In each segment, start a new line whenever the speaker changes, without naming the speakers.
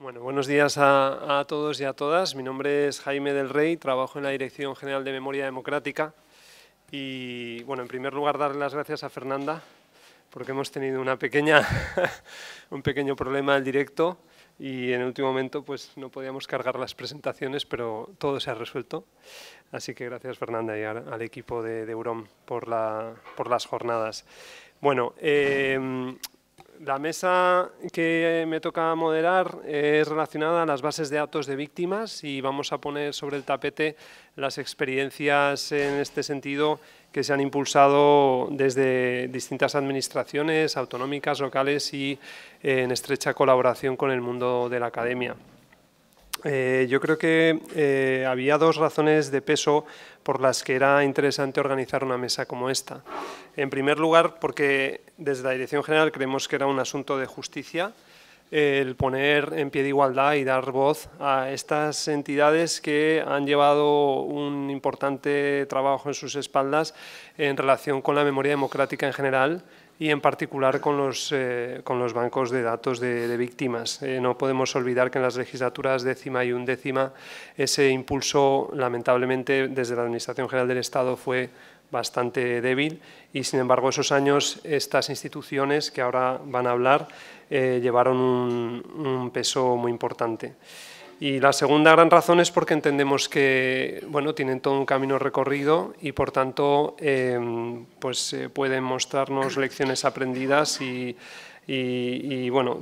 Bueno, buenos días a, todos y a todas. Mi nombre es Jaime del Rey, trabajo en la Dirección General de Memoria Democrática y, bueno, en primer lugar, dar las gracias a Fernanda porque hemos tenido una pequeña, un pequeño problema al directo y en el último momento pues, no podíamos cargar las presentaciones, pero todo se ha resuelto. Así que gracias, Fernanda, y al, equipo de, Euron por, la, por las jornadas. Bueno, eh, la mesa que me toca moderar es relacionada a las bases de datos de víctimas y vamos a poner sobre el tapete las experiencias en este sentido que se han impulsado desde distintas administraciones autonómicas, locales y eh, en estrecha colaboración con el mundo de la academia. Eh, yo creo que eh, había dos razones de peso por las que era interesante organizar una mesa como esta. En primer lugar, porque desde la Dirección General creemos que era un asunto de justicia el poner en pie de igualdad y dar voz a estas entidades que han llevado un importante trabajo en sus espaldas en relación con la memoria democrática en general y en particular eh, con los, bancos de datos de, víctimas. Eh, no podemos olvidar que en las legislaturas décima y undécima ese impulso, lamentablemente, desde la Administración General del Estado fue bastante débil y, sin embargo, esos años estas instituciones que ahora van a hablar eh, llevaron un peso muy importante. Y la segunda gran razón es porque entendemos que tienen todo un camino recorrido y por tanto em, pues, eh, pueden mostrarnos lecciones aprendidas y,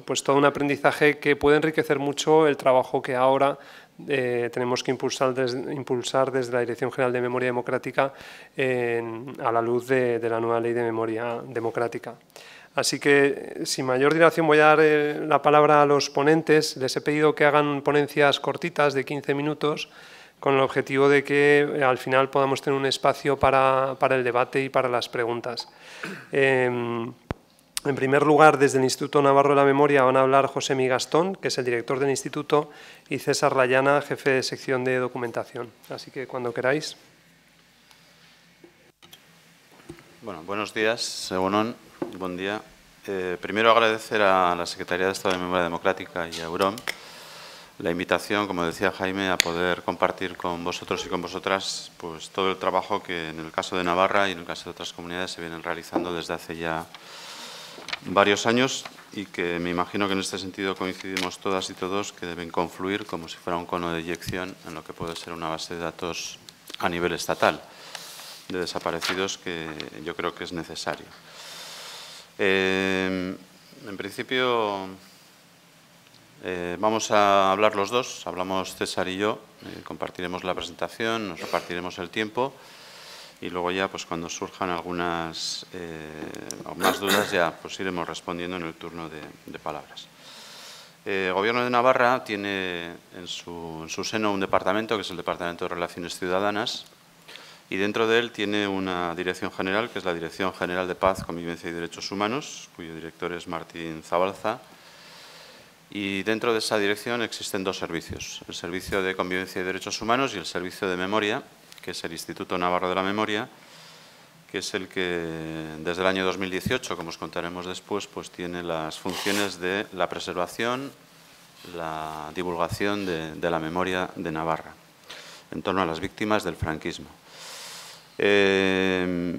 pues todo un aprendizaje que puede enriquecer mucho el trabajo que ahora eh, tenemos que impulsar desde, la Dirección General de Memoria Democrática a la luz de la nueva Ley de Memoria Democrática. Así que, sin mayor dilación, voy a dar eh, la palabra a los ponentes. Les he pedido que hagan ponencias cortitas de 15 minutos con el objetivo de que eh, al final podamos tener un espacio para, el debate y para las preguntas. Em, en primer lugar, desde el Instituto Navarro de la Memoria van a hablar José Gastón, que es el director del instituto, y César Layana, jefe de sección de documentación. Así que cuando queráis.
Bueno, buenos días, Segunón. Buen día. Eh, primero agradecer a la Secretaría de Estado de Memoria Democrática y a Eurón la invitación, como decía Jaime, a poder compartir con vosotros y con vosotras pues, todo el trabajo que en el caso de Navarra y en el caso de otras comunidades se vienen realizando desde hace ya varios años y que me imagino que en este sentido coincidimos todas y todos que deben confluir como si fuera un cono de eyección en lo que puede ser una base de datos a nivel estatal de desaparecidos que yo creo que es necesario. Em, en principio, eh, vamos a hablar los dos, hablamos César y yo, eh, compartiremos la presentación, nos repartiremos el tiempo y luego ya, pues cuando surjan algunas, eh, más dudas, ya pues iremos respondiendo en el turno de, palabras. el Gobierno de Navarra tiene en su seno un departamento, que es el Departamento de Relaciones Ciudadanas, y dentro de él tiene una dirección general, que es la Dirección General de Paz, Convivencia y Derechos Humanos, cuyo director es Martín Zabalza. Y dentro de esa dirección existen dos servicios, el Servicio de Convivencia y Derechos Humanos y el Servicio de Memoria, que es el Instituto Navarro de la Memoria, que es el que desde el año 2018, como os contaremos después, pues tiene las funciones de la preservación, la divulgación de, de la memoria de Navarra en torno a las víctimas del franquismo. Eh,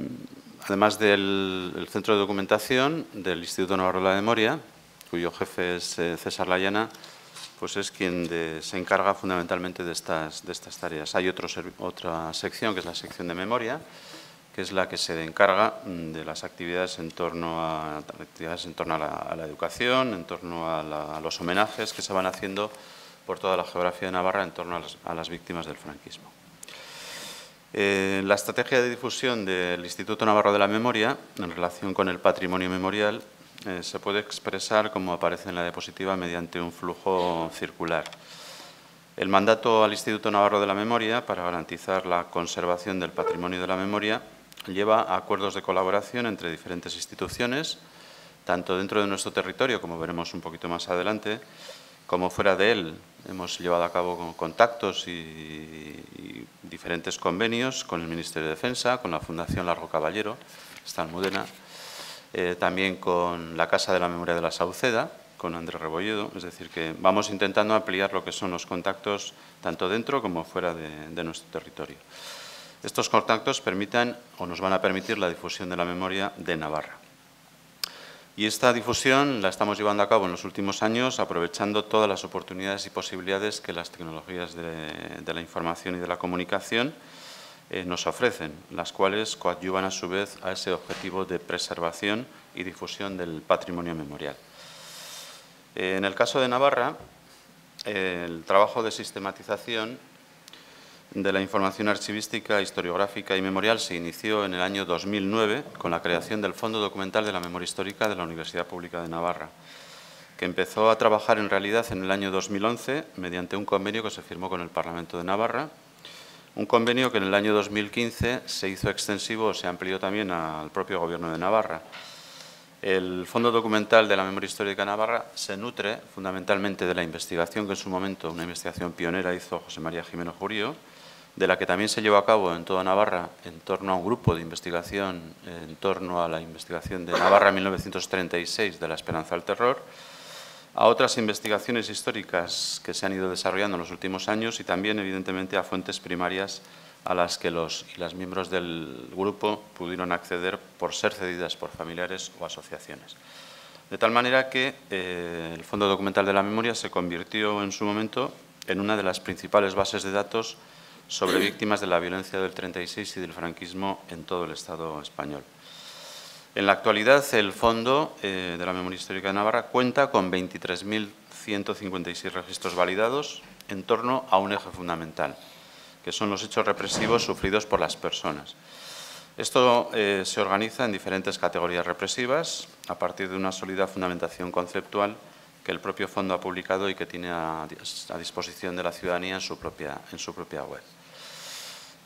además del Centro de Documentación del Instituto Navarro de la Memoria, cuyo jefe es eh, César Layana, pues es quien se encarga fundamentalmente de estas, de estas tareas. Hay otra sección, que es la sección de memoria, que es la que se encarga mm, de las actividades en torno a, actividades en torno a, la, educación, en torno a, los homenajes que se van haciendo por toda la geografía de Navarra en torno a las víctimas del franquismo. Eh, la estrategia de difusión del Instituto Navarro de la Memoria, en relación con el patrimonio memorial, eh, se puede expresar, como aparece en la diapositiva, mediante un flujo circular. El mandato al Instituto Navarro de la Memoria para garantizar la conservación del patrimonio de la memoria lleva a acuerdos de colaboración entre diferentes instituciones, tanto dentro de nuestro territorio, como veremos un poquito más adelante, como fuera de él, Hemos llevado a cabo contactos y, diferentes convenios con el Ministerio de Defensa, con la Fundación Largo Caballero, está en eh, también con la Casa de la Memoria de la Sauceda, con Andrés Rebolledo. Es decir, que vamos intentando ampliar lo que son los contactos tanto dentro como fuera de, de nuestro territorio. Estos contactos permitan o nos van a permitir la difusión de la memoria de Navarra. Y esta difusión la estamos llevando a cabo en los últimos años, aprovechando todas las oportunidades y posibilidades que las tecnologías de, la información y de la comunicación eh, nos ofrecen, las cuales coadyuvan a su vez a ese objetivo de preservación y difusión del patrimonio memorial. Eh, en el caso de Navarra, el trabajo de sistematización de la información archivística, historiográfica y memorial se inició en el año 2009 con la creación del Fondo Documental de la Memoria Histórica de la Universidad Pública de Navarra, que empezó a trabajar en realidad en el año 2011 mediante un convenio que se firmó con el Parlamento de Navarra, un convenio que en el año 2015 se hizo extensivo, se amplió también al propio Gobierno de Navarra. El Fondo Documental de la Memoria Histórica de Navarra se nutre fundamentalmente de la investigación que en su momento, una investigación pionera, hizo José María Jimeno Jurío, de la que también se llevó a cabo en toda Navarra en torno a un grupo de investigación, en torno a la investigación de Navarra 1936 de la esperanza al terror, a otras investigaciones históricas que se han ido desarrollando en los últimos años y también, evidentemente, a fuentes primarias a las que los miembros del grupo pudieron acceder por ser cedidas por familiares o asociaciones. De tal manera que eh, el Fondo Documental de la Memoria se convirtió en su momento en una de las principales bases de datos sobre víctimas de la violencia del 36 y del franquismo en todo el Estado español. En la actualidad, el Fondo eh, de la Memoria Histórica de Navarra cuenta con 23.156 registros validados en torno a un eje fundamental, que son los hechos represivos sufridos por las personas. Esto eh, se organiza en diferentes categorías represivas a partir de una sólida fundamentación conceptual que el propio fondo ha publicado y que tiene a, disposición de la ciudadanía en su propia web.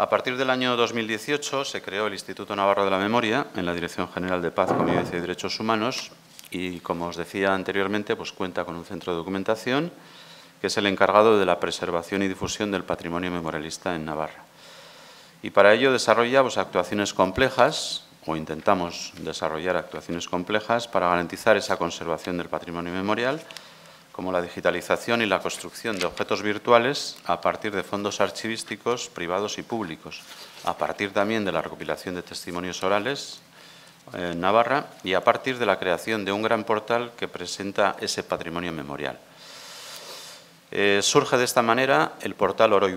A partir del año 2018 se creó el Instituto Navarro de la Memoria en la Dirección General de Paz, Convivencia y Derechos Humanos y, como os decía anteriormente, pues cuenta con un centro de documentación que es el encargado de la preservación y difusión del patrimonio memorialista en Navarra. Y para ello desarrollamos pues, actuaciones complejas, o intentamos desarrollar actuaciones complejas, para garantizar esa conservación del patrimonio memorial como la digitalización y la construcción de objetos virtuales a partir de fondos archivísticos privados y públicos, a partir también de la recopilación de testimonios orales eh, en Navarra y a partir de la creación de un gran portal que presenta ese patrimonio memorial. Eh, surge de esta manera el portal Oro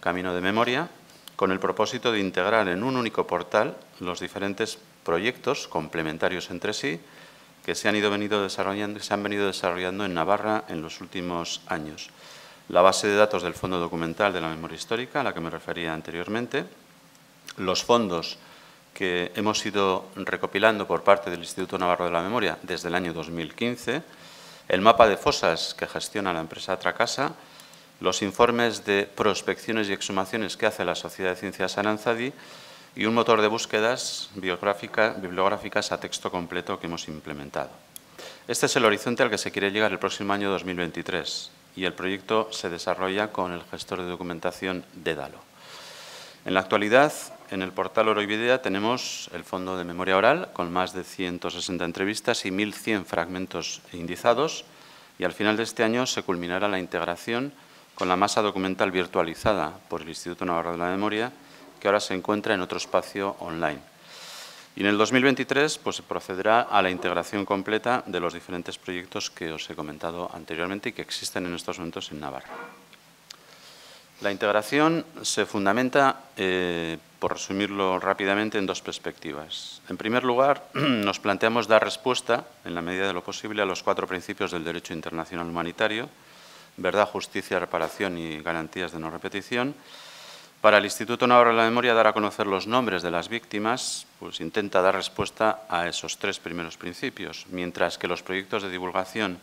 Camino de Memoria, con el propósito de integrar en un único portal los diferentes proyectos complementarios entre sí, que se han, ido venido desarrollando, venido desarrollando en Navarra en los últimos años. La base de datos del Fondo Documental de la Memoria Histórica, a la que me refería anteriormente, los fondos que hemos ido recopilando por parte del Instituto Navarro de la Memoria desde el año 2015, el mapa de fosas que gestiona la empresa Tracasa, los informes de prospecciones y exhumaciones que hace la Sociedad de Ciencias Aranzadi y un motor de búsquedas bibliográficas a texto completo que hemos implementado. Este es el horizonte al que se quiere llegar el próximo año 2023 y el proyecto se desarrolla con el gestor de documentación Dalo. En la actualidad, en el portal Oroidea tenemos el fondo de memoria oral con más de 160 entrevistas y 1.100 fragmentos e indizados y al final de este año se culminará la integración con la masa documental virtualizada por el Instituto Navarro de la Memoria que ahora se encuentra en otro espacio online. Y en el 2023 pues, se procederá a la integración completa de los diferentes proyectos que os he comentado anteriormente y que existen en estos momentos en Navarra. La integración se fundamenta, eh, por resumirlo rápidamente, en dos perspectivas. En primer lugar, nos planteamos dar respuesta, en la medida de lo posible, a los cuatro principios del derecho internacional humanitario, verdad, justicia, reparación y garantías de no repetición, para el Instituto Navarro de la Memoria dar a conocer los nombres de las víctimas, pues intenta dar respuesta a esos tres primeros principios, mientras que los proyectos de divulgación,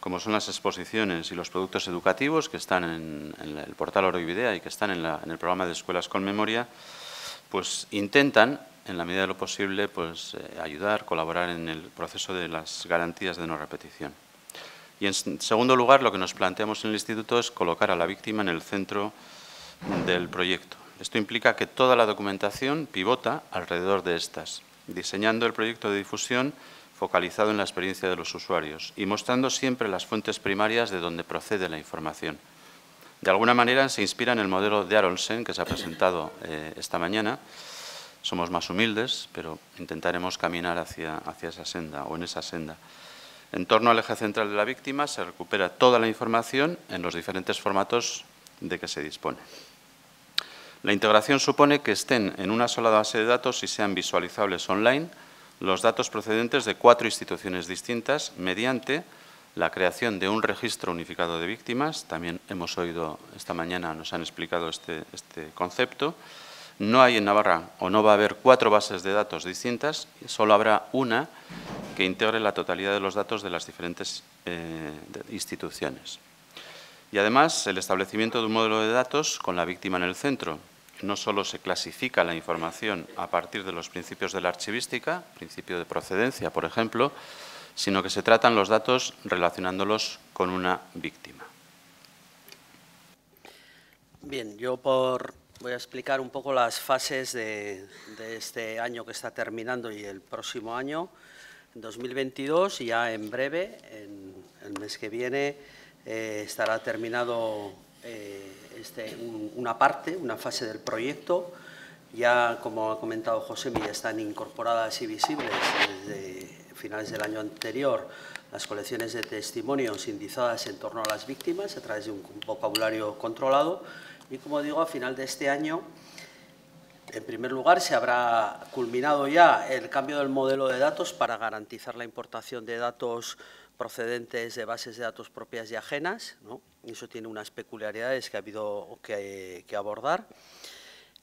como son las exposiciones y los productos educativos que están en, el portal Oro y y que están en, el programa de Escuelas con Memoria, pues intentan, en la medida de lo posible, pues eh, ayudar, colaborar en el proceso de las garantías de no repetición. Y en segundo lugar, lo que nos planteamos en el Instituto es colocar a la víctima en el centro del proyecto. Esto implica que toda la documentación pivota alrededor de estas, diseñando el proyecto de difusión focalizado en la experiencia de los usuarios y mostrando siempre las fuentes primarias de donde procede la información. De alguna manera se inspira en el modelo de Aronsen que se ha presentado eh, esta mañana. Somos más humildes, pero intentaremos caminar hacia esa senda o en esa senda. En torno al eje central de la víctima se recupera toda la información en los diferentes formatos de que se dispone. La integración supone que estén en una sola base de datos y sean visualizables online los datos procedentes de cuatro instituciones distintas mediante la creación de un registro unificado de víctimas, también hemos oído esta mañana, nos han explicado este, este concepto. No hay en Navarra o no va a haber cuatro bases de datos distintas, solo habrá una que integre la totalidad de los datos de las diferentes eh, instituciones. Y además, el establecimiento de un modelo de datos con la víctima en el centro. No solo se clasifica la información a partir de los principios de la archivística, principio de procedencia, por ejemplo, sino que se tratan los datos relacionándolos con una víctima.
Bien, yo por, voy a explicar un poco las fases de, este año que está terminando y el próximo año, 2022, ya en breve, en el mes que viene, eh, estará terminado eh, este, una parte, una fase del proyecto. Ya, como ha comentado José, ya están incorporadas y visibles desde finales del año anterior las colecciones de testimonios indizadas en torno a las víctimas a través de un vocabulario controlado y, como digo, a final de este año, en primer lugar, se habrá culminado ya el cambio del modelo de datos para garantizar la importación de datos procedentes de bases de datos propias y ajenas. ¿no? Eso tiene unas peculiaridades que ha habido que, abordar.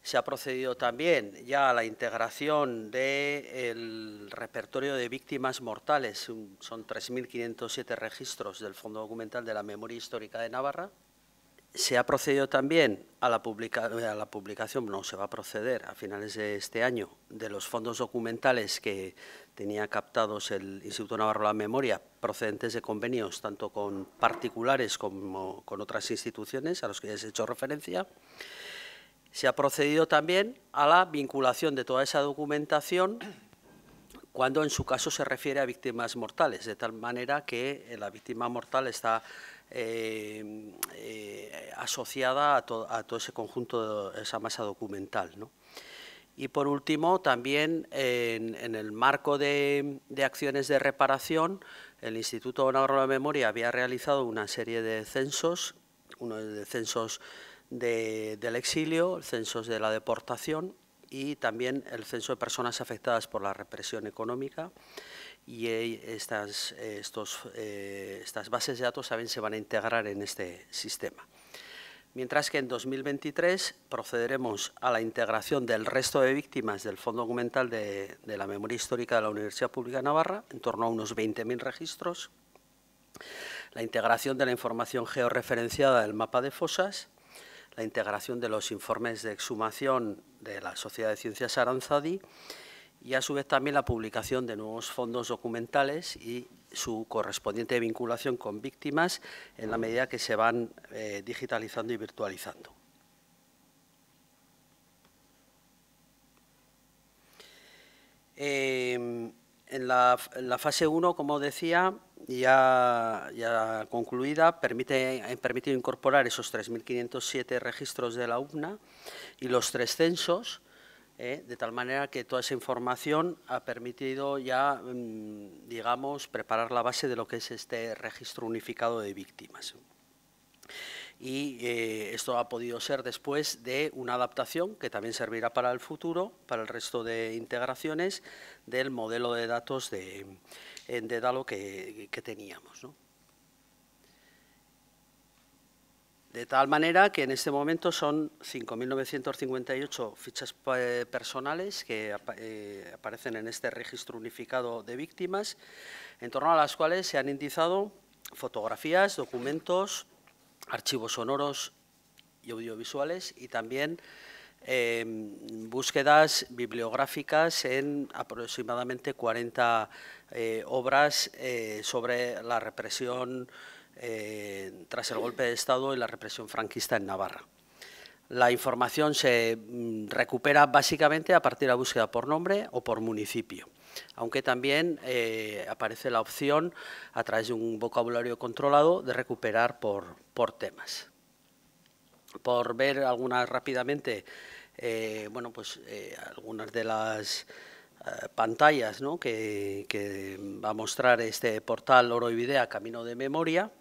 Se ha procedido también ya a la integración del repertorio de víctimas mortales, son 3.507 registros del Fondo Documental de la Memoria Histórica de Navarra, se ha procedido también a la, publicación, no, se va a proceder a finales de este año, de los fondos documentales que tenía captados el Instituto Navarro de la Memoria, procedentes de convenios tanto con particulares como con otras instituciones a los que ya he hecho referencia. Se ha procedido también a la vinculación de toda esa documentación cuando en su caso se refiere a víctimas mortales, de tal manera que la víctima mortal está eh, eh, asociada a, todo ese conjunto, de esa masa documental. ¿no? Y por último, también en, el marco de, acciones de reparación, el Instituto Honor de Memoria había realizado una serie de censos, uno de censos del exilio, censos de la deportación y también el censo de personas afectadas por la represión económica y eh, eh, estas, bases de datos también se van a integrar en este sistema. Mientras que en 2023 procederemos a la integración del resto de víctimas del Fondo Documental de, de la Memoria Histórica de la Universidad Pública de Navarra, en torno a unos 20.000 registros, la integración de la información georreferenciada del mapa de fosas, la integración de los informes de exhumación de la Sociedad de Ciencias Aranzadi y a su vez también la publicación de nuevos fondos documentales y su correspondiente vinculación con víctimas en la medida que se van eh, digitalizando y virtualizando. Em, en, la, fase 1, como decía, ya, ya concluida, permite, ha permitido incorporar esos 3.507 registros de la UNA y los tres censos, ¿eh? de tal manera que toda esa información ha permitido ya, mm, digamos, preparar la base de lo que es este registro unificado de víctimas. Y eh, esto ha podido ser después de una adaptación que también servirá para el futuro, para el resto de integraciones del modelo de datos de, DALO que, teníamos. De tal manera que en este momento son 5.958 fichas eh, personales que eh, aparecen en este registro unificado de víctimas, en torno a las cuales se han indizado fotografías, documentos, archivos sonoros y audiovisuales y también em, búsquedas bibliográficas en aproximadamente 40 eh, obras sobre la represión eh, tras el golpe de Estado y la represión franquista en Navarra. La información se mm, recupera básicamente a partir de la búsqueda por nombre o por municipio, aunque también eh, aparece la opción, a través de un vocabulario controlado, de recuperar por, temas. Por ver algunas rápidamente, eh, pues algunas de las pantallas que, que va a mostrar este portal Oro y Videa Camino de Memoria,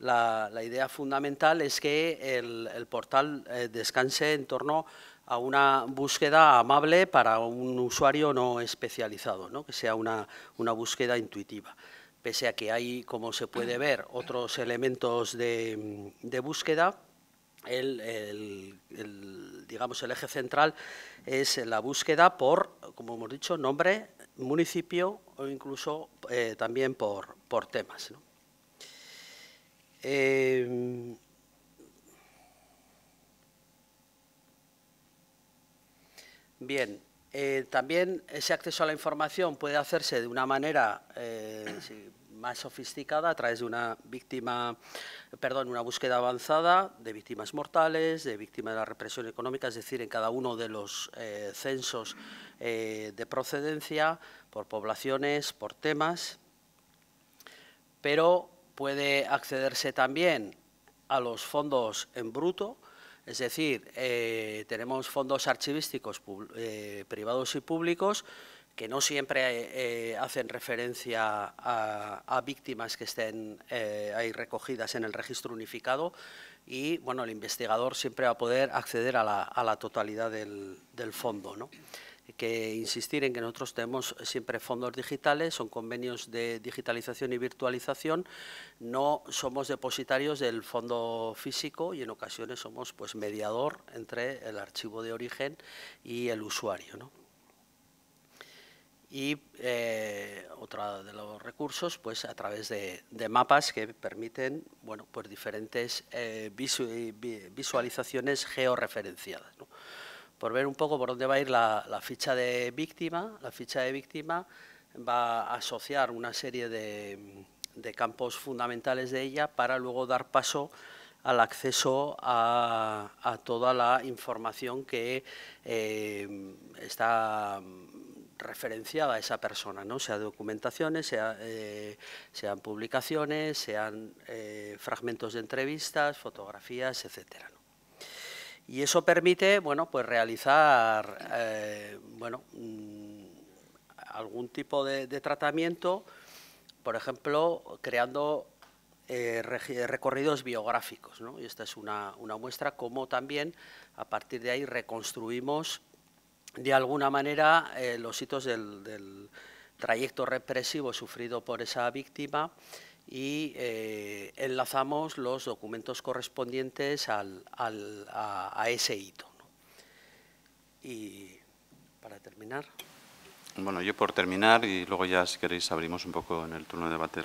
la, idea fundamental es que el, portal eh, descanse en torno a una búsqueda amable para un usuario no especializado, que sea una, búsqueda intuitiva. Pese a que hay, como se puede ver, otros elementos de, búsqueda, el, digamos, el eje central es la búsqueda por, como hemos dicho, nombre, municipio o incluso eh, también por, por temas. Em, bien, eh, también ese acceso a la información puede hacerse de una manera eh, más sofisticada a través de una víctima, perdón, una búsqueda avanzada de víctimas mortales, de víctimas de la represión económica, es decir, en cada uno de los eh, censos de procedencia, por poblaciones, por temas, pero puede accederse también a los fondos en bruto, es decir, eh, tenemos fondos archivísticos eh, privados y públicos que no siempre eh, hacen referencia a, víctimas que estén ahí recogidas en el registro unificado y bueno, el investigador siempre va a poder acceder a la, totalidad del, fondo que insistir en que nosotros tenemos siempre fondos digitales, son convenios de digitalización y virtualización, no somos depositarios del fondo físico y en ocasiones somos pues mediador entre el archivo de origen y el usuario. ¿no? Y eh, otro de los recursos, pues a través de, mapas que permiten bueno, pues diferentes eh, visualizaciones georreferenciadas. ¿no? por ver un poco por dónde va a ir la, ficha de víctima. La ficha de víctima va a asociar una serie de, campos fundamentales de ella para luego dar paso al acceso a, toda la información que eh, está referenciada a esa persona, ¿no? sea documentaciones, eh, sean publicaciones, sean eh, fragmentos de entrevistas, fotografías, etcétera. Y eso permite, bueno, pues realizar, eh, mm, algún tipo de, tratamiento, por ejemplo, creando eh, recorridos biográficos, Y esta es una, muestra como también a partir de ahí reconstruimos de alguna manera eh, los hitos del, trayecto represivo sufrido por esa víctima y eh, enlazamos los documentos correspondientes a, ese hito. Y para terminar.
Bueno, yo por terminar, y luego ya si queréis abrimos un poco en el turno de debate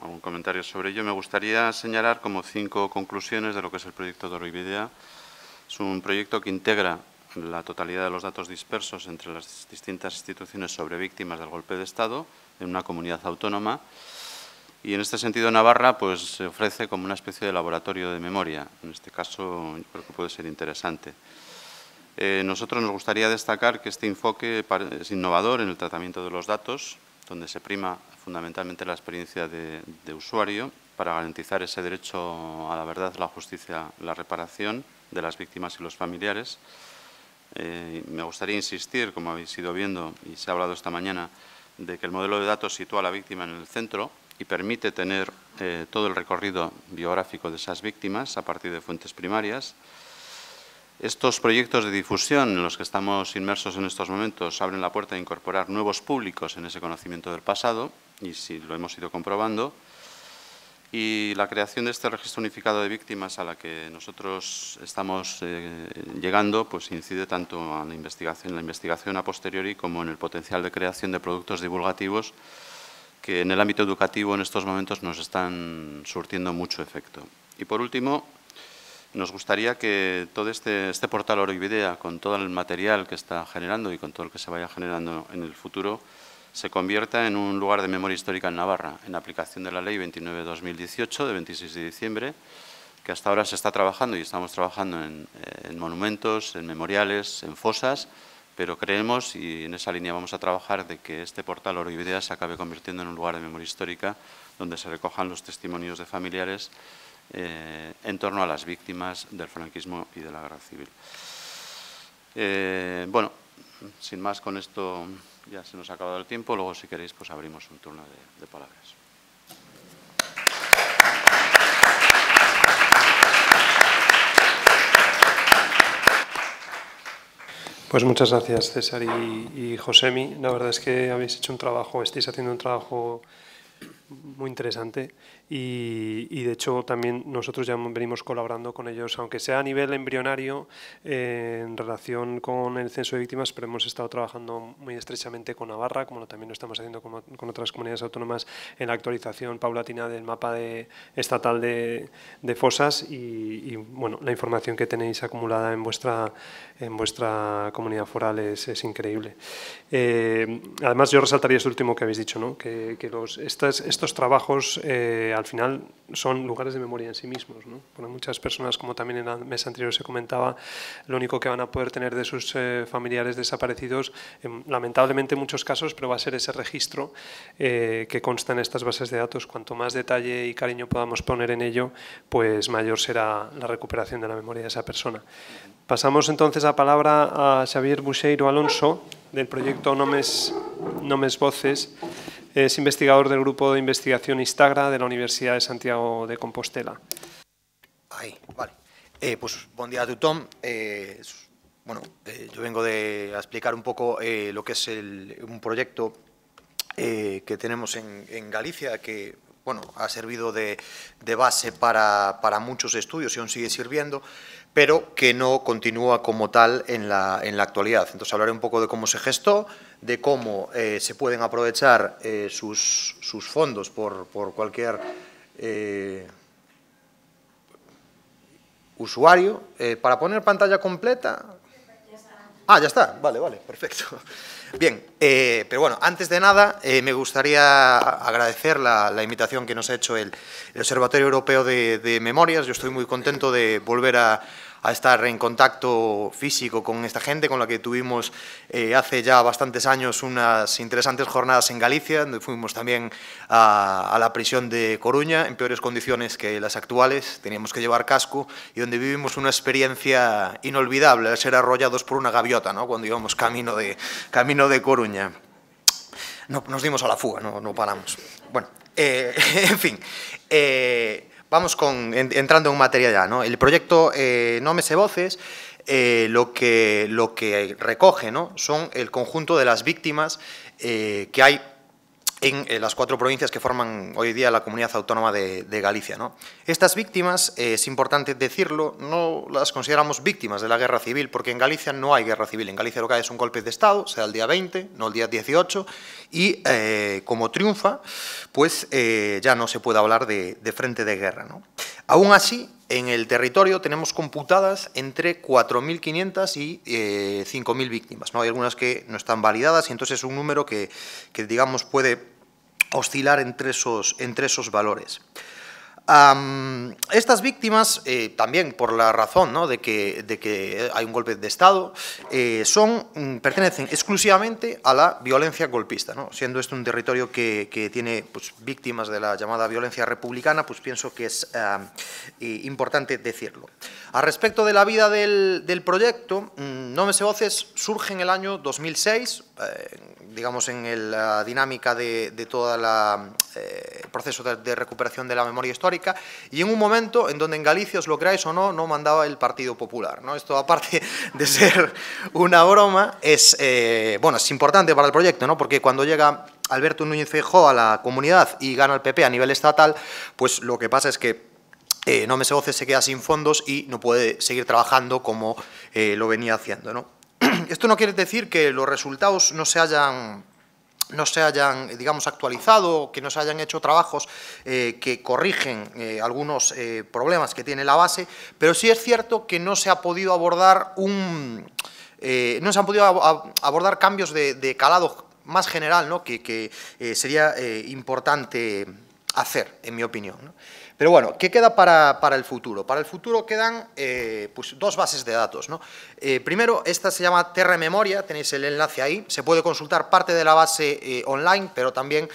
algún comentario sobre ello, me gustaría señalar como cinco conclusiones de lo que es el proyecto de Es un proyecto que integra la totalidad de los datos dispersos entre las distintas instituciones sobre víctimas del golpe de Estado en una comunidad autónoma y en este sentido Navarra pues, se ofrece como una especie de laboratorio de memoria. En este caso creo que puede ser interesante. Eh, nosotros nos gustaría destacar que este enfoque es innovador en el tratamiento de los datos, donde se prima fundamentalmente la experiencia de, usuario para garantizar ese derecho a la verdad, la justicia, la reparación de las víctimas y los familiares. Eh, me gustaría insistir, como habéis ido viendo y se ha hablado esta mañana, de que el modelo de datos sitúa a la víctima en el centro y permite tener eh, todo el recorrido biográfico de esas víctimas a partir de fuentes primarias. Estos proyectos de difusión en los que estamos inmersos en estos momentos abren la puerta a incorporar nuevos públicos en ese conocimiento del pasado, y si lo hemos ido comprobando, y la creación de este registro unificado de víctimas a la que nosotros estamos eh, llegando, pues incide tanto en la investigación a posteriori como en el potencial de creación de productos divulgativos que en el ámbito educativo en estos momentos nos están surtiendo mucho efecto. Y por último, nos gustaría que todo este, este portal vídeo con todo el material que está generando y con todo el que se vaya generando en el futuro, se convierta en un lugar de memoria histórica en Navarra, en aplicación de la Ley 29-2018, de 26 de diciembre, que hasta ahora se está trabajando y estamos trabajando en monumentos, en memoriales, en fosas, pero creemos, y en esa línea vamos a trabajar, de que este portal Oro y se acabe convirtiendo en un lugar de memoria histórica donde se recojan los testimonios de familiares eh, en torno a las víctimas del franquismo y de la guerra civil. Eh, bueno, sin más, con esto ya se nos ha acabado el tiempo, luego si queréis pues abrimos un turno de palabras.
Pues muchas gracias, César y, y Josemi. La verdad es que habéis hecho un trabajo, estáis haciendo un trabajo muy interesante y, de hecho también nosotros ya venimos colaborando con ellos, aunque sea a nivel embrionario, eh, en relación con el censo de víctimas, pero hemos estado trabajando muy estrechamente con Navarra, como también lo estamos haciendo con, otras comunidades autónomas, en la actualización paulatina del mapa estatal de, fosas y, bueno, la información que tenéis acumulada en vuestra, en vuestra comunidad foral es, es increíble. Eh, además, yo resaltaría esto último que habéis dicho, ¿no? que, que los, estos trabajos... Eh, al final son lugares de memoria en sí mismos. Para muchas personas, como también en la mesa anterior se comentaba, lo único que van a poder tener de sus eh, familiares desaparecidos, lamentablemente en muchos casos, pero va a ser ese registro eh, que consta en estas bases de datos. Cuanto más detalle y cariño podamos poner en ello, pues mayor será la recuperación de la memoria de esa persona. Pasamos entonces a palabra a Xavier Buxeiro Alonso, del proyecto Nomes, Nomes Voces. Es investigador del grupo de investigación Instagra de la Universidad de Santiago de Compostela.
Ahí, vale. Eh, pues buen día a eh, bueno, eh, yo vengo de a explicar un poco lo que es un proyecto que tenemos en, Galicia, que bueno, ha servido de, base para, muchos estudios y aún sigue sirviendo, pero que no continúa como tal en la, en la actualidad. Entonces hablaré un poco de cómo se gestó, de cómo eh, se pueden aprovechar eh, sus, fondos por, cualquier eh, usuario. para poner pantalla completa... Ah, ya está. Vale, vale, perfecto. Bien, pero bueno, antes de nada me gustaría agradecer la, invitación que nos ha hecho el, Observatorio Europeo de Memorias. Yo estoy muy contento de volver a a estar en contacto físico con esta gente, con la que tuvimos eh, hace ya bastantes años unas interesantes jornadas en Galicia, donde fuimos también a, la prisión de Coruña, en peores condiciones que las actuales, teníamos que llevar casco, y donde vivimos una experiencia inolvidable, ser arrollados por una gaviota, ¿no? cuando íbamos camino de, camino de Coruña. No, nos dimos a la fuga, no, no paramos. Bueno, eh, en fin, eh, Vamos con, entrando en materia ya. El proyecto eh, No Nomes Voces eh, lo, que, lo que recoge ¿no? son el conjunto de las víctimas eh, que hay en eh, las cuatro provincias que forman hoy día la comunidad autónoma de, Galicia. ¿no? Estas víctimas, eh, es importante decirlo, no las consideramos víctimas de la guerra civil, porque en Galicia no hay guerra civil. En Galicia lo que hay es un golpe de Estado, sea el día 20, no el día 18, y eh, como triunfa, pues ya no se puede hablar de, frente de guerra. ¿no? Aún así, en el territorio tenemos computadas entre 4.500 y 5.000 eh, víctimas. ¿no? Hay algunas que no están validadas y entonces es un número que, que digamos, puede oscilar entre esos, entre esos valores estas víctimas, eh, también por la razón de, que, de, que, hay un golpe de Estado, eh, son, mm, pertenecen exclusivamente a la violencia golpista. ¿no? Siendo este un territorio que, tiene pues, víctimas de la llamada violencia republicana, pues pienso que es eh, importante decirlo. Al respecto de la vida del, del proyecto, mm, No Me Voces surge en el año 2006, digamos, en la dinámica de, todo eh, el proceso de, recuperación de la memoria histórica, y en un momento en donde en Galicia, os lo creáis o no, no mandaba el Partido Popular. ¿no? Esto, aparte de ser una broma, es, eh, bueno, es importante para el proyecto, ¿no? porque cuando llega Alberto Núñez Feijóo a la comunidad y gana el PP a nivel estatal, pues lo que pasa es que eh, No Me se queda sin fondos y no puede seguir trabajando como eh, lo venía haciendo. ¿no? Esto no quiere decir que los resultados no se hayan no se digamos, actualizado, que no se hayan hecho trabajos eh, que corrigen eh, algunos eh, problemas que tiene la base, pero sí es cierto que no se ha podido abordar un... no se han podido abordar cambios de, calado más general, ¿no? que, sería importante hacer, en mi opinión. Pero bueno, ¿qué queda para, el futuro? Para el futuro quedan eh, pues dos bases de datos. Eh, primero, esta se llama Terra Memoria, tenéis el enlace ahí. Se puede consultar parte de la base eh, online, pero también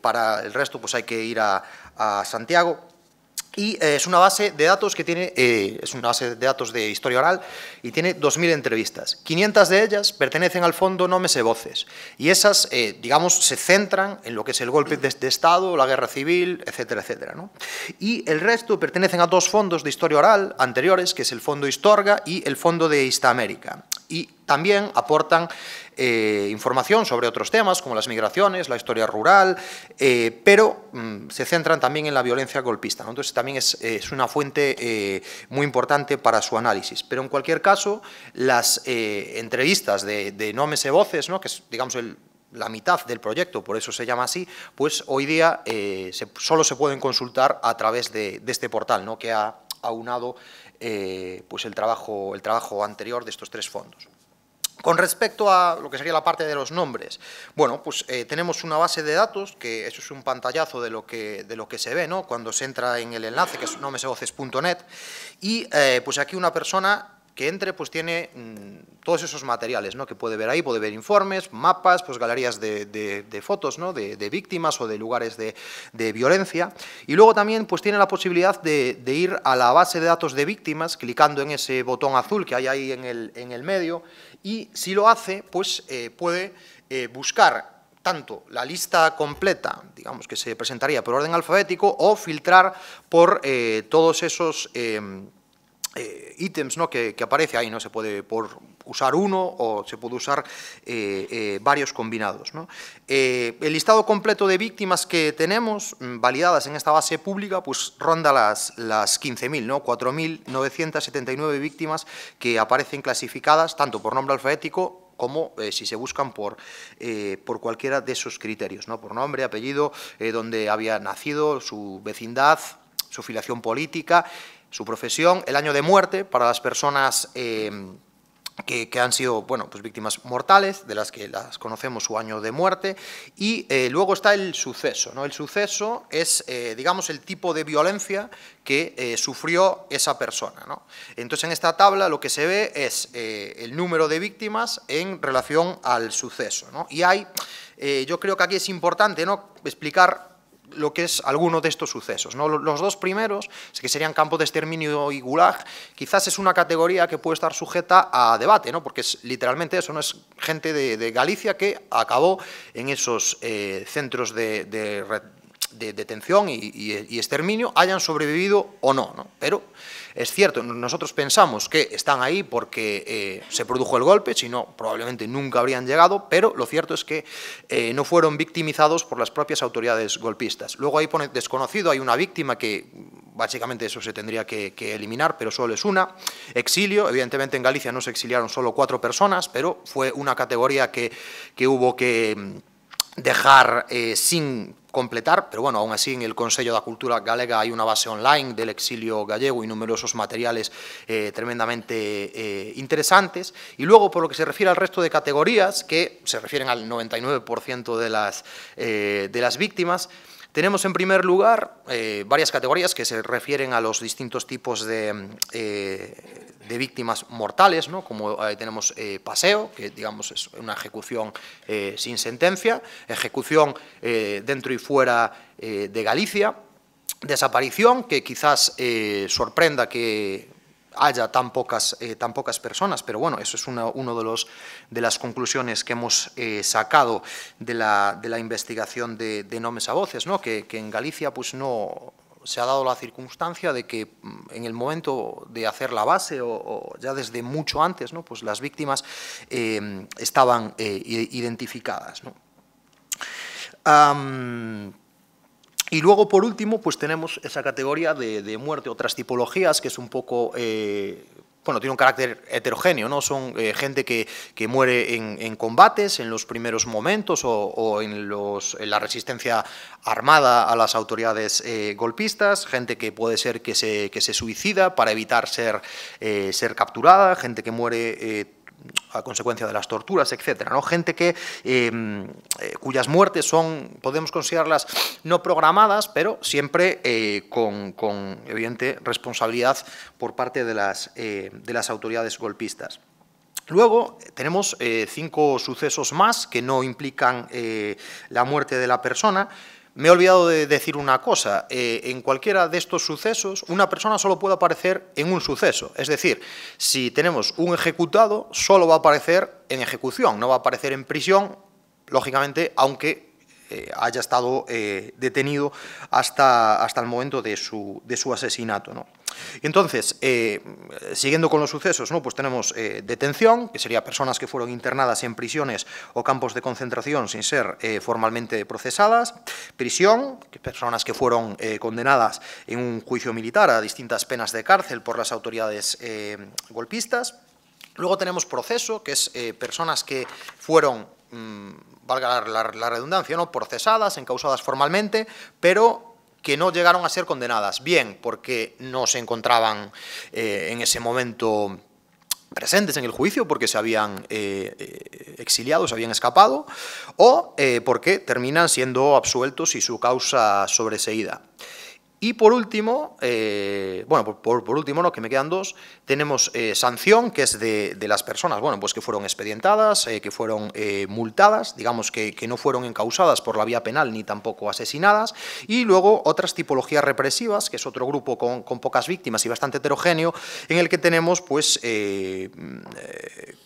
para el resto pues hay que ir a, a Santiago y eh, es una base de datos que tiene, eh, es una base de datos de historia oral y tiene 2.000 entrevistas. 500 de ellas pertenecen al fondo Nomes y Voces. Y esas, eh, digamos, se centran en lo que es el golpe de, Estado, la guerra civil, etcétera, etcétera. Y el resto pertenecen a dos fondos de historia oral anteriores, que es el Fondo Historga y el Fondo de América. Y también aportan eh, información sobre otros temas como las migraciones, la historia rural, eh, pero mm, se centran también en la violencia golpista. Entonces también es, una fuente eh, muy importante para su análisis. Pero en cualquier caso, las entrevistas de, de Nomes Voces, que es digamos la mitad del proyecto, por eso se llama así, pues hoy día solo se pueden consultar a través de, este portal que ha aunado pues el, trabajo, el trabajo anterior de estos tres fondos. Con respecto a lo que sería la parte de los nombres, bueno, pues eh, tenemos una base de datos, que eso es un pantallazo de lo que, de lo que se ve, ¿no? Cuando se entra en el enlace, que es nomesegoces.net, y eh, pues aquí una persona que entre pues tiene mm, todos esos materiales ¿no? que puede ver ahí, puede ver informes, mapas, pues galerías de, fotos ¿no? de, víctimas o de lugares de, violencia. Y luego también pues tiene la posibilidad de, ir a la base de datos de víctimas, clicando en ese botón azul que hay ahí en el, en el medio, y si lo hace, pues eh, puede eh, buscar tanto la lista completa, digamos que se presentaría por orden alfabético, o filtrar por eh, todos esos... Em, eh, ítems ¿no? que, aparece ahí, ¿no? Se puede por usar uno o se puede usar eh, eh, varios combinados. el listado completo de víctimas que tenemos mm, validadas en esta base pública pues ronda las, las 15.000, ¿no? 4.979 víctimas que aparecen clasificadas tanto por nombre alfabético como si se buscan por, por cualquiera de esos criterios, ¿no? por nombre, apellido, donde había nacido, su vecindad, su filiación política su profesión, el año de muerte para las personas eh, que, han sido bueno, pues víctimas mortales, de las que las conocemos su año de muerte, y eh, luego está el suceso. ¿no? El suceso es, eh, digamos, el tipo de violencia que sufrió esa persona. Entonces, en esta tabla lo que se ve es el número de víctimas en relación al suceso. Y hay, yo creo que aquí es importante ¿no? explicar lo que es alguno de estos sucesos. ¿no? Los dos primeros, que serían campo de exterminio y gulag, quizás es una categoría que puede estar sujeta a debate, ¿no? porque es literalmente eso, no es gente de, Galicia que acabó en esos eh, centros de, detención y, exterminio, hayan sobrevivido o no. ¿no? Pero es cierto, nosotros pensamos que están ahí porque eh, se produjo el golpe, si no, probablemente nunca habrían llegado, pero lo cierto es que eh, no fueron victimizados por las propias autoridades golpistas. Luego ahí pone desconocido, hay una víctima que mm, básicamente eso se tendría que, eliminar, pero solo es una. Exilio, evidentemente en Galicia no se exiliaron solo cuatro personas, pero fue una categoría que, que hubo que mm, dejar eh, sin completar, pero bueno, aún así en el Consejo la Cultura Galega hay una base online del exilio gallego y numerosos materiales eh, tremendamente eh, interesantes. Y luego, por lo que se refiere al resto de categorías, que se refieren al 99% de las, eh, de las víctimas, tenemos en primer lugar eh, varias categorías que se refieren a los distintos tipos de, eh, víctimas mortales, ¿no? como eh, tenemos paseo, que digamos es una ejecución sin sentencia, ejecución dentro y fuera de Galicia, desaparición, que quizás sorprenda que haya eh, tan pocas, personas, pero bueno, eso es una uno de, los, de las conclusiones que hemos eh, sacado de la, investigación de, Nomes a Voces, ¿no? que, en Galicia pues no, se ha dado la circunstancia de que mm, en el momento de hacer la base o, ya desde mucho antes, ¿no? pues las víctimas eh, estaban identificadas. ¿no? Y luego, por último, pues tenemos esa categoría de, muerte, otras tipologías, que es un poco... Eh, bueno, tiene un carácter heterogéneo, ¿no? Son eh, gente que, que muere en, combates, en los primeros momentos o, en, los, en, la resistencia armada a las autoridades eh, golpistas, gente que puede ser que se, que se suicida para evitar ser, ser capturada, gente que muere a consecuencia de las torturas, etcétera, ¿no? Gente que, eh, eh, cuyas muertes son, podemos considerarlas no programadas, pero siempre eh, con, evidente responsabilidad por parte de de las autoridades golpistas. Luego tenemos cinco sucesos más que no implican la muerte de la persona, me he olvidado de decir una cosa. Eh, en cualquiera de estos sucesos, una persona solo puede aparecer en un suceso. Es decir, si tenemos un ejecutado, solo va a aparecer en ejecución, no va a aparecer en prisión, lógicamente, aunque eh, haya estado eh, detenido hasta, hasta el momento de su, de su asesinato. ¿no? Entonces, eh, siguiendo con los sucesos, ¿no? pues tenemos eh, detención, que sería personas que fueron internadas en prisiones o campos de concentración sin ser eh, formalmente procesadas, prisión, que personas que fueron condenadas en un juicio militar a distintas penas de cárcel por las autoridades golpistas. Luego tenemos proceso, que es personas que fueron... Mm, valga la, la, redundancia, ¿no? procesadas, encausadas formalmente, pero que no llegaron a ser condenadas. Bien, porque no se encontraban eh, en ese momento presentes en el juicio porque se habían eh, eh, exiliado, se habían escapado, o porque terminan siendo absueltos y su causa sobreseída. Y por último, eh, bueno, por, último, no, que me quedan dos, tenemos eh, sanción, que es de, las personas, bueno, pues que fueron expedientadas, eh, que fueron multadas, digamos que, no fueron encausadas por la vía penal ni tampoco asesinadas, y luego otras tipologías represivas, que es otro grupo con, pocas víctimas y bastante heterogéneo, en el que tenemos, pues, mm,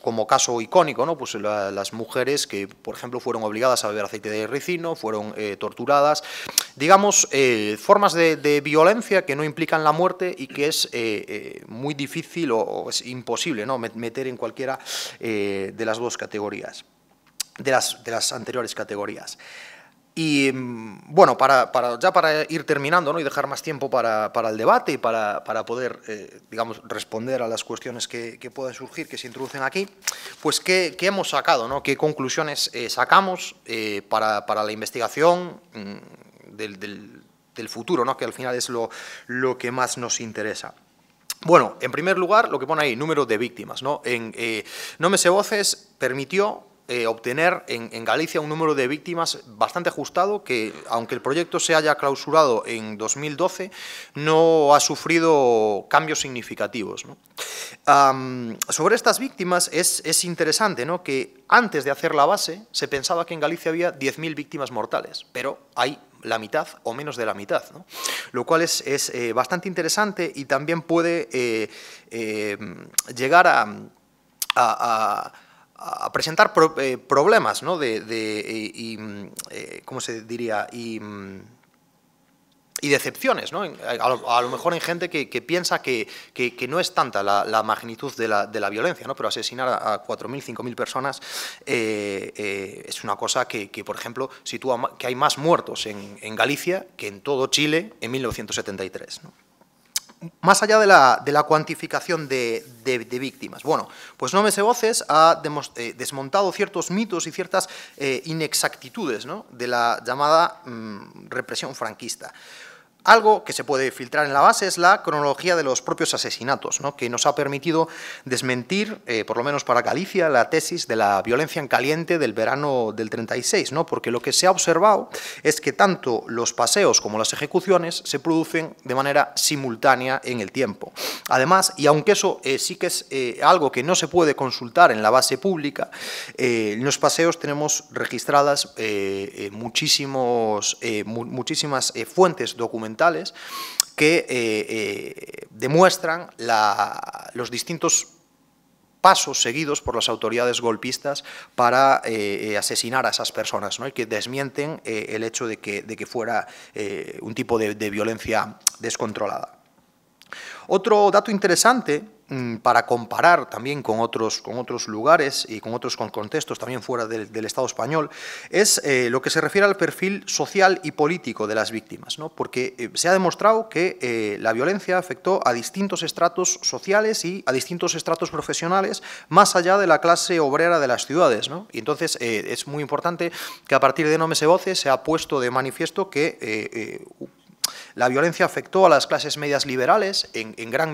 como caso icónico, ¿no? Pues las mujeres que, por ejemplo, fueron obligadas a beber aceite de ricino, fueron torturadas, digamos, formas de de violencia que no implican la muerte y que es eh, eh, muy difícil o, es imposible ¿no? meter en cualquiera eh, de las dos categorías, de las, de las anteriores categorías. Y mm, bueno, para, para, ya para ir terminando ¿no? y dejar más tiempo para, para el debate y para, para poder, digamos, responder a las cuestiones que, puedan surgir, que se introducen aquí, pues qué, qué hemos sacado, ¿no? qué conclusiones sacamos para, la investigación mm, del del futuro, ¿no? que al final es lo, lo que más nos interesa. Bueno, en primer lugar, lo que pone ahí, número de víctimas. No, en, eh, no me voces permitió eh, obtener en, Galicia un número de víctimas bastante ajustado que, aunque el proyecto se haya clausurado en 2012, no ha sufrido cambios significativos. sobre estas víctimas es, interesante ¿no? que antes de hacer la base se pensaba que en Galicia había 10.000 víctimas mortales, pero hay la mitad o menos de la mitad, lo cual es, eh, bastante interesante y también puede eh, eh, llegar a, presentar problemas, De, ¿cómo se diría? Mm, y decepciones, ¿no? a, lo, mejor en gente que, piensa que, no es tanta la, magnitud de la, de la, violencia, ¿no? pero asesinar a, 4.000, 5.000 personas eh, eh, es una cosa que, por ejemplo, sitúa que hay más muertos en, en, Galicia que en todo Chile en 1973. ¿no? más allá de la, cuantificación de, víctimas. Bueno, pues No Voces ha eh, desmontado ciertos mitos y ciertas eh, inexactitudes de la llamada mm, represión franquista. Algo que se puede filtrar en la base es la cronología de los propios asesinatos, que nos ha permitido desmentir, eh, por lo menos para Galicia, la tesis de la violencia en caliente del verano del 36, porque lo que se ha observado es que tanto los paseos como las ejecuciones se producen de manera simultánea en el tiempo. Además, y aunque eso eh, sí que es eh, algo que no se puede consultar en la base pública, en los paseos tenemos registradas muchísimos, muchísimas fuentes documentales que eh, eh, demuestran los distintos pasos seguidos por las autoridades golpistas para eh, asesinar a esas personas, ¿no? y que desmienten el hecho de que, de que fuera un tipo de violencia descontrolada. Otro dato interesante mm, para comparar también con otros, con otros lugares y con otros contextos también fuera del, Estado español, es eh, lo que se refiere al perfil social y político de las víctimas, ¿no? porque eh, se ha demostrado que eh, la violencia afectó a distintos estratos sociales y a distintos estratos profesionales más allá de la clase obrera de las ciudades. ¿no? Y entonces es muy importante que a partir de No Me Se se ha puesto de manifiesto que la violencia afectó a las clases medias liberales en, gran,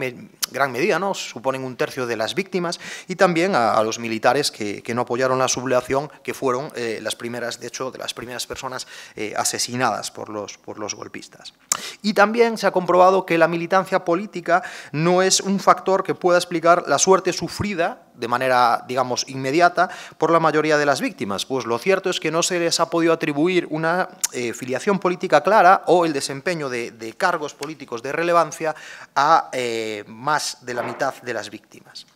gran, medida, suponen un tercio de las víctimas, y también a, los militares que, no apoyaron la sublevación, que fueron eh, las primeras, de hecho, de las primeras personas eh, asesinadas por los, por los golpistas. Y también se ha comprobado que la militancia política no es un factor que pueda explicar la suerte sufrida de manera, digamos, inmediata por la mayoría de las víctimas. Pues lo cierto es que no se les ha podido atribuir una eh, filiación política clara o el desempeño de, cargos políticos de relevancia a eh, más de la mitad de las víctimas.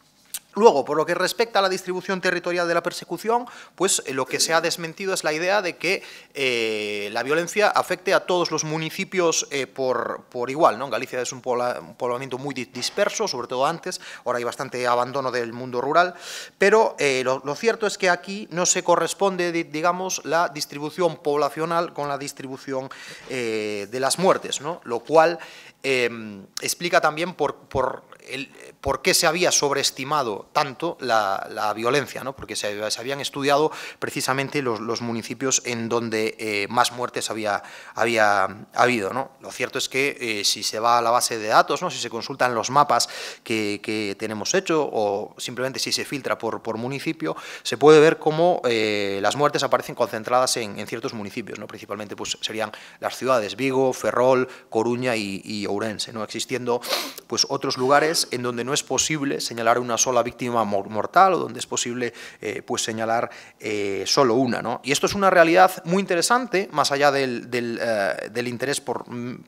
Luego, por lo que respecta a la distribución territorial de la persecución, pues eh, lo que se ha desmentido es la idea de que eh, la violencia afecte a todos los municipios eh, por, por, igual. ¿no? Galicia es un, poblamiento muy disperso, sobre todo antes, ahora hay bastante abandono del mundo rural, pero lo, cierto es que aquí no se corresponde, digamos, la distribución poblacional con la distribución de las muertes, ¿no? lo cual em, explica también por, por el, por qué se había sobreestimado tanto la, violencia, ¿no? porque se, habían estudiado precisamente los, municipios en donde eh, más muertes había, había habido. ¿no? Lo cierto es que eh, si se va a la base de datos, ¿no? si se consultan los mapas que, tenemos hecho o simplemente si se filtra por, por municipio, se puede ver cómo eh, las muertes aparecen concentradas en, ciertos municipios, ¿no? principalmente pues, serían las ciudades Vigo, Ferrol, Coruña y, Ourense, ¿no? existiendo pues, otros lugares en donde no es posible señalar una sola víctima mortal o donde es posible eh, pues señalar eh, solo una. Y esto es una realidad muy interesante, más allá del, eh, interés por, mm,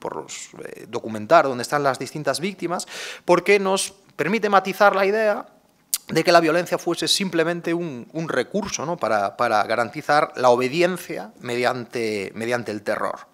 documentar dónde están las distintas víctimas, porque nos permite matizar la idea de que la violencia fuese simplemente un, recurso para, garantizar la obediencia mediante, mediante el terror.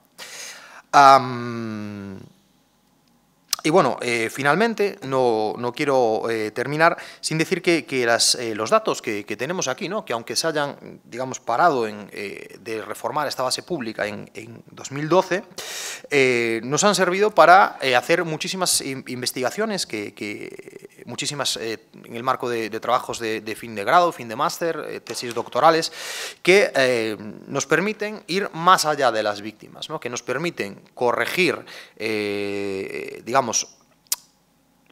Y bueno, eh, finalmente, no, quiero eh, terminar sin decir que, eh, los datos que, tenemos aquí, ¿no? que aunque se hayan, digamos, parado en, de reformar esta base pública en, en 2012, nos han servido para hacer muchísimas investigaciones que, que muchísimas eh, en el marco de, trabajos de, fin de grado, fin de máster, eh, tesis doctorales, que eh, nos permiten ir más allá de las víctimas, que nos permiten corregir, digamos,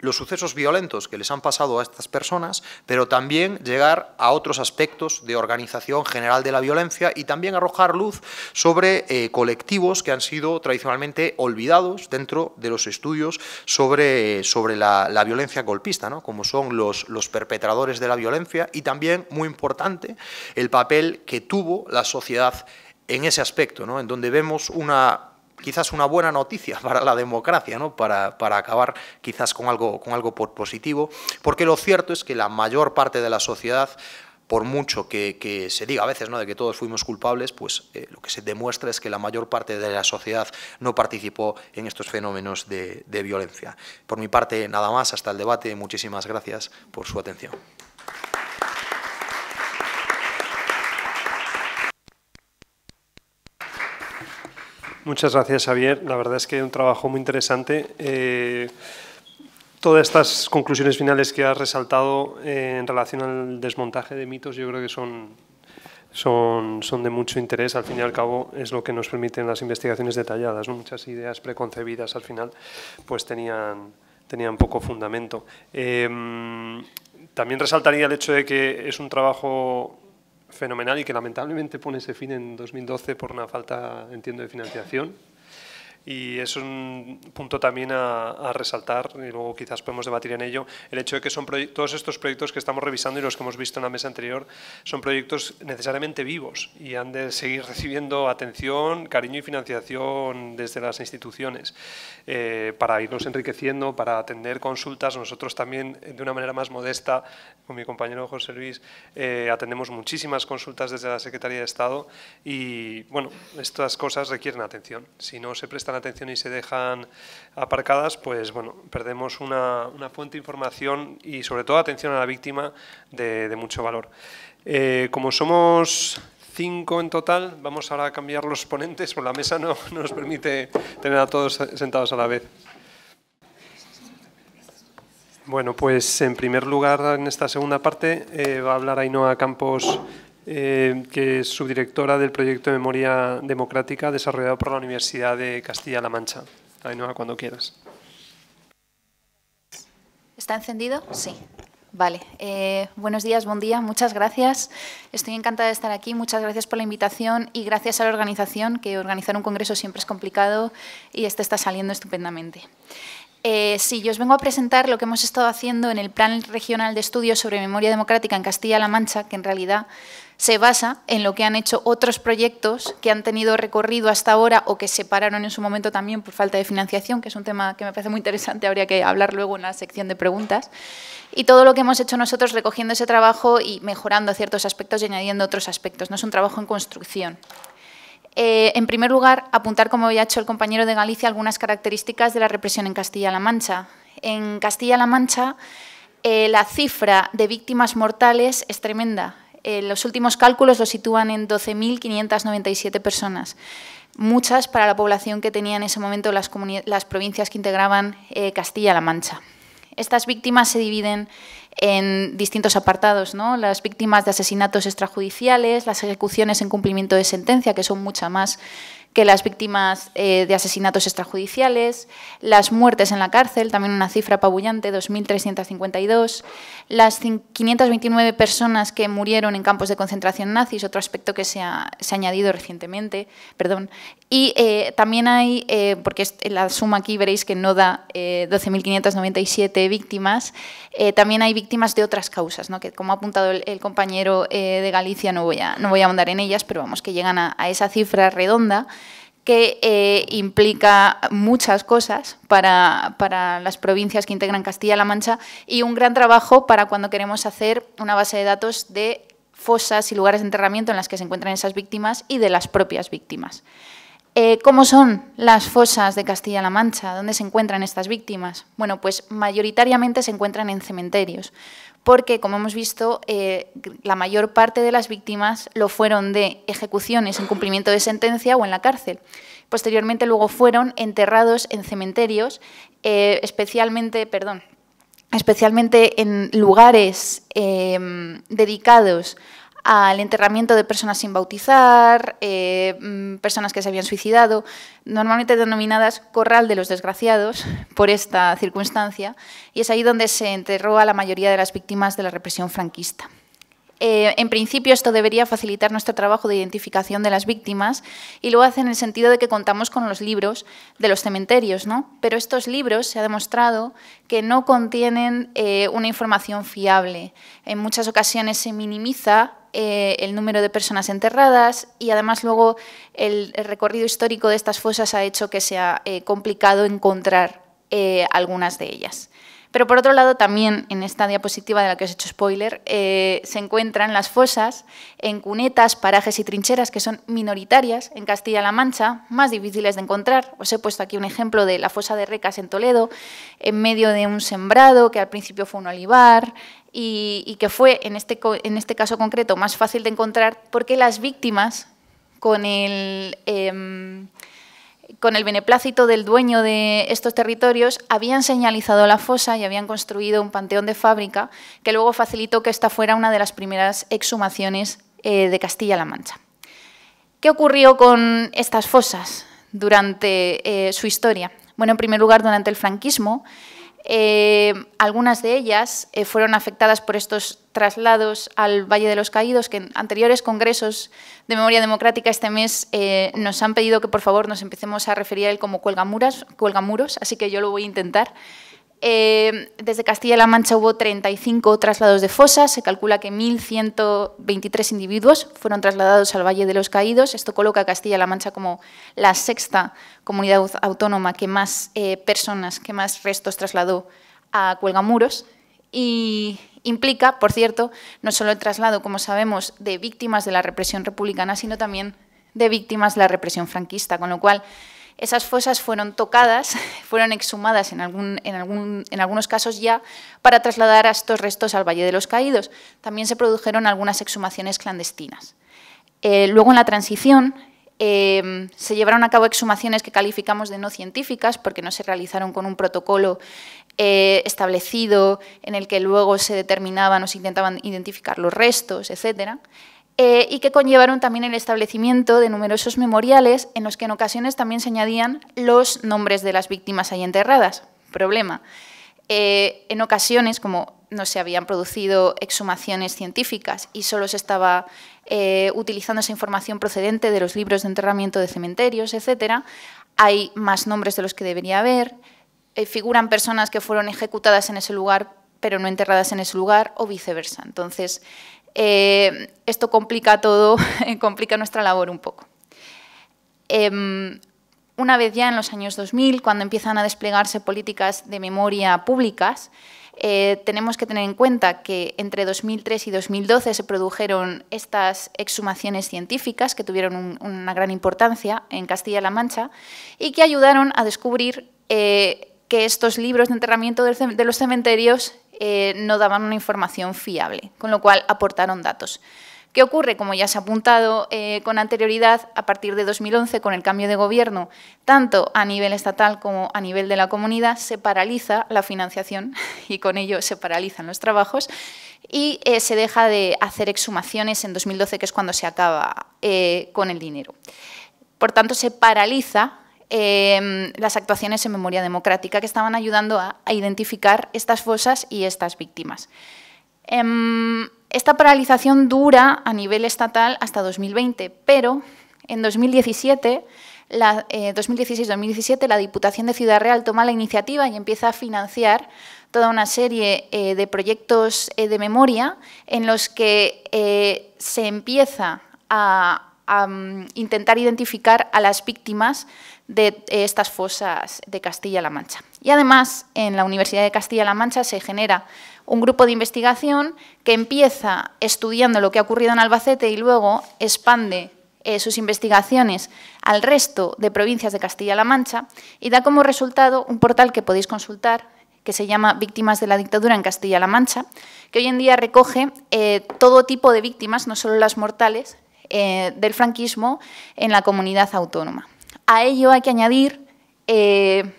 los sucesos violentos que les han pasado a estas personas, pero también llegar a otros aspectos de organización general de la violencia y también arrojar luz sobre eh, colectivos que han sido tradicionalmente olvidados dentro de los estudios sobre, sobre la, violencia golpista, ¿no? como son los, los perpetradores de la violencia y también, muy importante, el papel que tuvo la sociedad en ese aspecto, ¿no? en donde vemos una quizás una buena noticia para la democracia, ¿no? para, para acabar quizás con algo, con algo positivo, porque lo cierto es que la mayor parte de la sociedad por mucho que, se diga a veces ¿no? de que todos fuimos culpables, pues eh, lo que se demuestra es que la mayor parte de la sociedad no participó en estos fenómenos de violencia. Por mi parte, nada más, hasta el debate, muchísimas gracias por su atención.
Muchas gracias, Javier. La verdad es que es un trabajo muy interesante. Eh, todas estas conclusiones finales que has resaltado eh, en relación al desmontaje de mitos, yo creo que son, son, son de mucho interés. Al fin y al cabo, es lo que nos permiten las investigaciones detalladas. Muchas ideas preconcebidas al final pues tenían, tenían poco fundamento. Eh, también resaltaría el hecho de que es un trabajo fenomenal y que lamentablemente pone ese fin en 2012 por una falta, entiendo, de financiación y es un punto también a, resaltar, y luego quizás podemos debatir en ello, el hecho de que son todos estos proyectos que estamos revisando y los que hemos visto en la mesa anterior son proyectos necesariamente vivos y han de seguir recibiendo atención, cariño y financiación desde las instituciones eh, para irnos enriqueciendo, para atender consultas. Nosotros también, eh, de una manera más modesta, con mi compañero José Luis, eh, atendemos muchísimas consultas desde la Secretaría de Estado y, bueno, estas cosas requieren atención. Si no se presta atención y se dejan aparcadas, pues bueno, perdemos una, fuente de información y sobre todo atención a la víctima de, mucho valor. Eh, como somos cinco en total, vamos ahora a cambiar los ponentes, por la mesa no, nos permite tener a todos sentados a la vez. Bueno, pues en primer lugar, en esta segunda parte, eh, va a hablar Ainoa Campos eh, que es subdirectora del proyecto de Memoria Democrática desarrollado por la Universidad de Castilla-La Mancha. Ainhoa, cuando quieras.
¿Está encendido? Sí. Vale, eh, buenos días, buen día, muchas gracias. Estoy encantada de estar aquí, muchas gracias por la invitación y gracias a la organización, que organizar un congreso siempre es complicado y este está saliendo estupendamente. Eh, sí, yo os vengo a presentar lo que hemos estado haciendo en el Plan Regional de Estudios sobre Memoria Democrática en Castilla-La Mancha, que en realidad se basa en lo que han hecho otros proyectos que han tenido recorrido hasta ahora o que se pararon en su momento también por falta de financiación, que es un tema que me parece muy interesante, habría que hablar luego en la sección de preguntas. Y todo lo que hemos hecho nosotros recogiendo ese trabajo y mejorando ciertos aspectos y añadiendo otros aspectos. No es un trabajo en construcción. Eh, en primer lugar, apuntar, como había hecho el compañero de Galicia, algunas características de la represión en Castilla-La Mancha. En Castilla-La Mancha, eh, la cifra de víctimas mortales es tremenda. Eh, los últimos cálculos lo sitúan en 12.597 personas, muchas para la población que tenía en ese momento las, provincias que integraban eh, Castilla-La Mancha. Estas víctimas se dividen en distintos apartados, ¿no? las víctimas de asesinatos extrajudiciales, las ejecuciones en cumplimiento de sentencia, que son muchas más que las víctimas eh, de asesinatos extrajudiciales, las muertes en la cárcel, también una cifra apabullante, 2.352, las 529 personas que murieron en campos de concentración nazis, otro aspecto que se ha, añadido recientemente, perdón, y eh, también hay, eh, porque la suma aquí veréis que no da 12.597 víctimas, también hay víctimas de otras causas, ¿no? que como ha apuntado el, compañero de Galicia, no voy, a, no voy a ahondar en ellas, pero vamos, que llegan a, a esa cifra redonda que eh, implica muchas cosas para, las provincias que integran Castilla-La Mancha y un gran trabajo para cuando queremos hacer una base de datos de fosas y lugares de enterramiento en las que se encuentran esas víctimas y de las propias víctimas. Eh, ¿Cómo son las fosas de Castilla-La Mancha? ¿Dónde se encuentran estas víctimas? Bueno, pues mayoritariamente se encuentran en cementerios, porque, como hemos visto, eh, la mayor parte de las víctimas lo fueron de ejecuciones en cumplimiento de sentencia o en la cárcel. Posteriormente, luego fueron enterrados en cementerios, eh, especialmente, perdón, especialmente en lugares eh, dedicados al enterramiento de personas sin bautizar, eh, mm, personas que se habían suicidado, normalmente denominadas corral de los desgraciados por esta circunstancia, y es ahí donde se enterró a la mayoría de las víctimas de la represión franquista. Eh, en principio, esto debería facilitar nuestro trabajo de identificación de las víctimas y lo hace en el sentido de que contamos con los libros de los cementerios, ¿no? Pero estos libros se ha demostrado que no contienen eh, una información fiable. En muchas ocasiones se minimiza eh, el número de personas enterradas y además luego el, el, recorrido histórico de estas fosas ha hecho que sea complicado encontrar algunas de ellas. Pero por otro lado, también en esta diapositiva de la que os he hecho spoiler, eh, se encuentran las fosas en cunetas, parajes y trincheras que son minoritarias en Castilla-La Mancha, más difíciles de encontrar. Os he puesto aquí un ejemplo de la fosa de Recas en Toledo, en medio de un sembrado que al principio fue un olivar, y, que fue, en este, en este caso concreto, más fácil de encontrar porque las víctimas, con el, em, con el beneplácito del dueño de estos territorios, habían señalizado la fosa y habían construido un panteón de fábrica que luego facilitó que esta fuera una de las primeras exhumaciones eh, de Castilla-La Mancha. ¿Qué ocurrió con estas fosas durante eh, su historia? Bueno, en primer lugar, durante el franquismo, eh, algunas de ellas eh, fueron afectadas por estos traslados al Valle de los Caídos, que en anteriores congresos de memoria democrática este mes eh, nos han pedido que por favor nos empecemos a referir a él como cuelgamuros cuelgamuros, así que yo lo voy a intentar. Eh, desde Castilla-La Mancha hubo 35 traslados de fosas, se calcula que 1.123 individuos fueron trasladados al Valle de los Caídos. Esto coloca a Castilla-La Mancha como la sexta comunidad autónoma que más eh, personas, que más restos trasladó a Cuelgamuros. Y implica, por cierto, no solo el traslado, como sabemos, de víctimas de la represión republicana, sino también de víctimas de la represión franquista, con lo cual esas fosas fueron tocadas, fueron exhumadas en, algún, en, algunos casos ya para trasladar a estos restos al Valle de los Caídos. También se produjeron algunas exhumaciones clandestinas. Eh, luego, en la transición, eh, se llevaron a cabo exhumaciones que calificamos de no científicas porque no se realizaron con un protocolo eh, establecido en el que luego se determinaban o se intentaban identificar los restos, etcétera. Eh, y que conllevaron también el establecimiento de numerosos memoriales en los que en ocasiones también se añadían los nombres de las víctimas ahí enterradas. Problema. Eh, en ocasiones, como no se habían producido exhumaciones científicas y solo se estaba eh, utilizando esa información procedente de los libros de enterramiento de cementerios, etc., hay más nombres de los que debería haber, figuran personas que fueron ejecutadas en ese lugar pero no enterradas en ese lugar o viceversa. Entonces, eh, esto complica todo, complica nuestra labor un poco. Em, una vez ya en los años 2000, cuando empiezan a desplegarse políticas de memoria públicas, eh, tenemos que tener en cuenta que entre 2003 y 2012 se produjeron estas exhumaciones científicas que tuvieron una gran importancia en Castilla-La Mancha y que ayudaron a descubrir eh, que estos libros de enterramiento de los cementerios eh, no daban una información fiable, con lo cual aportaron datos. ¿Qué ocurre? Como ya se ha apuntado eh, con anterioridad, a partir de 2011, con el cambio de gobierno, tanto a nivel estatal como a nivel de la comunidad, se paraliza la financiación y con ello se paralizan los trabajos y eh, se deja de hacer exhumaciones en 2012, que es cuando se acaba con el dinero. Por tanto, se paraliza Em, las actuaciones en memoria democrática que estaban ayudando a, identificar estas fosas y estas víctimas. Em, esta paralización dura a nivel estatal hasta 2020, pero en 2017 2016-2017, eh, la Diputación de Ciudad Real toma la iniciativa y empieza a financiar toda una serie eh, de proyectos eh, de memoria en los que se empieza a, mm, intentar identificar a las víctimas de eh, estas fosas de Castilla-La Mancha. Y además, en la Universidad de Castilla-La Mancha se genera un grupo de investigación que empieza estudiando lo que ha ocurrido en Albacete y luego expande eh, sus investigaciones al resto de provincias de Castilla-La Mancha y da como resultado un portal que podéis consultar que se llama Víctimas de la Dictadura en Castilla-La Mancha, que hoy en día recoge eh, todo tipo de víctimas, no solo las mortales, del franquismo en la comunidad autónoma. A ello hay que añadir eh,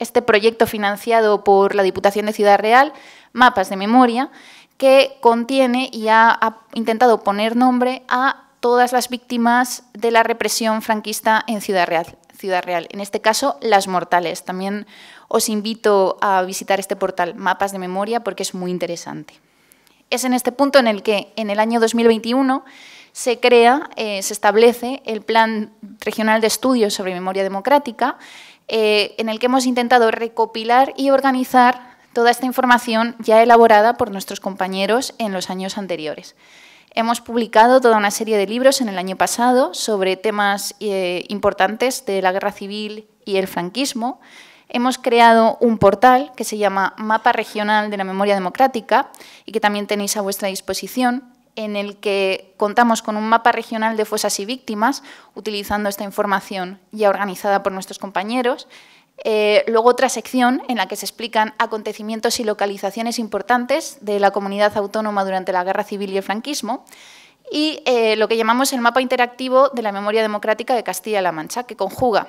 este proyecto financiado por la Diputación de Ciudad Real, Mapas de Memoria, que contiene y ha, intentado poner nombre a todas las víctimas de la represión franquista en Ciudad Real. Ciudad Real, en este caso las mortales. También os invito a visitar este portal Mapas de Memoria porque es muy interesante. Es en este punto en el que en el año 2021 se crea, eh, se establece el Plan Regional de Estudios sobre Memoria Democrática, eh, en el que hemos intentado recopilar y organizar toda esta información ya elaborada por nuestros compañeros en los años anteriores. Hemos publicado toda una serie de libros en el año pasado sobre temas eh, importantes de la guerra civil y el franquismo. Hemos creado un portal que se llama Mapa Regional de la Memoria Democrática y que también tenéis a vuestra disposición en el que contamos con un mapa regional de fosas y víctimas, utilizando esta información ya organizada por nuestros compañeros. Eh, luego otra sección en la que se explican acontecimientos y localizaciones importantes de la comunidad autónoma durante la Guerra Civil y el franquismo y eh, lo que llamamos el mapa interactivo de la memoria democrática de Castilla-La Mancha, que conjuga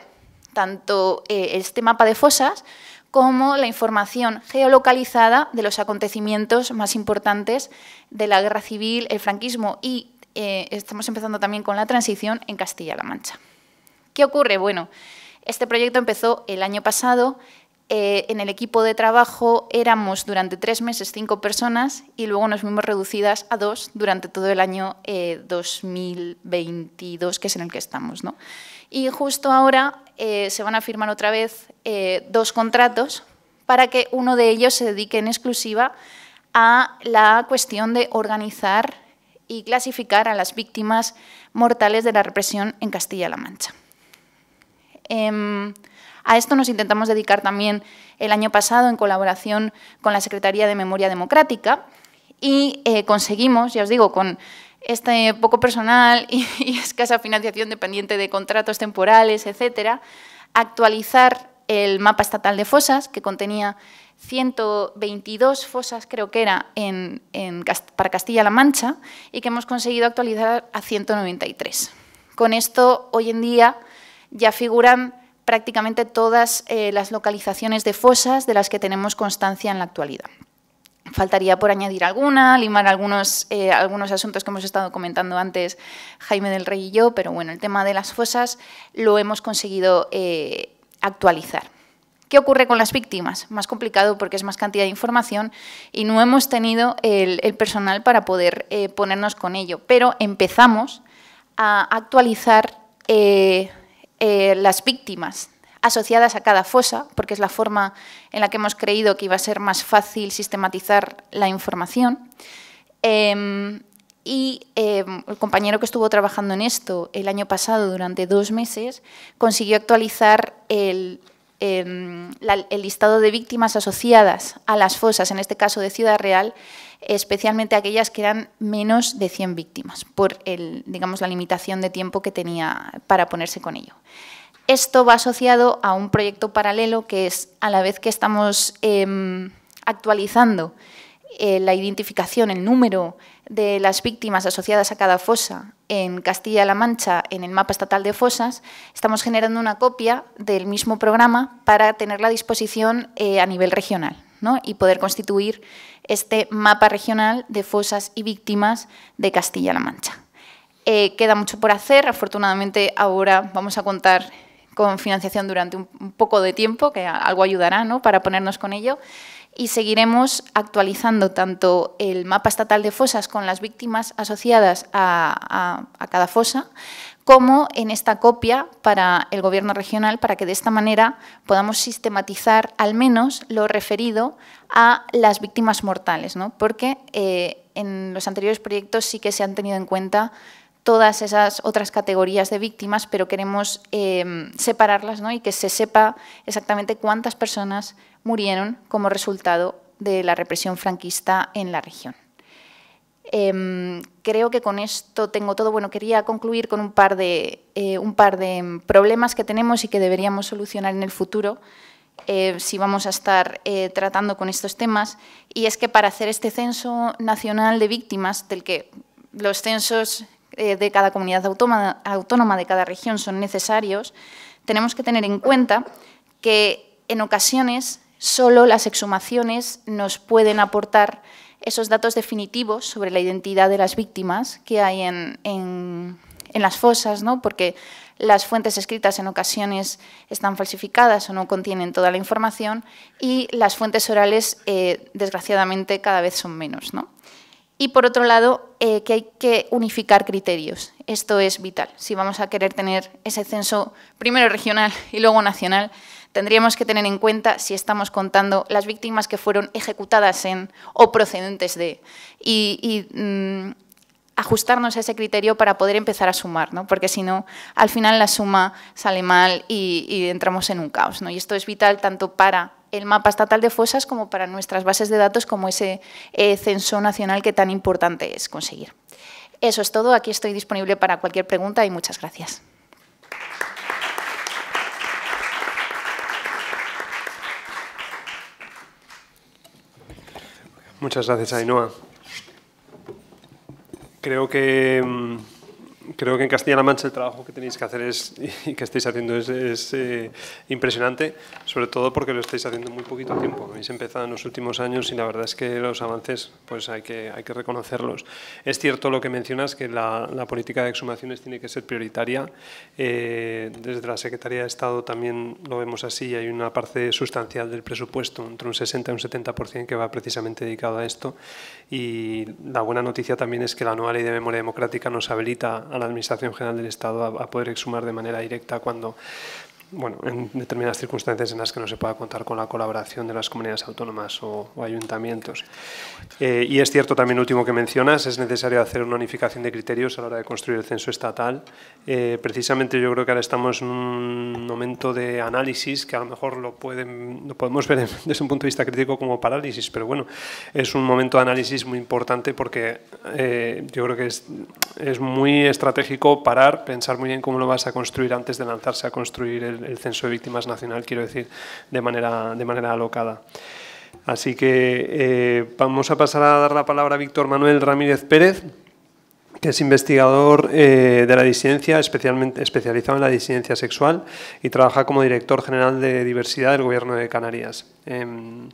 tanto eh, este mapa de fosas como la información geolocalizada de los acontecimientos más importantes de la guerra civil, el franquismo y eh, estamos empezando también con la transición en Castilla-La Mancha. ¿Qué ocurre? Bueno, este proyecto empezó el año pasado. Eh, en el equipo de trabajo éramos durante tres meses cinco personas y luego nos vimos reducidas a dos durante todo el año 2022, eh, que es en el que estamos. ¿no? Y justo ahora eh, se van a firmar otra vez eh, dos contratos para que uno de ellos se dedique en exclusiva a la cuestión de organizar y clasificar a las víctimas mortales de la represión en Castilla-La Mancha. Em, a esto nos intentamos dedicar también el año pasado en colaboración con la Secretaría de Memoria Democrática y eh, conseguimos, ya os digo, con este poco personal y, escasa financiación dependiente de contratos temporales, etcétera, actualizar el mapa estatal de fosas, que contenía 122 fosas, creo que era, en, para Castilla-La Mancha, y que hemos conseguido actualizar a 193. Con esto, hoy en día, ya figuran prácticamente todas eh, las localizaciones de fosas de las que tenemos constancia en la actualidad. Faltaría por añadir alguna, limar algunos, eh, algunos asuntos que hemos estado comentando antes Jaime del Rey y yo, pero bueno, el tema de las fosas lo hemos conseguido eh, actualizar. ¿Qué ocurre con las víctimas? Más complicado porque es más cantidad de información y no hemos tenido el, personal para poder eh, ponernos con ello, pero empezamos a actualizar las víctimas asociadas a cada fosa, porque es la forma en la que hemos creído que iba a ser más fácil sistematizar la información. Em, y em, el compañero que estuvo trabajando en esto el año pasado durante dos meses consiguió actualizar em, el, listado de víctimas asociadas a las fosas, en este caso de Ciudad Real, especialmente aquellas que eran menos de 100 víctimas, por digamos, la limitación de tiempo que tenía para ponerse con ello. Esto va asociado a un proyecto paralelo que es, a la vez que estamos em, actualizando eh, la identificación, el número de las víctimas asociadas a cada fosa en Castilla-La Mancha, en el mapa estatal de fosas, estamos generando una copia del mismo programa para tenerla a disposición eh, a nivel regional y poder constituir este mapa regional de fosas y víctimas de Castilla-La Mancha. Eh, queda mucho por hacer, afortunadamente ahora vamos a contar con financiación durante un, poco de tiempo, que algo ayudará ¿no? para ponernos con ello y seguiremos actualizando tanto el mapa estatal de fosas con las víctimas asociadas a, cada fosa, como en esta copia para el Gobierno regional, para que de esta manera podamos sistematizar al menos lo referido a las víctimas mortales, ¿no? porque eh, en los anteriores proyectos sí que se han tenido en cuenta todas esas otras categorías de víctimas, pero queremos em, separarlas ¿no? y que se sepa exactamente cuántas personas murieron como resultado de la represión franquista en la región. Em, creo que con esto tengo todo. Bueno, quería concluir con un par, de, eh, un par de problemas que tenemos y que deberíamos solucionar en el futuro. Eh, si vamos a estar eh, tratando con estos temas, y es que para hacer este censo nacional de víctimas, del que los censos eh, de cada comunidad autónoma, de cada región son necesarios, tenemos que tener en cuenta que en ocasiones solo las exhumaciones nos pueden aportar esos datos definitivos sobre la identidad de las víctimas que hay en, las fosas, ¿no? porque las fuentes escritas en ocasiones están falsificadas o no contienen toda la información y las fuentes orales, eh, desgraciadamente, cada vez son menos. ¿no? Y por otro lado, eh, que hay que unificar criterios. Esto es vital. Si vamos a querer tener ese censo primero regional y luego nacional, tendríamos que tener en cuenta si estamos contando las víctimas que fueron ejecutadas en o procedentes de. Mm, ajustarnos a ese criterio para poder empezar a sumar, porque si no, al final la suma sale mal y, entramos en un caos. ¿no? Y esto es vital tanto para el mapa estatal de fosas como para nuestras bases de datos, como ese censo nacional que tan importante es conseguir. Eso es todo. Aquí estoy disponible para cualquier pregunta y muchas gracias.
Muchas gracias, Ainhoa creo que mm, creo que en Castilla-La Mancha el trabajo que tenéis que hacer es, y que estáis haciendo es, eh, impresionante, sobre todo porque lo estáis haciendo en muy poquito tiempo. Habéis empezado en los últimos años y la verdad es que los avances pues hay que, hay que reconocerlos. Es cierto lo que mencionas, que la, política de exhumaciones tiene que ser prioritaria. Eh, desde la Secretaría de Estado también lo vemos así, hay una parte sustancial del presupuesto, entre un 60 y un 70% que va precisamente dedicado a esto. Y la buena noticia también es que la nueva ley de memoria democrática nos habilita a la Administración General del Estado a, poder exhumar de manera directa cuando bueno, en determinadas circunstancias en las que no se pueda contar con la colaboración de las comunidades autónomas o, ayuntamientos. Eh, y es cierto también, último que mencionas, es necesario hacer una unificación de criterios a la hora de construir el censo estatal. Eh, precisamente yo creo que ahora estamos en un momento de análisis que a lo mejor lo, pueden, no podemos ver desde un punto de vista crítico como parálisis, pero bueno, es un momento de análisis muy importante porque eh, yo creo que es, es muy estratégico parar, pensar muy bien cómo lo vas a construir antes de lanzarse a construir el el, censo de víctimas nacional, quiero decir, de manera, de manera alocada. Así que eh, vamos a pasar a dar la palabra a Víctor Manuel Ramírez Pérez, que es investigador eh, de la disidencia, especialmente, especializado en la disidencia sexual y trabaja como director general de diversidad del Gobierno de Canarias. Em,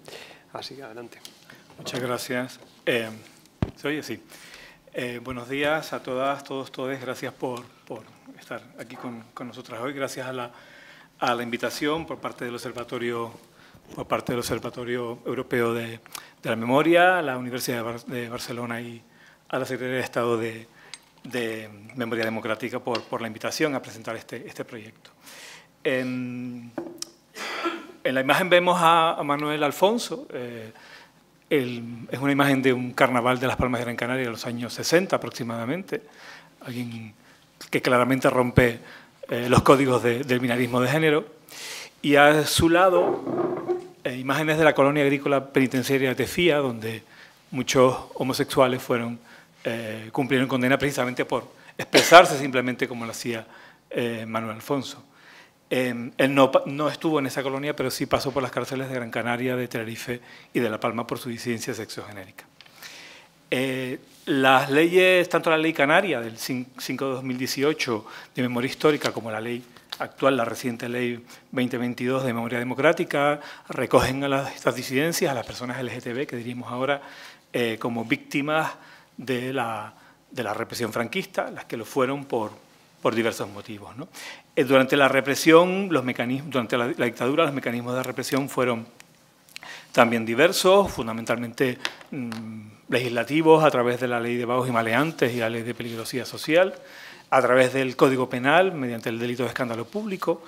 así que adelante. Muchas
gracias. Em, ¿Se oye? Sí. Eh, buenos días a todas, todos, todes. Gracias por, estar aquí con, con nosotras hoy. Gracias a la a la invitación por parte del Observatorio, por parte del Observatorio Europeo de, la Memoria, a la Universidad de, Barcelona y a la Secretaría de Estado de, Memoria Democrática por, la invitación a presentar este, este proyecto. En, la imagen vemos a, Manuel Alfonso, eh, es una imagen de un carnaval de las Palmas de Gran Canaria de los años 60 aproximadamente, alguien que claramente rompe eh, los códigos del binarismo de género, y a su lado eh, imágenes de la colonia agrícola penitenciaria de Tefía, donde muchos homosexuales fueron, eh, cumplieron condena precisamente por expresarse simplemente como lo hacía Manuel Alfonso. Em, él no, no estuvo en esa colonia, pero sí pasó por las cárceles de Gran Canaria, de Tenerife y de La Palma por su disidencia sexogenérica. Las leyes, tanto la ley canaria del 5 de 2018 de memoria histórica como la ley actual, la reciente ley 2022 de memoria democrática, recogen a las, estas disidencias, a las personas LGTB que diríamos ahora eh, como víctimas de la, de la, represión franquista, las que lo fueron por, por diversos motivos. Eh, durante la represión, los mecanismos, durante la, dictadura, los mecanismos de represión fueron también diversos, fundamentalmente... Mm, legislativos, a través de la ley de vagos y maleantes y la ley de peligrosidad social, a través del Código Penal, mediante el delito de escándalo público,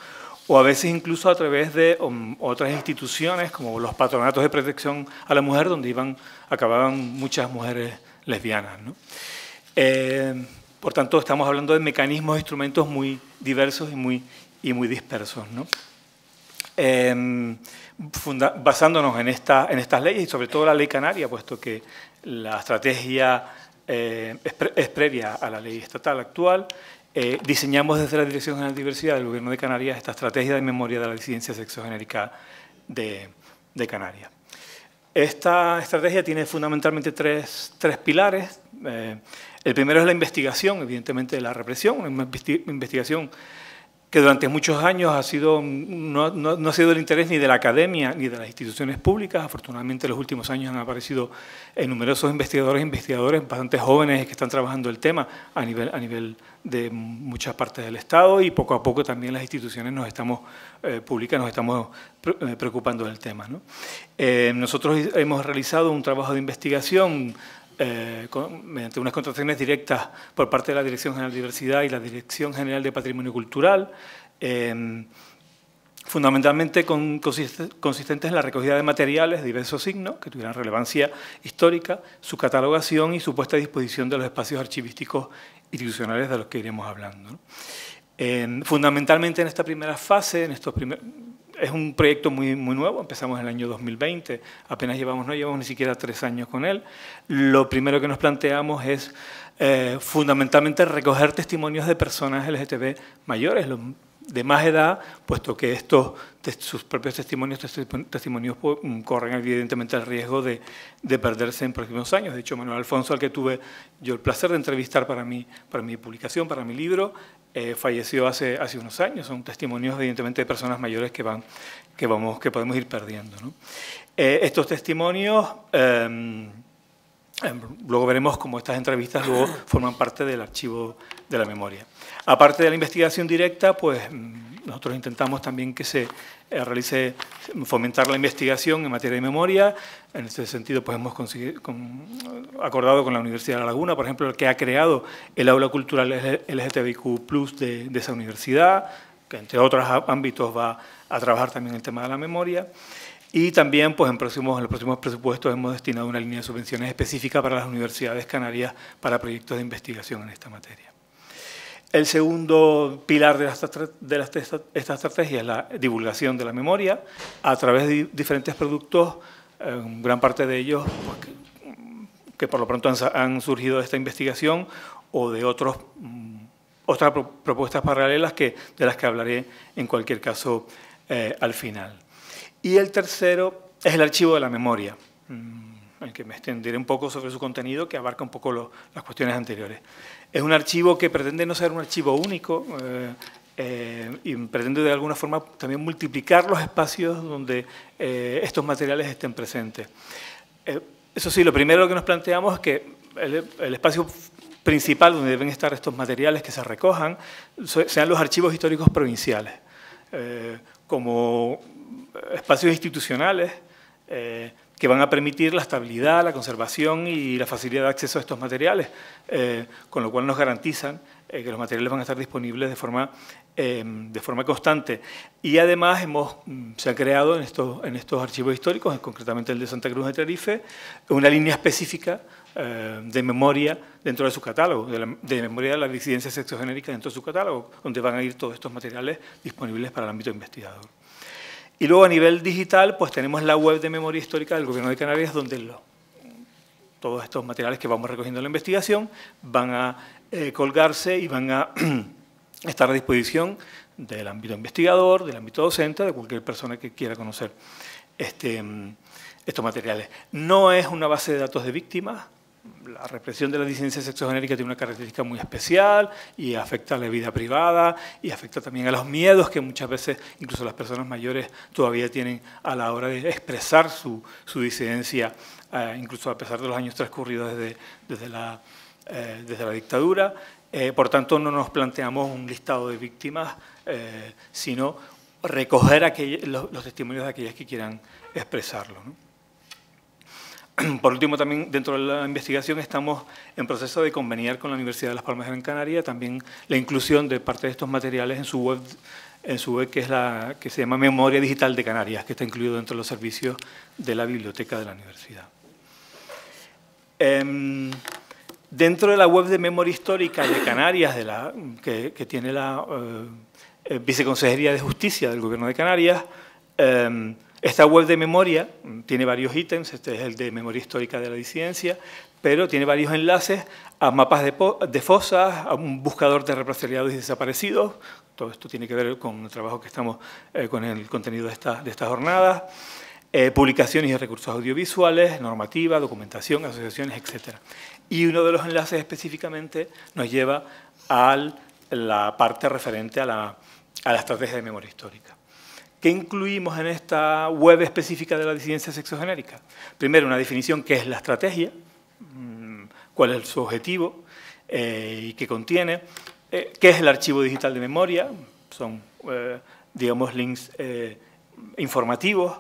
o a veces incluso a través de um, otras instituciones como los patronatos de protección a la mujer, donde iban, acababan muchas mujeres lesbianas. ¿no? Eh, por tanto, estamos hablando de mecanismos, instrumentos muy diversos y muy, y muy dispersos. ¿no? Eh, basándonos en, esta, en estas leyes y sobre todo la ley canaria, puesto que la estrategia eh, es, previa a la ley estatal actual. Eh, diseñamos desde la Dirección General de Diversidad del Gobierno de Canarias esta estrategia de memoria de la disidencia sexogenérica de, Canarias. Esta estrategia tiene fundamentalmente tres, pilares. Eh, el primero es la investigación, evidentemente, de la represión, una investigación que durante muchos años ha sido, no, ha sido el interés ni de la academia ni de las instituciones públicas. Afortunadamente, en los últimos años han aparecido eh, numerosos investigadores e investigadores bastante jóvenes que están trabajando el tema a nivel, a nivel de muchas partes del Estado y poco a poco también las instituciones nos estamos, eh, públicas nos estamos eh, preocupando del tema. nosotros hemos realizado un trabajo de investigación eh, mediante unas contrataciones directas por parte de la Dirección General de Diversidad y la Dirección General de Patrimonio Cultural, em, fundamentalmente con, consistentes en la recogida de materiales de diversos signos que tuvieran relevancia histórica, su catalogación y su puesta a disposición de los espacios archivísticos institucionales de los que iremos hablando. Em, fundamentalmente en esta primera fase, en estos primeros es un proyecto muy, muy nuevo, empezamos en el año 2020, apenas llevamos, no llevamos ni siquiera tres años con él. Lo primero que nos planteamos es eh, fundamentalmente recoger testimonios de personas LGTB mayores, de más edad, puesto que estos, sus propios testimonios, testimonios pues, mm, corren evidentemente el riesgo de, perderse en próximos años. De hecho, Manuel Alfonso, al que tuve yo el placer de entrevistar para mi, para mi publicación, para mi libro, eh, falleció hace, hace unos años. Son testimonios, evidentemente, de personas mayores que, van, que, vamos, que podemos ir perdiendo. Eh, estos testimonios, em, em, luego veremos cómo estas entrevistas luego forman parte del archivo de la memoria. Aparte de la investigación directa, pues mm, nosotros intentamos también que se eh, realice, fomentar la investigación en materia de memoria. En este sentido, pues hemos acordado con la Universidad de La Laguna, por ejemplo, el que ha creado el aula cultural LGTBIQ+, de, de esa universidad, que entre otros ámbitos va a trabajar también el tema de la memoria. Y también, pues en, próximos, en los próximos presupuestos hemos destinado una línea de subvenciones específica para las universidades canarias para proyectos de investigación en esta materia. El segundo pilar de, de esta estrategia es la divulgación de la memoria a través de diferentes productos, eh, gran parte de ellos pues, que, por lo pronto han, surgido de esta investigación o de otros, mm, otras propuestas paralelas que, de las que hablaré en cualquier caso eh, al final. Y el tercero es el archivo de la memoria, en mm, el que me extenderé un poco sobre su contenido que abarca un poco las cuestiones anteriores. Es un archivo que pretende no ser un archivo único eh, eh, y pretende de alguna forma también multiplicar los espacios donde eh, estos materiales estén presentes. eso sí, lo primero que nos planteamos es que el, espacio principal donde deben estar estos materiales que se recojan sean los archivos históricos provinciales, como espacios institucionales que van a permitir la estabilidad, la conservación y la facilidad de acceso a estos materiales, eh, con lo cual nos garantizan eh, que los materiales van a estar disponibles de forma, eh, de forma constante. Y además hemos, mm, se ha creado en estos, en estos archivos históricos, concretamente el de Santa Cruz de Tenerife, una línea específica de memoria dentro de su catálogo, de, memoria de la disidencia sexogenérica dentro de su catálogo, donde van a ir todos estos materiales disponibles para el ámbito investigador. Y luego a nivel digital, pues tenemos la web de memoria histórica del Gobierno de Canarias, donde todos estos materiales que vamos recogiendo en la investigación van a eh, colgarse y van a estar a disposición del ámbito investigador, del ámbito docente, de cualquier persona que quiera conocer este, mm, estos materiales. No es una base de datos de víctimas, la represión de la disidencia sexogenérica tiene una característica muy especial y afecta a la vida privada y afecta también a los miedos que muchas veces incluso las personas mayores todavía tienen a la hora de expresar su, disidencia, eh, incluso a pesar de los años transcurridos desde, eh, la, dictadura. Eh, por tanto, no nos planteamos un listado de víctimas, sino recoger los, testimonios de aquellas que quieran expresarlo. Por último, también dentro de la investigación estamos en proceso de conveniar con la Universidad de Las Palmas de Gran Canaria también la inclusión de parte de estos materiales en su web, en su web que, es la, que se llama Memoria Digital de Canarias, que está incluido dentro de los servicios de la biblioteca de la universidad. Em, dentro de la web de Memoria Histórica de Canarias, de la, que, tiene la eh, eh, Viceconsejería de Justicia del Gobierno de Canarias, eh, esta web de memoria mm, tiene varios ítems, este es el de memoria histórica de la disidencia, pero tiene varios enlaces a mapas de, fosas, a un buscador de represaliados y desaparecidos, todo esto tiene que ver con el trabajo que estamos, eh, con el contenido de, estas jornadas, eh, publicaciones y recursos audiovisuales, normativa, documentación, asociaciones, etc. Y uno de los enlaces específicamente nos lleva a la parte referente a la, a la estrategia de memoria histórica. ¿Qué incluimos en esta web específica de la disidencia sexogenérica. Primero, una definición ¿qué es la estrategia, mm, cuál es su objetivo eh, y qué contiene, eh, qué es el archivo digital de memoria, son, eh, digamos, links informativos,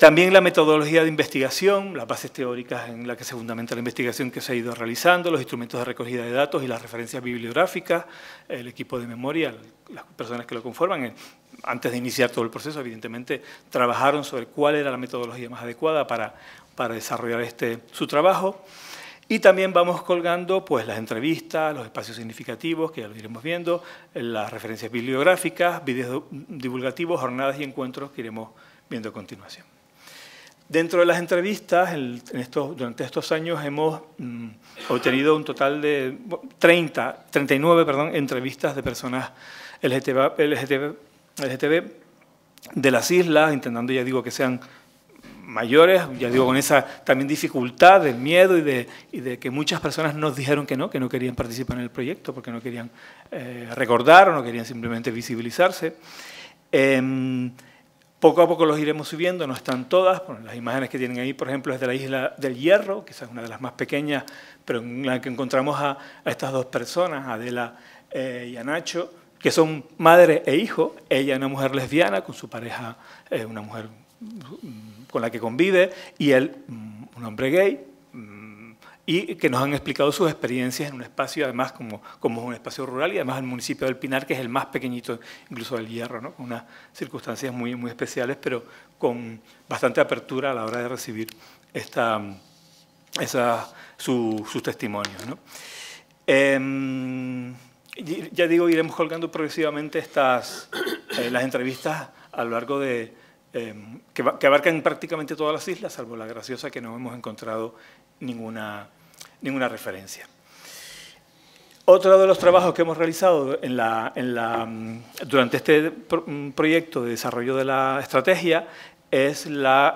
también la metodología de investigación, las bases teóricas en las que se fundamenta la investigación que se ha ido realizando, los instrumentos de recogida de datos y las referencias bibliográficas, el equipo de memoria, las personas que lo conforman, antes de iniciar todo el proceso, evidentemente, trabajaron sobre cuál era la metodología más adecuada para, para desarrollar este, su trabajo. Y también vamos colgando pues, las entrevistas, los espacios significativos, que ya lo iremos viendo, las referencias bibliográficas, vídeos divulgativos, jornadas y encuentros que iremos viendo a continuación. Dentro de las entrevistas, en estos, durante estos años hemos mm, obtenido un total de 30, 39 perdón, entrevistas de personas LGTB de las islas, intentando, ya digo, que sean mayores, ya digo, con esa también dificultad del miedo y de, que muchas personas nos dijeron que no, que no querían participar en el proyecto, porque no querían eh, recordar o no querían simplemente visibilizarse. Em, poco a poco los iremos subiendo, no están todas, las imágenes que tienen ahí, por ejemplo, es de la isla del Hierro, que es una de las más pequeñas, pero en la que encontramos a, estas dos personas, Adela eh, y a Nacho, que son madre e hijo, ella una mujer lesbiana con su pareja, eh, una mujer mm, con la que convive, y él mm, un hombre gay, mm, y que nos han explicado sus experiencias en un espacio, además como, como un espacio rural y además el municipio del Pinar, que es el más pequeñito incluso del Hierro, con unas circunstancias muy, muy especiales, pero con bastante apertura a la hora de recibir esta, esa, sus testimonios. ¿no? Em, ya digo, iremos colgando progresivamente eh, las entrevistas a lo largo de, em, que, abarcan prácticamente todas las islas, salvo la graciosa que no hemos encontrado ninguna, referencia. Otro de los trabajos que hemos realizado em, durante este em, proyecto de desarrollo de la estrategia es la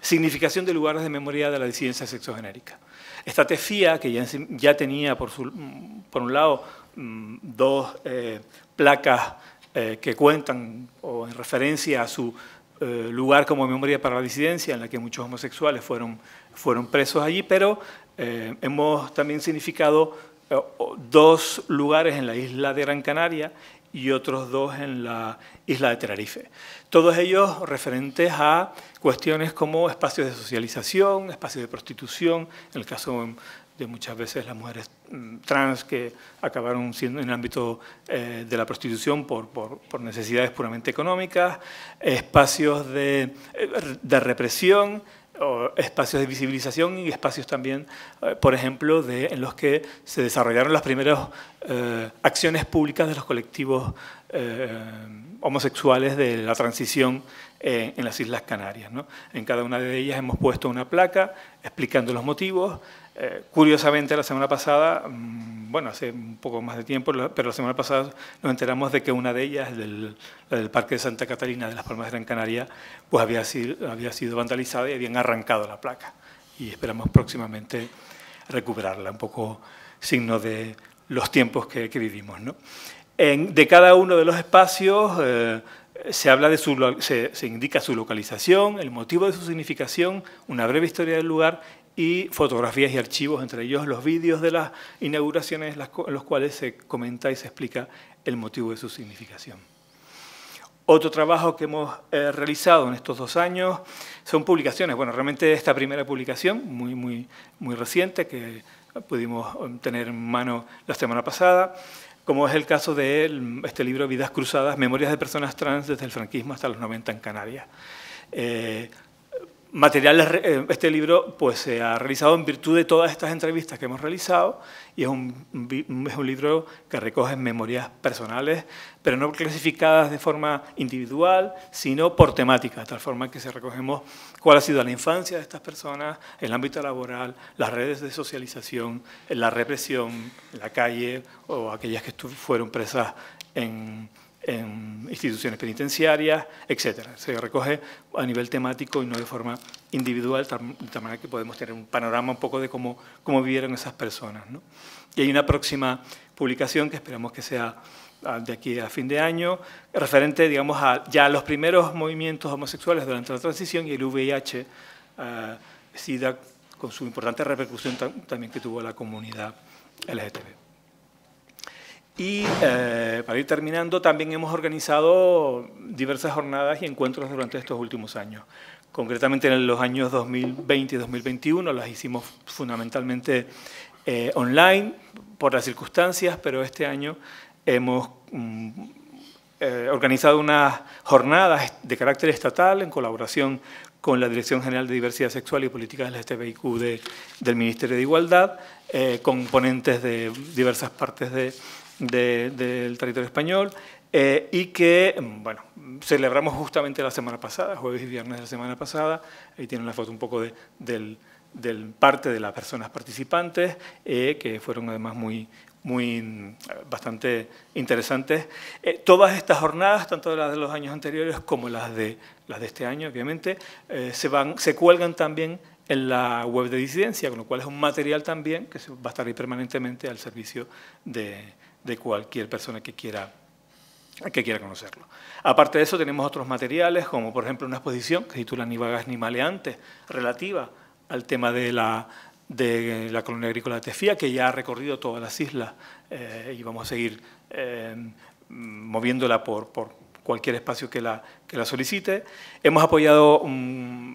significación de lugares de memoria de la disidencia sexogenérica. Esta tefía, que ya, tenía por un lado Mm, dos eh, placas eh, que cuentan o en referencia a su eh, lugar como memoria para la disidencia, en la que muchos homosexuales fueron, fueron presos allí, pero hemos también significado dos lugares en la isla de Gran Canaria y otros dos en la isla de Tenerife. Todos ellos referentes a cuestiones como espacios de socialización, espacios de prostitución, en el caso de muchas veces las mujeres mm, trans que acabaron siendo en el ámbito eh, de la prostitución por, por, necesidades puramente económicas, espacios de, eh, de represión, o espacios de visibilización y espacios también, eh, por ejemplo, de, en los que se desarrollaron las primeras acciones públicas de los colectivos homosexuales de la transición en las Islas Canarias. ¿no? En cada una de ellas hemos puesto una placa explicando los motivos, eh, curiosamente, la semana pasada, mm, bueno, hace un poco más de tiempo, pero la semana pasada nos enteramos de que una de ellas, del, la del Parque de Santa Catalina de las Palmas de Gran Canaria, pues había sido, vandalizada y habían arrancado la placa. Y esperamos próximamente recuperarla, un poco signo de los tiempos que, vivimos. de cada uno de los espacios eh, se, habla de se, indica su localización, el motivo de su significación, una breve historia del lugar y fotografías y archivos, entre ellos los vídeos de las inauguraciones en los cuales se comenta y se explica el motivo de su significación. Otro trabajo que hemos eh, realizado en estos dos años son publicaciones. Bueno, realmente esta primera publicación, muy, muy, muy reciente, que pudimos um, tener en mano la semana pasada, como es el caso de este libro Vidas Cruzadas, Memorias de Personas Trans desde el franquismo hasta los 90 en Canarias. Eh, material, eh, este libro pues, se ha realizado en virtud de todas estas entrevistas que hemos realizado y es un, es un libro que recoge memorias personales, pero no clasificadas de forma individual, sino por temática, de tal forma que se recogemos cuál ha sido la infancia de estas personas, el ámbito laboral, las redes de socialización, la represión, la calle o aquellas que fueron presas en en instituciones penitenciarias, etc. Se recoge a nivel temático y no de forma individual, de tal manera que podemos tener un panorama un poco de cómo, cómo vivieron esas personas. ¿no? Y hay una próxima publicación que esperamos que sea ah, de aquí a fin de año, referente digamos, a, ya a los primeros movimientos homosexuales durante la transición y el VIH, ah, SIDA, con su importante repercusión también que tuvo la comunidad LGTB. Y eh, para ir terminando, también hemos organizado diversas jornadas y encuentros durante estos últimos años. Concretamente en los años 2020 y 2021 las hicimos fundamentalmente eh, online por las circunstancias, pero este año hemos mm, eh, organizado unas jornadas de carácter estatal en colaboración con la Dirección General de Diversidad Sexual y Políticas del STBIQ de, del Ministerio de Igualdad, componentes con ponentes de diversas partes de, del territorio español eh, y que, bueno, celebramos justamente la semana pasada, jueves y viernes de la semana pasada, ahí tienen la foto un poco de, del, parte de las personas participantes, eh, que fueron además muy, muy mm, bastante interesantes. Eh, todas estas jornadas, tanto las de los años anteriores como las de, las de este año, obviamente, se, van, se cuelgan también en la web de disidencia, con lo cual es un material también que va a estar ahí permanentemente al servicio de, de cualquier persona que quiera, que quiera conocerlo. Aparte de eso, tenemos otros materiales, como por ejemplo una exposición que titula Ni vagas ni maleantes, relativa al tema de la, de la colonia agrícola de Tefía, que ya ha recorrido todas las islas eh, y vamos a seguir eh, moviéndola por, cualquier espacio que la, que la solicite. Hemos apoyado mm,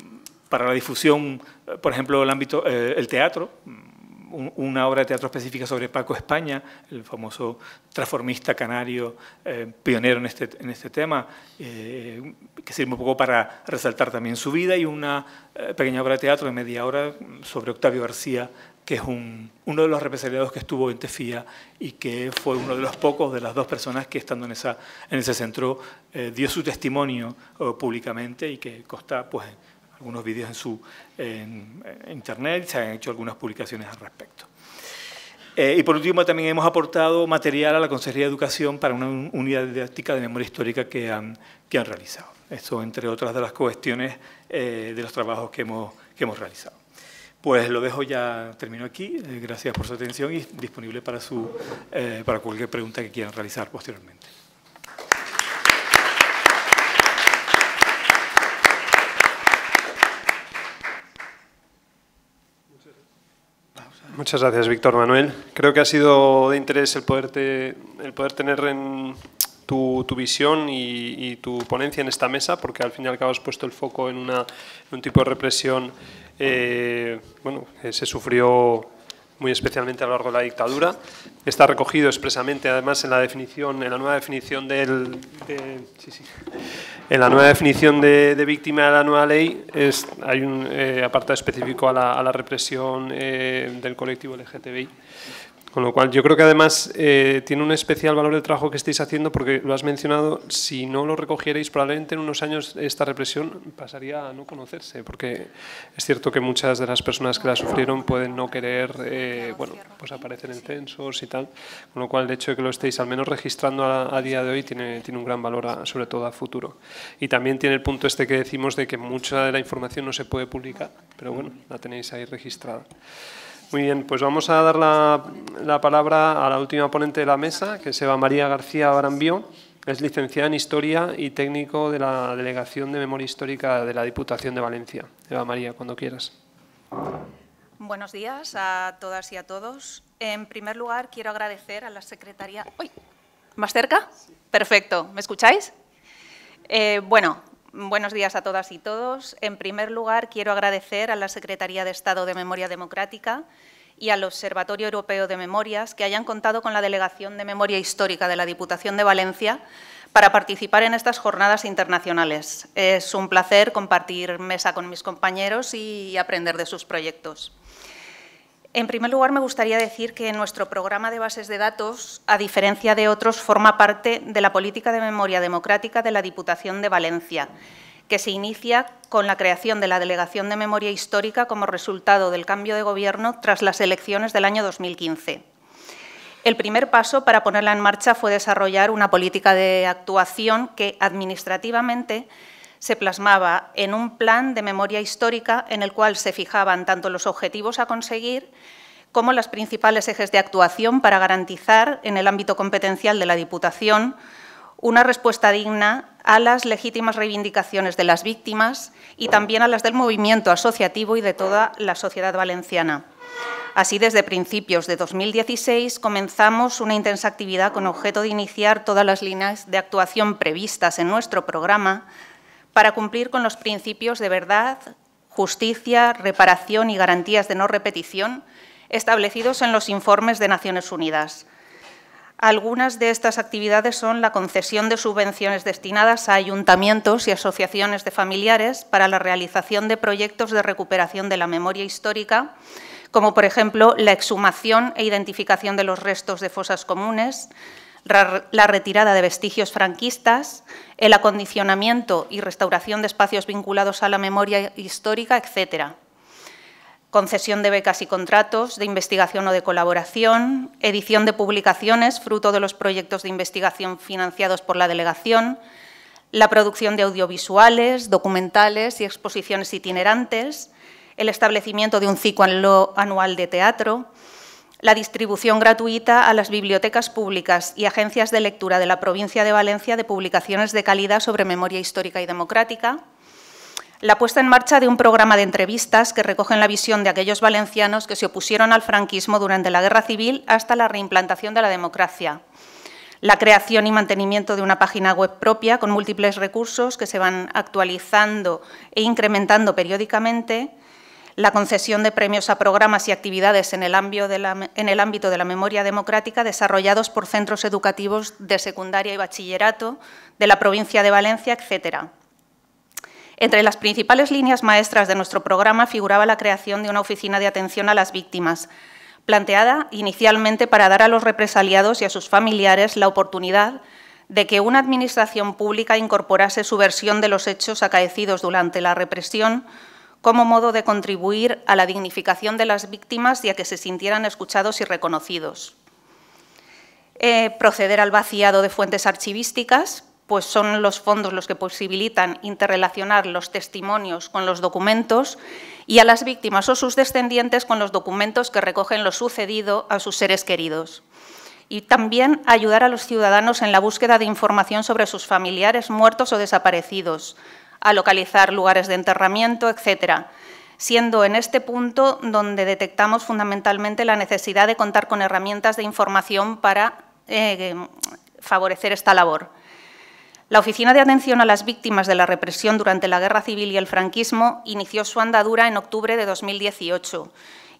para la difusión, eh, por ejemplo, el ámbito, el teatro, mm, una obra de teatro específica sobre Paco España, el famoso transformista canario, eh, pionero en este, en este tema, eh, que sirve un poco para resaltar también su vida, y una eh, pequeña obra de teatro de media hora sobre Octavio García, que es uno de los represaliados que estuvo en Tefía y que fue uno de los pocos, de las dos personas que estando en, esa, en ese centro dio su testimonio públicamente y que consta pues, algunos vídeos en su internet, se han hecho algunas publicaciones al respecto. Eh, y por último, también hemos aportado material a la Consejería de Educación para una unidad didáctica de memoria histórica que han, que han realizado. Esto, entre otras de las cuestiones eh, de los trabajos que hemos, que hemos realizado. Pues lo dejo ya, termino aquí. Eh, gracias por su atención y disponible para, su, para cualquier pregunta que quieran realizar posteriormente.
Muchas gracias, Víctor Manuel. Creo que ha sido de interés el, poderte, el poder tener en tu, visión y, tu ponencia en esta mesa, porque al fin y al cabo has puesto el foco en, un tipo de represión eh, bueno, que se sufrió muy especialmente a lo largo de la dictadura. Está recogido expresamente, además, en la definición, en la nueva definición del, de, en la nueva definición de, víctima de la nueva ley es, hay un eh, apartado específico a la, represión eh, del colectivo LGTBI. Con lo cual, yo creo que además eh, tiene un especial valor el trabajo que estáis haciendo, porque lo has mencionado, si no lo recogierais, probablemente en unos años esta represión pasaría a no conocerse, porque es cierto que muchas de las personas que la sufrieron pueden no querer, eh, bueno, pues aparecer en censos y tal, con lo cual el hecho de que lo estéis al menos registrando a, día de hoy tiene, tiene un gran valor, sobre todo a futuro. Y también tiene el punto este que decimos de que mucha de la información no se puede publicar, pero bueno, la tenéis ahí registrada. Muy bien, pues vamos a dar la, palabra a la última ponente de la mesa, que es Eva María García Barambio. Es licenciada en Historia y técnico de la Delegación de Memoria Histórica de la Diputación de Valencia. Eva María, cuando quieras.
Buenos días a todas y a todos. En primer lugar, quiero agradecer a la Secretaría... ¡Uy! ¿Más cerca? Perfecto. ¿Me escucháis? Eh, bueno, Buenos días a todas y todos. En primer lugar, quiero agradecer a la Secretaría de Estado de Memoria Democrática y al Observatorio Europeo de Memorias que hayan contado con la Delegación de Memoria Histórica de la Diputación de Valencia para participar en estas jornadas internacionales. Es un placer compartir mesa con mis compañeros y aprender de sus proyectos. En primer lugar, me gustaría decir que nuestro programa de bases de datos, a diferencia de otros, forma parte de la política de memoria democrática de la Diputación de Valencia, que se inicia con la creación de la Delegación de Memoria Histórica como resultado del cambio de gobierno tras las elecciones del año 2015. El primer paso para ponerla en marcha fue desarrollar una política de actuación que, administrativamente, se plasmaba en un plan de memoria histórica en el cual se fijaban tanto los objetivos a conseguir como las principales ejes de actuación para garantizar en el ámbito competencial de la Diputación una respuesta digna a las legítimas reivindicaciones de las víctimas y también a las del movimiento asociativo y de toda la sociedad valenciana. Así, desde principios de 2016 comenzamos una intensa actividad con objeto de iniciar todas las líneas de actuación previstas en nuestro programa para cumplir con los principios de verdad, justicia, reparación y garantías de no repetición establecidos en los informes de Naciones Unidas. Algunas de estas actividades son la concesión de subvenciones destinadas a ayuntamientos y asociaciones de familiares para la realización de proyectos de recuperación de la memoria histórica, como por ejemplo la exhumación e identificación de los restos de fosas comunes, la retirada de vestigios franquistas, el acondicionamiento y restauración de espacios vinculados a la memoria histórica, etc. Concesión de becas y contratos de investigación o de colaboración, edición de publicaciones fruto de los proyectos de investigación financiados por la delegación, la producción de audiovisuales, documentales y exposiciones itinerantes, el establecimiento de un ciclo anual de teatro, la distribución gratuita a las bibliotecas públicas y agencias de lectura de la provincia de Valencia de publicaciones de calidad sobre memoria histórica y democrática, la puesta en marcha de un programa de entrevistas que recogen la visión de aquellos valencianos que se opusieron al franquismo durante la Guerra Civil hasta la reimplantación de la democracia, la creación y mantenimiento de una página web propia con múltiples recursos que se van actualizando e incrementando periódicamente, la concesión de premios a programas y actividades en el, ámbito de la, memoria democrática desarrollados por centros educativos de secundaria y bachillerato de la provincia de Valencia, etcétera. Entre las principales líneas maestras de nuestro programa figuraba la creación de una oficina de atención a las víctimas, planteada inicialmente para dar a los represaliados y a sus familiares la oportunidad de que una administración pública incorporase su versión de los hechos acaecidos durante la represión como modo de contribuir a la dignificación de las víctimas y a que se sintieran escuchados y reconocidos. Eh, proceder al vaciado de fuentes archivísticas, pues son los fondos los que posibilitan interrelacionar los testimonios con los documentos y a las víctimas o sus descendientes con los documentos que recogen lo sucedido a sus seres queridos. Y también ayudar a los ciudadanos en la búsqueda de información sobre sus familiares muertos o desaparecidos, a localizar lugares de enterramiento, etcétera, siendo en este punto donde detectamos fundamentalmente la necesidad de contar con herramientas de información para eh, favorecer esta labor. La Oficina de Atención a las Víctimas de la Represión durante la Guerra Civil y el Franquismo inició su andadura en octubre de 2018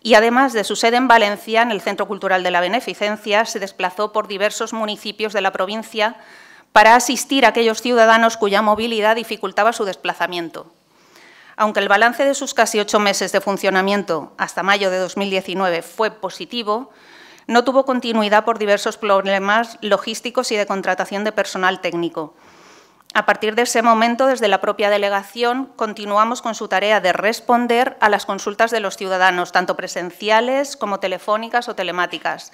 y además de su sede en Valencia, en el Centro Cultural de la Beneficencia, se desplazó por diversos municipios de la provincia para asistir a aquellos ciudadanos cuya movilidad dificultaba su desplazamiento. Aunque el balance de sus casi ocho meses de funcionamiento hasta mayo de 2019 fue positivo, no tuvo continuidad por diversos problemas logísticos y de contratación de personal técnico. A partir de ese momento, desde la propia delegación, continuamos con su tarea de responder a las consultas de los ciudadanos, tanto presenciales como telefónicas o telemáticas,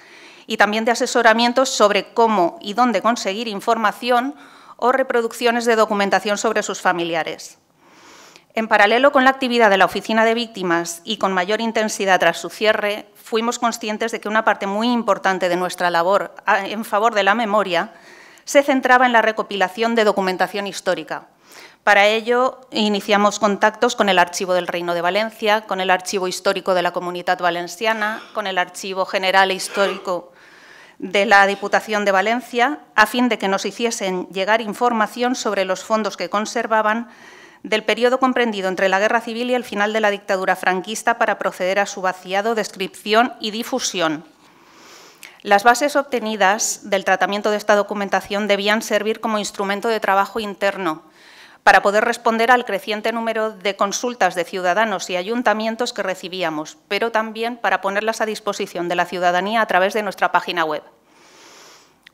y también de asesoramientos sobre cómo y dónde conseguir información o reproducciones de documentación sobre sus familiares. En paralelo con la actividad de la Oficina de Víctimas y con mayor intensidad tras su cierre, fuimos conscientes de que una parte muy importante de nuestra labor ah, en favor de la memoria se centraba en la recopilación de documentación histórica. Para ello, iniciamos contactos con el Archivo del Reino de Valencia, con el Archivo Histórico de la Comunidad Valenciana, con el Archivo General e Histórico de la Diputación de Valencia a fin de que nos hiciesen llegar información sobre los fondos que conservaban del periodo comprendido entre la Guerra Civil y el final de la dictadura franquista para proceder a su vaciado, descripción y difusión. Las bases obtenidas del tratamiento de esta documentación debían servir como instrumento de trabajo interno para poder responder al creciente número de consultas de ciudadanos y ayuntamientos que recibíamos, pero también para ponerlas a disposición de la ciudadanía a través de nuestra página web.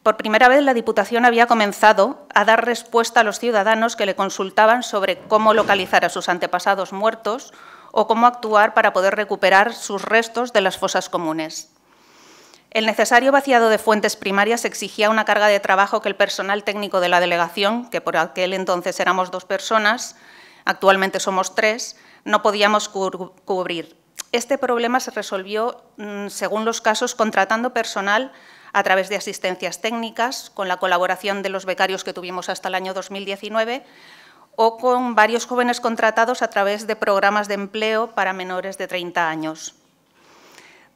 Por primera vez, la Diputación había comenzado a dar respuesta a los ciudadanos que le consultaban sobre cómo localizar a sus antepasados muertos o cómo actuar para poder recuperar sus restos de las fosas comunes. El necesario vaciado de fuentes primarias exigía una carga de trabajo que el personal técnico de la delegación, que por aquel entonces éramos dos personas, actualmente somos tres, no podíamos cubrir. Este problema se resolvió, mm, según los casos, contratando personal a través de asistencias técnicas, con la colaboración de los becarios que tuvimos hasta el año 2019, o con varios jóvenes contratados a través de programas de empleo para menores de 30 años.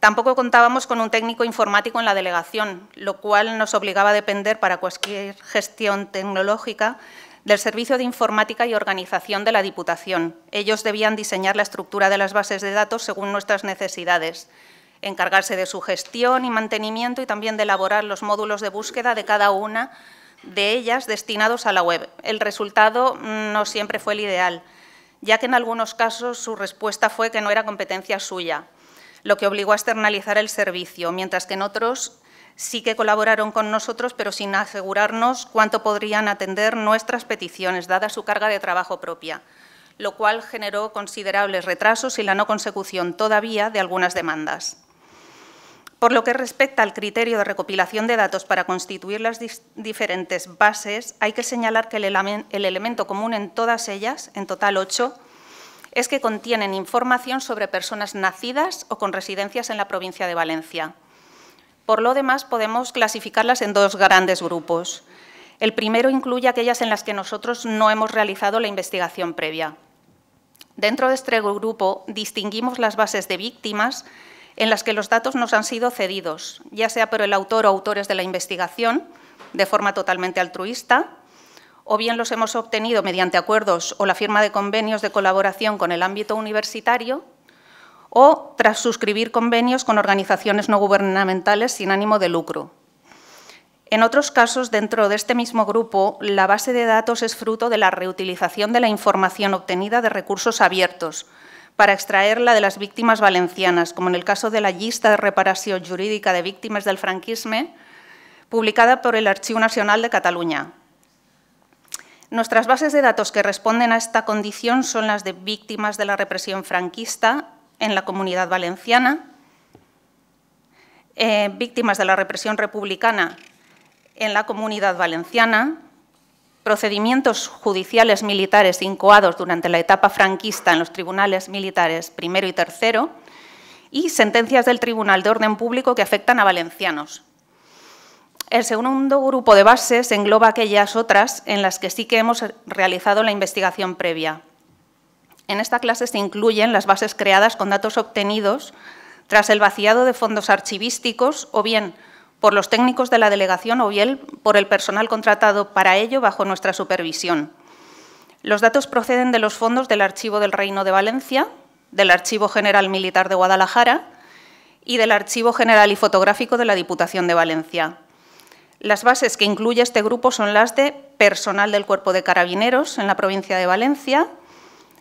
Tampoco contábamos con un técnico informático en la delegación, lo cual nos obligaba a depender para cualquier gestión tecnológica del Servicio de Informática y Organización de la Diputación. Ellos debían diseñar la estructura de las bases de datos según nuestras necesidades, encargarse de su gestión y mantenimiento y también de elaborar los módulos de búsqueda de cada una de ellas destinados a la web. El resultado mm, no siempre fue el ideal, ya que en algunos casos su respuesta fue que no era competencia suya lo que obligó a externalizar el servicio, mientras que en otros sí que colaboraron con nosotros, pero sin asegurarnos cuánto podrían atender nuestras peticiones, dada su carga de trabajo propia, lo cual generó considerables retrasos y la no consecución todavía de algunas demandas. Por lo que respecta al criterio de recopilación de datos para constituir las diferentes bases, hay que señalar que el, elemento común en todas ellas, en total ocho, es que contienen información sobre personas nacidas o con residencias en la provincia de Valencia. Por lo demás, podemos clasificarlas en dos grandes grupos. El primero incluye aquellas en las que nosotros no hemos realizado la investigación previa. Dentro de este grupo distinguimos las bases de víctimas en las que los datos nos han sido cedidos, ya sea por el autor o autores de la investigación, de forma totalmente altruista, o bien los hemos obtenido mediante acuerdos o la firma de convenios de colaboración con el ámbito universitario, o tras suscribir convenios con organizaciones no gubernamentales sin ánimo de lucro. En otros casos, dentro de este mismo grupo, la base de datos es fruto de la reutilización de la información obtenida de recursos abiertos para extraerla de las víctimas valencianas, como en el caso de la lista de reparación Jurídica de víctimas del Franquisme, publicada por el Archivo Nacional de Cataluña, Nuestras bases de datos que responden a esta condición son las de víctimas de la represión franquista en la comunidad valenciana, eh, víctimas de la represión republicana en la comunidad valenciana, procedimientos judiciales militares incoados durante la etapa franquista en los tribunales militares primero y tercero, y sentencias del Tribunal de Orden Público que afectan a valencianos, el segundo grupo de bases engloba aquellas otras en las que sí que hemos realizado la investigación previa. En esta clase se incluyen las bases creadas con datos obtenidos tras el vaciado de fondos archivísticos o bien por los técnicos de la delegación o bien por el personal contratado para ello bajo nuestra supervisión. Los datos proceden de los fondos del Archivo del Reino de Valencia, del Archivo General Militar de Guadalajara y del Archivo General y Fotográfico de la Diputación de Valencia. Las bases que incluye este grupo son las de personal del Cuerpo de Carabineros en la provincia de Valencia,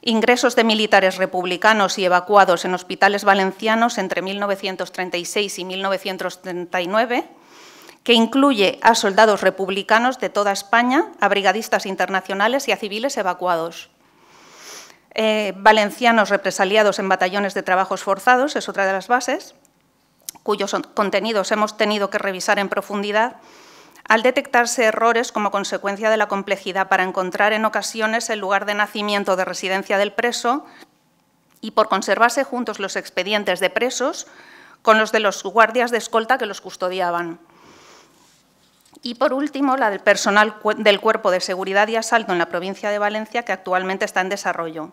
ingresos de militares republicanos y evacuados en hospitales valencianos entre 1936 y 1939, que incluye a soldados republicanos de toda España, a brigadistas internacionales y a civiles evacuados. Eh, valencianos represaliados en batallones de trabajos forzados es otra de las bases, cuyos contenidos hemos tenido que revisar en profundidad al detectarse errores como consecuencia de la complejidad para encontrar en ocasiones el lugar de nacimiento de residencia del preso y por conservarse juntos los expedientes de presos con los de los guardias de escolta que los custodiaban. Y por último, la del personal del Cuerpo de Seguridad y Asalto en la provincia de Valencia, que actualmente está en desarrollo.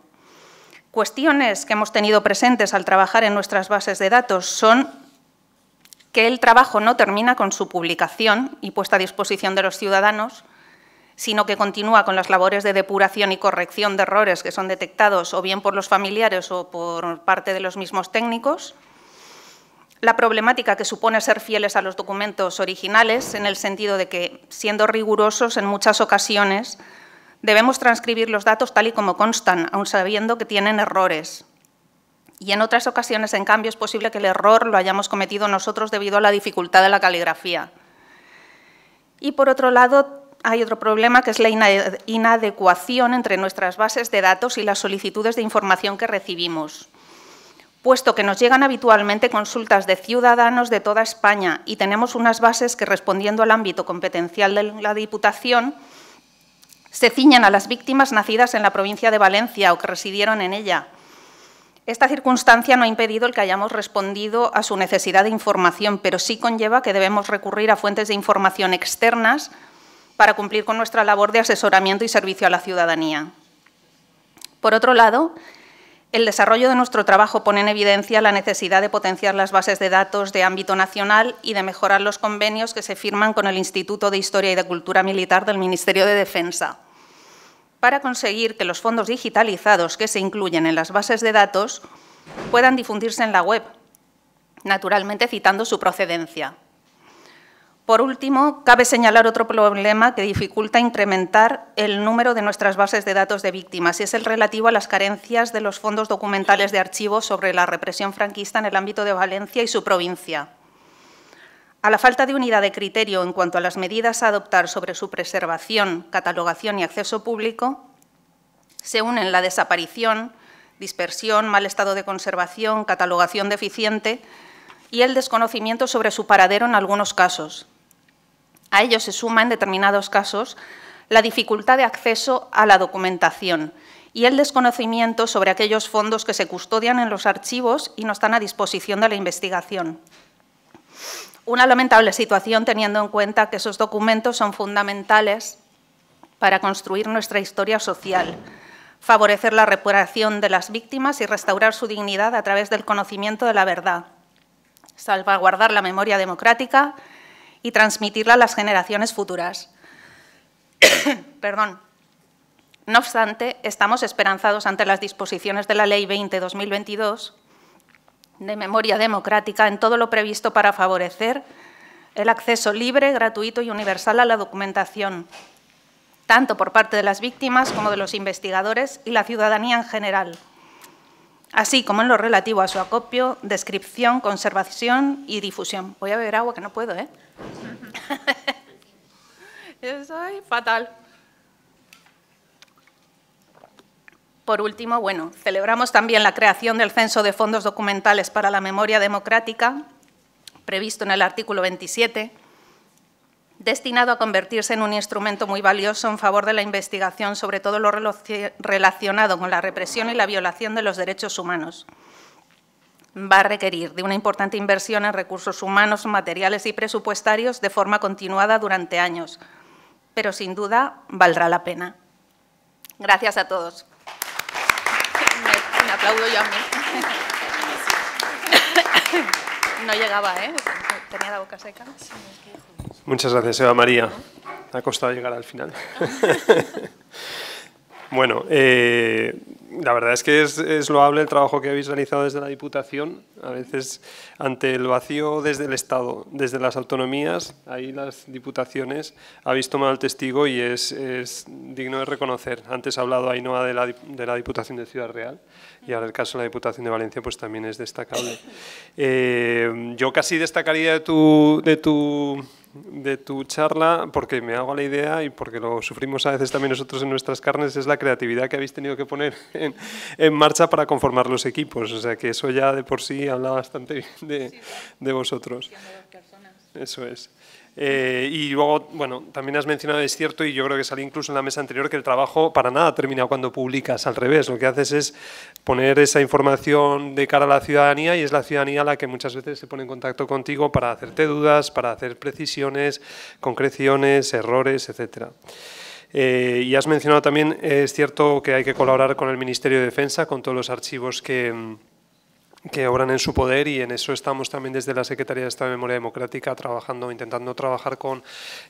Cuestiones que hemos tenido presentes al trabajar en nuestras bases de datos son que el trabajo no termina con su publicación y puesta a disposición de los ciudadanos, sino que continúa con las labores de depuración y corrección de errores que son detectados o bien por los familiares o por parte de los mismos técnicos. La problemática que supone ser fieles a los documentos originales, en el sentido de que, siendo rigurosos en muchas ocasiones, debemos transcribir los datos tal y como constan, aun sabiendo que tienen errores, y en otras ocasiones, en cambio, es posible que el error lo hayamos cometido nosotros debido a la dificultad de la caligrafía. Y por otro lado, hay otro problema que es la inadecuación entre nuestras bases de datos y las solicitudes de información que recibimos. Puesto que nos llegan habitualmente consultas de ciudadanos de toda España y tenemos unas bases que, respondiendo al ámbito competencial de la Diputación, se ciñen a las víctimas nacidas en la provincia de Valencia o que residieron en ella, esta circunstancia no ha impedido el que hayamos respondido a su necesidad de información, pero sí conlleva que debemos recurrir a fuentes de información externas para cumplir con nuestra labor de asesoramiento y servicio a la ciudadanía. Por otro lado, el desarrollo de nuestro trabajo pone en evidencia la necesidad de potenciar las bases de datos de ámbito nacional y de mejorar los convenios que se firman con el Instituto de Historia y de Cultura Militar del Ministerio de Defensa para conseguir que los fondos digitalizados que se incluyen en las bases de datos puedan difundirse en la web, naturalmente citando su procedencia. Por último, cabe señalar otro problema que dificulta incrementar el número de nuestras bases de datos de víctimas, y es el relativo a las carencias de los fondos documentales de archivo sobre la represión franquista en el ámbito de Valencia y su provincia. A la falta de unidad de criterio en cuanto a las medidas a adoptar sobre su preservación, catalogación y acceso público, se unen la desaparición, dispersión, mal estado de conservación, catalogación deficiente y el desconocimiento sobre su paradero en algunos casos. A ello se suma, en determinados casos, la dificultad de acceso a la documentación y el desconocimiento sobre aquellos fondos que se custodian en los archivos y no están a disposición de la investigación una lamentable situación teniendo en cuenta que esos documentos son fundamentales para construir nuestra historia social, favorecer la reparación de las víctimas y restaurar su dignidad a través del conocimiento de la verdad, salvaguardar la memoria democrática y transmitirla a las generaciones futuras. Perdón. No obstante, estamos esperanzados ante las disposiciones de la Ley 20-2022 de memoria democrática en todo lo previsto para favorecer el acceso libre, gratuito y universal a la documentación, tanto por parte de las víctimas como de los investigadores y la ciudadanía en general, así como en lo relativo a su acopio, descripción, conservación y difusión. Voy a beber agua, que no puedo, ¿eh? soy fatal. Por último, bueno, celebramos también la creación del Censo de Fondos Documentales para la Memoria Democrática, previsto en el artículo 27, destinado a convertirse en un instrumento muy valioso en favor de la investigación sobre todo lo relacionado con la represión y la violación de los derechos humanos. Va a requerir de una importante inversión en recursos humanos, materiales y presupuestarios de forma continuada durante años, pero sin duda valdrá la pena. Gracias a todos me aplaudo yo a mí. No llegaba, ¿eh? Tenía
la boca seca. Muchas gracias, Eva María. Ha costado llegar al final. Bueno, eh, la verdad es que es, loable el trabajo que habéis realizado desde la Diputación. A veces, ante el vacío desde el Estado, desde las autonomías, ahí las diputaciones habéis tomado el testigo y es, digno de reconocer. Antes ha hablado Ainhoa de la, Diputación de Ciudad Real y ahora el caso de la Diputación de Valencia pues también es destacable. Eh, yo casi destacaría de de tu de tu charla, porque me hago la idea y porque lo sufrimos a veces también nosotros en nuestras carnes, es la creatividad que habéis tenido que poner en, marcha para conformar los equipos. O sea que eso ya de por sí habla bastante bien de, de vosotros. Eso es. Eh, y luego, bueno, también has mencionado, es cierto, y yo creo que salí incluso en la mesa anterior, que el trabajo para nada termina cuando publicas, al revés, lo que haces es poner esa información de cara a la ciudadanía y es la ciudadanía la que muchas veces se pone en contacto contigo para hacerte dudas, para hacer precisiones, concreciones, errores, etcétera. Eh, y has mencionado también, eh, es cierto que hay que colaborar con el Ministerio de Defensa, con todos los archivos que que obran en su poder y en eso estamos también desde la Secretaría de Estado de Memoria Democrática trabajando, intentando trabajar con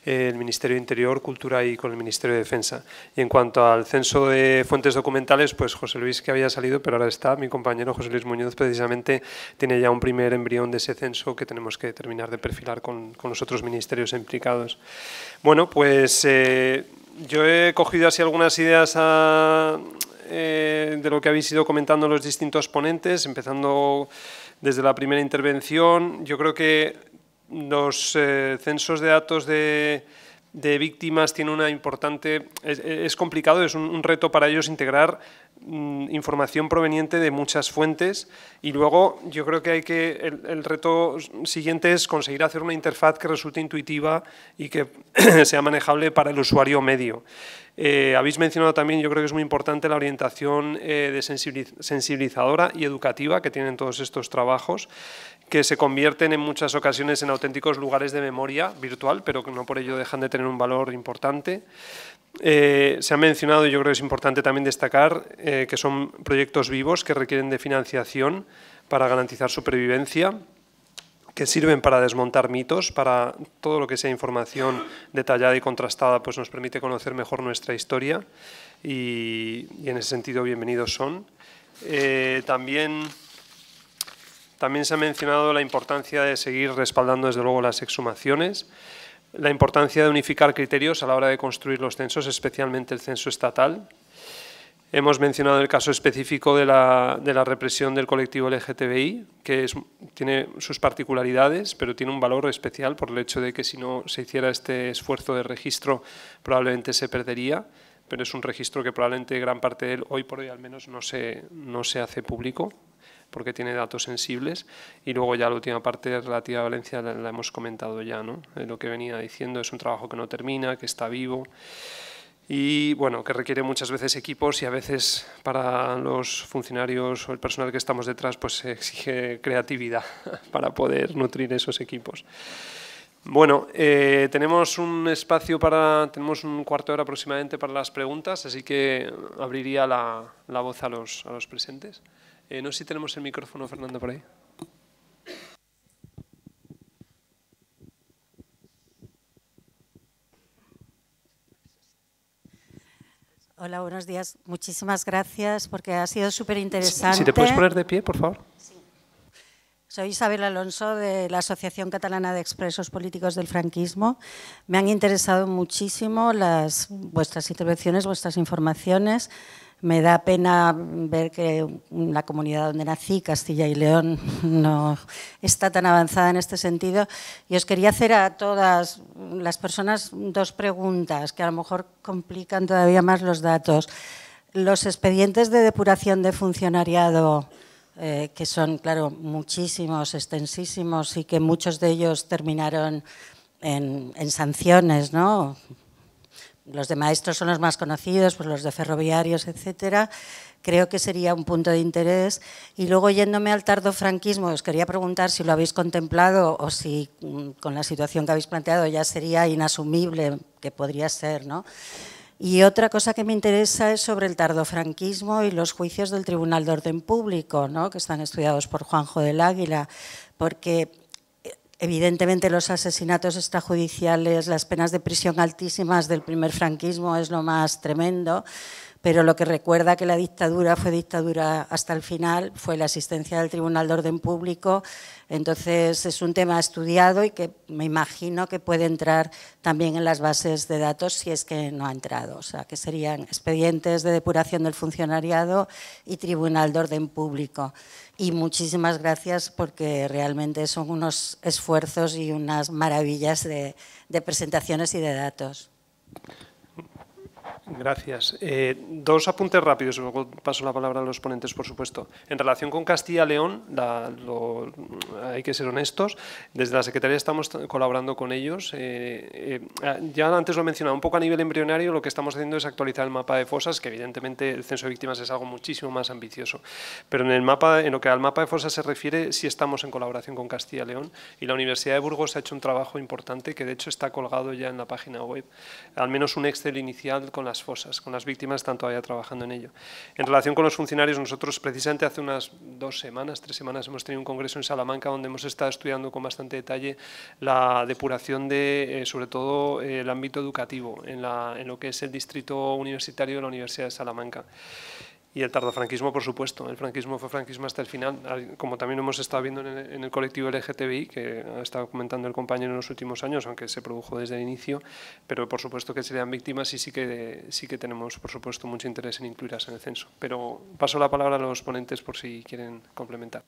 eh, el Ministerio de Interior, Cultura y con el Ministerio de Defensa. Y en cuanto al censo de fuentes documentales, pues José Luis que había salido, pero ahora está, mi compañero José Luis Muñoz precisamente tiene ya un primer embrión de ese censo que tenemos que terminar de perfilar con, los otros ministerios implicados. Bueno, pues... Eh, yo he cogido así algunas ideas a, eh, de lo que habéis ido comentando los distintos ponentes, empezando desde la primera intervención. Yo creo que los eh, censos de datos de, víctimas tiene una importante... Es, complicado, es un, reto para ellos integrar mm, información proveniente de muchas fuentes y luego yo creo que hay que... el reto siguiente es conseguir hacer una interfaz que resulte intuitiva y que sea manejable para el usuario medio. Eh, habéis mencionado también, yo creo que es muy importante la orientación eh, sensibilizadora y educativa que tienen todos estos trabajos, que se convierten en muchas ocasiones en auténticos lugares de memoria virtual, pero que no por ello dejan de tener un valor importante. Eh, se ha mencionado, y yo creo que es importante también destacar, que son proyectos vivos que requieren de financiación para garantizar supervivencia que sirven para desmontar mitos, para todo lo que sea información detallada y contrastada, pues nos permite conocer mejor nuestra historia y, en ese sentido bienvenidos son. Eh, también, también se ha mencionado la importancia de seguir respaldando desde luego las exhumaciones, la importancia de unificar criterios a la hora de construir los censos, especialmente el censo estatal, Hemos mencionado el caso específico de la, represión del colectivo LGTBI, que tiene sus particularidades, pero tiene un valor especial por el hecho de que si no se hiciera este esfuerzo de registro probablemente se perdería, pero es un registro que probablemente gran parte de él, hoy por hoy al menos, no se, no se hace público porque tiene datos sensibles. Y luego ya la última parte relativa a Valencia la, hemos comentado ya. ¿no? Eh, lo que venía diciendo es un trabajo que no termina, que está vivo y bueno, que requiere muchas veces equipos y a veces para los funcionarios o el personal que estamos detrás pues se exige creatividad para poder nutrir esos equipos. Bueno, eh, tenemos un espacio para, tenemos un cuarto de hora aproximadamente para las preguntas, así que abriría la, voz a los, a los presentes. Eh, no sé si tenemos el micrófono, Fernando, por ahí.
Hola, buenos días. Muchísimas gracias porque ha sido súper interesante. Si, te puedes poner de pie, por favor. Soy Isabel Alonso de la Asociación Catalana de Expresos Políticos del Franquismo. Me han interesado muchísimo las, vuestras intervenciones, vuestras informaciones. Me da pena ver que la comunidad donde nací, Castilla y León, no está tan avanzada en este sentido. Y os quería hacer a todas las personas dos preguntas que a lo mejor complican todavía más los datos. Los expedientes de depuración de funcionariado, eh, que son, claro, muchísimos, extensísimos y que muchos de ellos terminaron en, en sanciones, ¿no? los de maestros son los más conocidos, pues los de ferroviarios, etcétera, creo que sería un punto de interés. Y luego yéndome al tardo franquismo, os quería preguntar si lo habéis contemplado o si mm, con la situación que habéis planteado ya sería inasumible, que podría ser, ¿no? Y otra cosa que me interesa es sobre el tardofranquismo y los juicios del Tribunal de Orden Público, ¿no? que están estudiados por Juanjo del Águila, porque Evidentemente los asesinatos extrajudiciales, las penas de prisión altísimas del primer franquismo es lo más tremendo, pero lo que recuerda que la dictadura fue dictadura hasta el final fue la asistencia del Tribunal de Orden Público, entonces es un tema estudiado y que me imagino que puede entrar también en las bases de datos si es que no ha entrado, o sea, que serían expedientes de depuración del funcionariado y Tribunal de Orden Público. Y muchísimas gracias porque realmente son unos esfuerzos y unas maravillas de, de presentaciones y de datos.
Gracias. Eh, dos apuntes rápidos, luego paso la palabra a los ponentes, por supuesto. En relación con Castilla-León, hay que ser honestos, desde la Secretaría estamos colaborando con ellos. Eh, eh, ya antes lo he mencionado, un poco a nivel embrionario lo que estamos haciendo es actualizar el mapa de fosas, que evidentemente el censo de víctimas es algo muchísimo más ambicioso. Pero en, el mapa, en lo que al mapa de fosas se refiere, sí estamos en colaboración con Castilla-León y la Universidad de Burgos ha hecho un trabajo importante que de hecho está colgado ya en la página web, al menos un Excel inicial con las con las víctimas están todavía trabajando en ello. En relación con los funcionarios, nosotros precisamente hace unas dos semanas, tres semanas, hemos tenido un congreso en Salamanca donde hemos estado estudiando con bastante detalle la depuración de, eh, sobre todo, eh, el ámbito educativo en, en lo que es el distrito universitario de la Universidad de Salamanca y el tardafranquismo, por supuesto. El franquismo fue franquismo hasta el final, como también hemos estado viendo en el, colectivo LGTBI, que ha estado comentando el compañero en los últimos años, aunque se produjo desde el inicio, pero por supuesto que serían víctimas y sí que, sí que tenemos, por supuesto, mucho interés en incluirlas en el censo. Pero paso la palabra a los ponentes por si quieren complementar.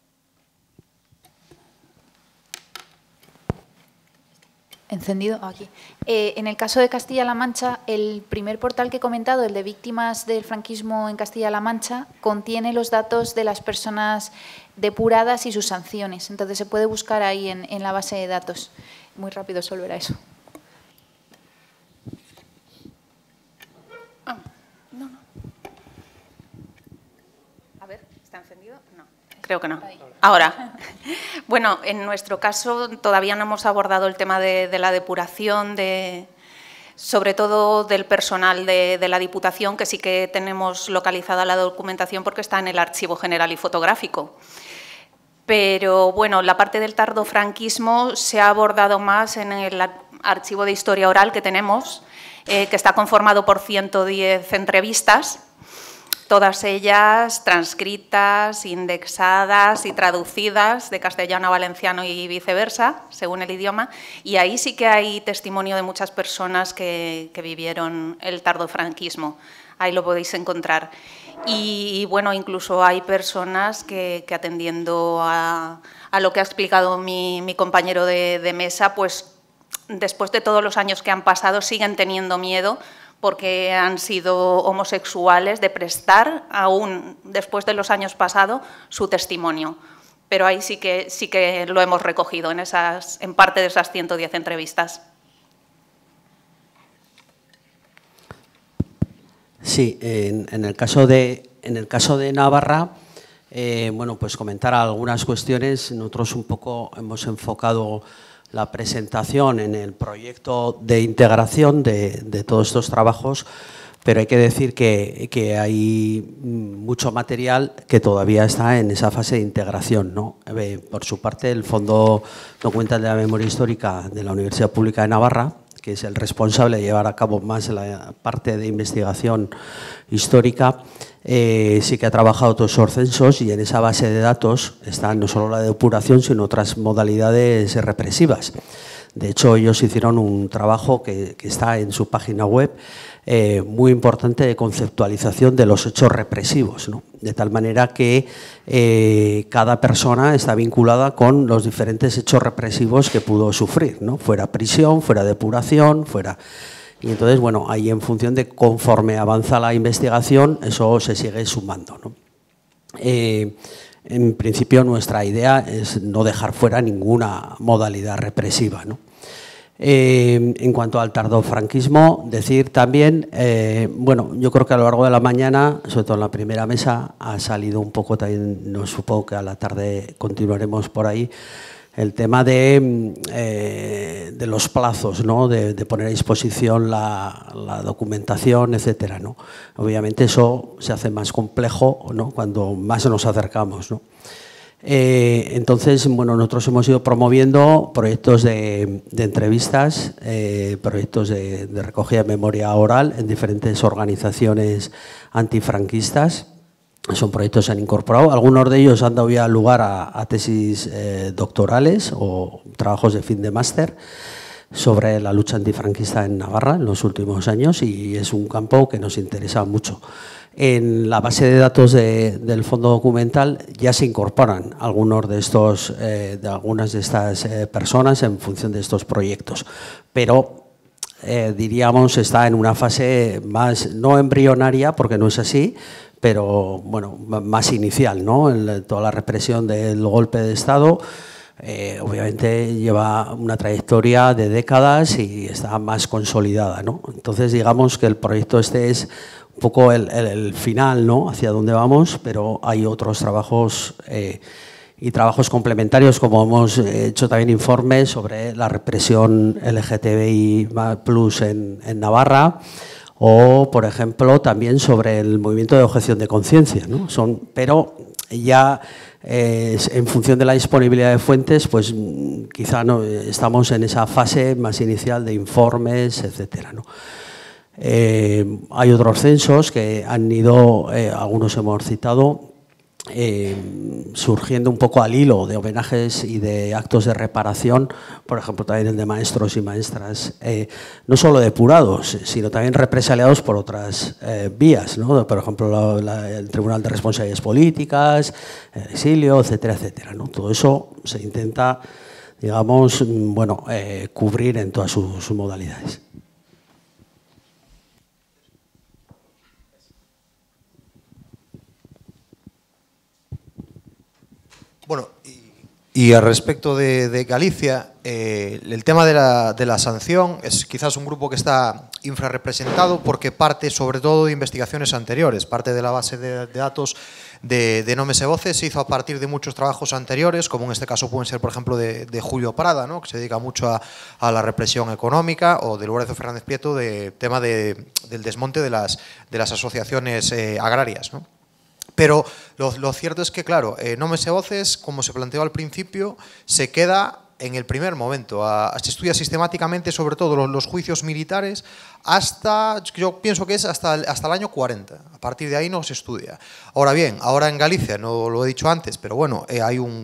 encendido ah, aquí. Eh, en el caso de Castilla-La Mancha, el primer portal que he comentado, el de víctimas del franquismo en Castilla-La Mancha, contiene los datos de las personas depuradas y sus sanciones. Entonces se puede buscar ahí en, la base de datos. Muy rápido solverá eso.
Ah, no, no. A ver, ¿está encendido? No. Creo que no. Ahora, bueno, en nuestro caso todavía no hemos abordado el tema de, la depuración, sobre todo del personal de, la Diputación, que sí que tenemos localizada la documentación porque está en el Archivo General y Fotográfico. Pero bueno, la parte del tardo franquismo se ha abordado más en el archivo de historia oral que tenemos, eh, que está conformado por 110 entrevistas todas ellas transcritas, indexadas y traducidas de castellano a valenciano y viceversa, según el idioma. Y ahí sí que hay testimonio de muchas personas que, vivieron el tardofranquismo. Ahí lo podéis encontrar. Y, bueno, incluso hay personas que, atendiendo a, lo que ha explicado mi, compañero de, de mesa, pues después de todos los años que han pasado, siguen teniendo miedo porque han sido homosexuales, de prestar, aún después de los años pasados, su testimonio. Pero ahí sí que, sí que lo hemos recogido en, esas, en parte de esas 110 entrevistas.
Sí, en, el, caso de, en el caso de Navarra, eh, bueno, pues comentar algunas cuestiones. Nosotros un poco hemos enfocado la presentación en el proyecto de integración de, todos estos trabajos, pero hay que decir que, hay mucho material que todavía está en esa fase de integración. Eh, por su parte, el Fondo Documental de la Memoria Histórica de la Universidad Pública de Navarra, que es el responsable de llevar a cabo más la parte de investigación histórica, eh, sí que ha trabajado todos esos censos y en esa base de datos están no solo la depuración, sino otras modalidades represivas. De hecho, ellos hicieron un trabajo que, está en su página web eh, muy importante de conceptualización de los hechos represivos, de tal manera que eh, cada persona está vinculada con los diferentes hechos represivos que pudo sufrir, ¿no? fuera prisión, fuera depuración, fuera... Y entonces, bueno, ahí en función de conforme avanza la investigación, eso se sigue sumando. Eh, en principio, nuestra idea es no dejar fuera ninguna modalidad represiva. Eh, en cuanto al tardofranquismo, decir también, eh, bueno, yo creo que a lo largo de la mañana, sobre todo en la primera mesa, ha salido un poco también, no supongo que a la tarde continuaremos por ahí, el tema de, mm, eh, los plazos, de, poner a disposición la, documentación, etcétera. Obviamente eso se hace más complejo cuando más nos acercamos. Eh, entonces, bueno, nosotros hemos ido promoviendo proyectos de, entrevistas, eh, proyectos de recogida de memoria oral en diferentes organizaciones antifranquistas son proyectos que se han incorporado. Algunos de ellos han dado ya lugar a, tesis eh, doctorales o trabajos de fin de máster sobre la lucha antifranquista en Navarra en los últimos años y es un campo que nos interesa mucho. En la base de datos del fondo documental ya se incorporan algunos de estos, eh, de algunas de estas eh, personas en función de estos proyectos, pero diríamos está en una fase más no embrionaria porque no es así, pero bueno, más inicial, ¿no? toda la represión del golpe de Estado. Eh, obviamente lleva una trayectoria de décadas y está más consolidada. Entonces, digamos que el proyecto este es un poco el, final, hacia dónde vamos, pero hay otros trabajos eh, y trabajos complementarios, como hemos eh, hecho también informes sobre la represión LGTBI plus en Navarra o, por ejemplo, también sobre el movimiento de objeción de conciencia. ¿no? Son, pero ya eh, en función de la disponibilidad de fuentes, pues quizá no, estamos en esa fase más inicial de informes, etcétera. Eh, hay otros censos que han ido, eh, algunos hemos citado, eh, surgiendo un poco al hilo de homenajes y de actos de reparación, por ejemplo también el de maestros y maestras, eh, no solo depurados, sino también represaliados por otras eh, vías, por ejemplo el Tribunal de Responsabilidades Políticas, el exilio, etcétera, etcétera. Todo eso se intenta, digamos, mm, bueno, cubrir en todas sus modalidades.
Y al respecto de, Galicia, eh, el tema de la, sanción es quizás un grupo que está infrarrepresentado porque parte sobre todo de investigaciones anteriores, parte de la base de, datos de, de Nomes Voces se hizo a partir de muchos trabajos anteriores, como en este caso pueden ser, por ejemplo, de, Julio Prada, ¿no? que se dedica mucho a, la represión económica, o de Lorenzo Fernández Pieto, del tema del desmonte de las, de las asociaciones eh, agrarias. Pero lo, cierto es que, claro, eh, No me voces, como se planteó al principio, se queda en el primer momento. se estudia sistemáticamente, sobre todo, los, juicios militares hasta, yo pienso que es hasta el, hasta el año 40. A partir de ahí no se estudia. Ahora bien, ahora en Galicia, no lo he dicho antes, pero bueno, eh, hay un,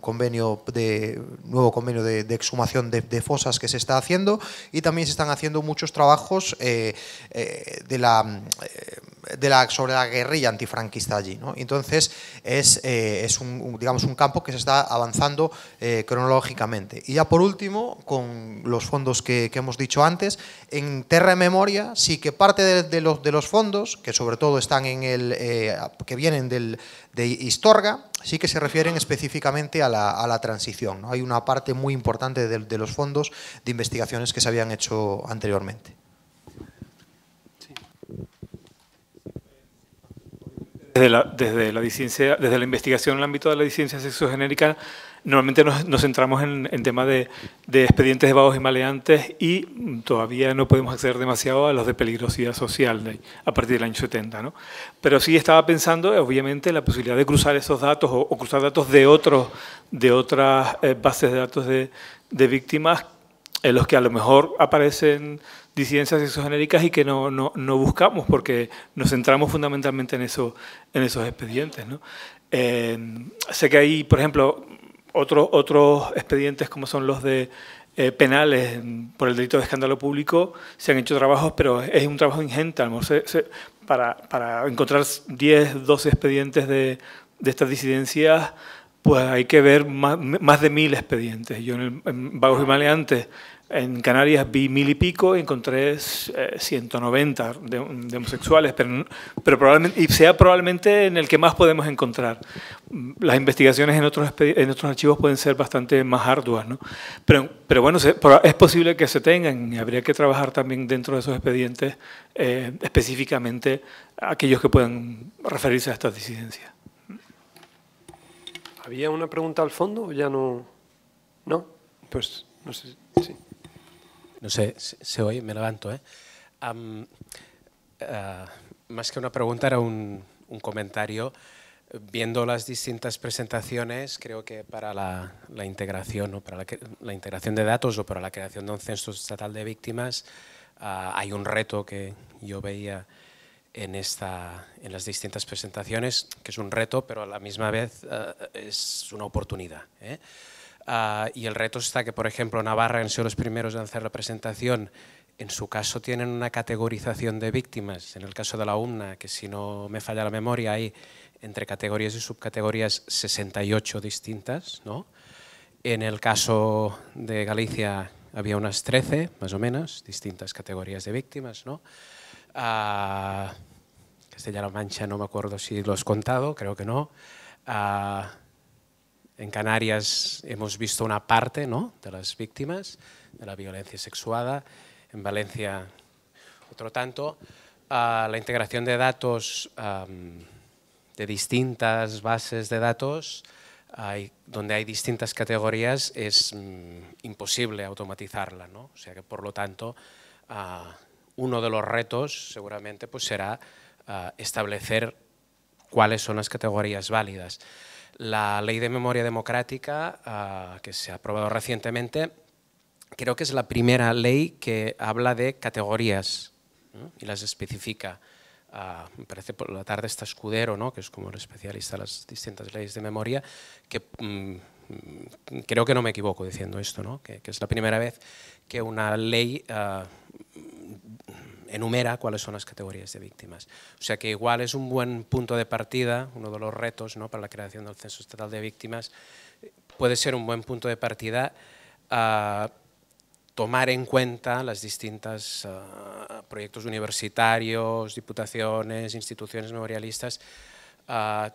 convenio de, nuevo convenio de, exhumación de, fosas que se está haciendo y también se están haciendo muchos trabajos eh, eh, de la... de la, sobre la guerrilla antifranquista allí. ¿no? Entonces, es, es un, digamos, un campo que se está avanzando cronológicamente. Y ya por último, con los fondos que, hemos dicho antes, en Terra memoria, sí que parte de, los, de los, fondos, que sobre todo están en el, eh, que vienen del, de Historga, sí que se refieren específicamente a la, a la transición. ¿no? Hay una parte muy importante de, los fondos de investigaciones que se habían hecho anteriormente.
Desde la, desde la, desde la investigación en el ámbito de la disidencia sexogenérica Normalmente nos, nos centramos en, en tema de, de, expedientes de vagos y maleantes y todavía no podemos acceder demasiado a los de peligrosidad social a partir del año 70. ¿no? Pero sí estaba pensando, obviamente, la posibilidad de cruzar esos datos o, cruzar datos de, otros, de otras eh, bases de datos de, de víctimas en los que a lo mejor aparecen disidencias exogenéricas y que no, no, no, buscamos porque nos centramos fundamentalmente en, eso, en esos expedientes. ¿no? Eh, sé que hay, por ejemplo, otro, otros expedientes como son los de eh, penales mm, por el delito de escándalo público, se han hecho trabajos, pero es un trabajo ingente. para, para, encontrar 10, 12 expedientes de, de estas disidencias, pues hay que ver más, de mil expedientes. Yo en, el, en Vagos y Maleantes en Canarias vi mil y pico, y encontré 190 eh, de, homosexuales, pero, probablemente, y sea probablemente en el que más podemos encontrar. Las investigaciones en otros, en otros archivos pueden ser bastante más arduas, ¿no? Pero, pero bueno, es posible que se tengan y habría que trabajar también dentro de esos expedientes eh, específicamente aquellos que puedan referirse a estas disidencias.
¿Había una pregunta al fondo o ya no? ¿No?
Pues no sé. No sé, se oye, me levanto. ¿eh? Eh, más que una pregunta, era un, comentario. Viendo las distintas presentaciones, creo que para la, integración, ¿no? para la, integración de datos o para la creación de un censo estatal de víctimas, ah, hay un reto que yo veía en, esta, en las distintas presentaciones, que es un reto, pero a la misma vez eh, es una oportunidad. Ah, y el reto está que, por ejemplo, Navarra han sido los primeros en hacer la presentación. En su caso tienen una categorización de víctimas. En el caso de la UMNA, que si no me falla la memoria, hay entre categorías y subcategorías 68 distintas. ¿no? En el caso de Galicia había unas 13, más o menos, distintas categorías de víctimas. ¿no? Ah, la la mancha no me acuerdo si lo has contado, creo que no. Ah, en Canarias hemos visto una parte ¿no? de las víctimas de la violencia sexuada, en Valencia otro tanto. Ah, la integración de datos de distintas bases de datos, donde hay distintas categorías, es mm, imposible automatizarla. ¿no? O sea que, por lo tanto, ah, uno de los retos seguramente pues, será ah, establecer cuáles son las categorías válidas. La ley de memoria democrática ah, que se ha aprobado recientemente creo que es la primera ley que habla de categorías y las especifica. Ah, me parece por la tarde está Escudero, ¿no? que es como el especialista en las distintas leyes de memoria, que mm, creo que no me equivoco diciendo esto, que, es la primera vez que una ley ah, enumera cuáles son las categorías de víctimas. O sea que igual es un buen punto de partida, uno de los retos ¿no? para la creación del Censo Estatal de Víctimas, puede ser un buen punto de partida a ah, tomar en cuenta las distintas ah, proyectos universitarios, diputaciones, instituciones memorialistas, ah,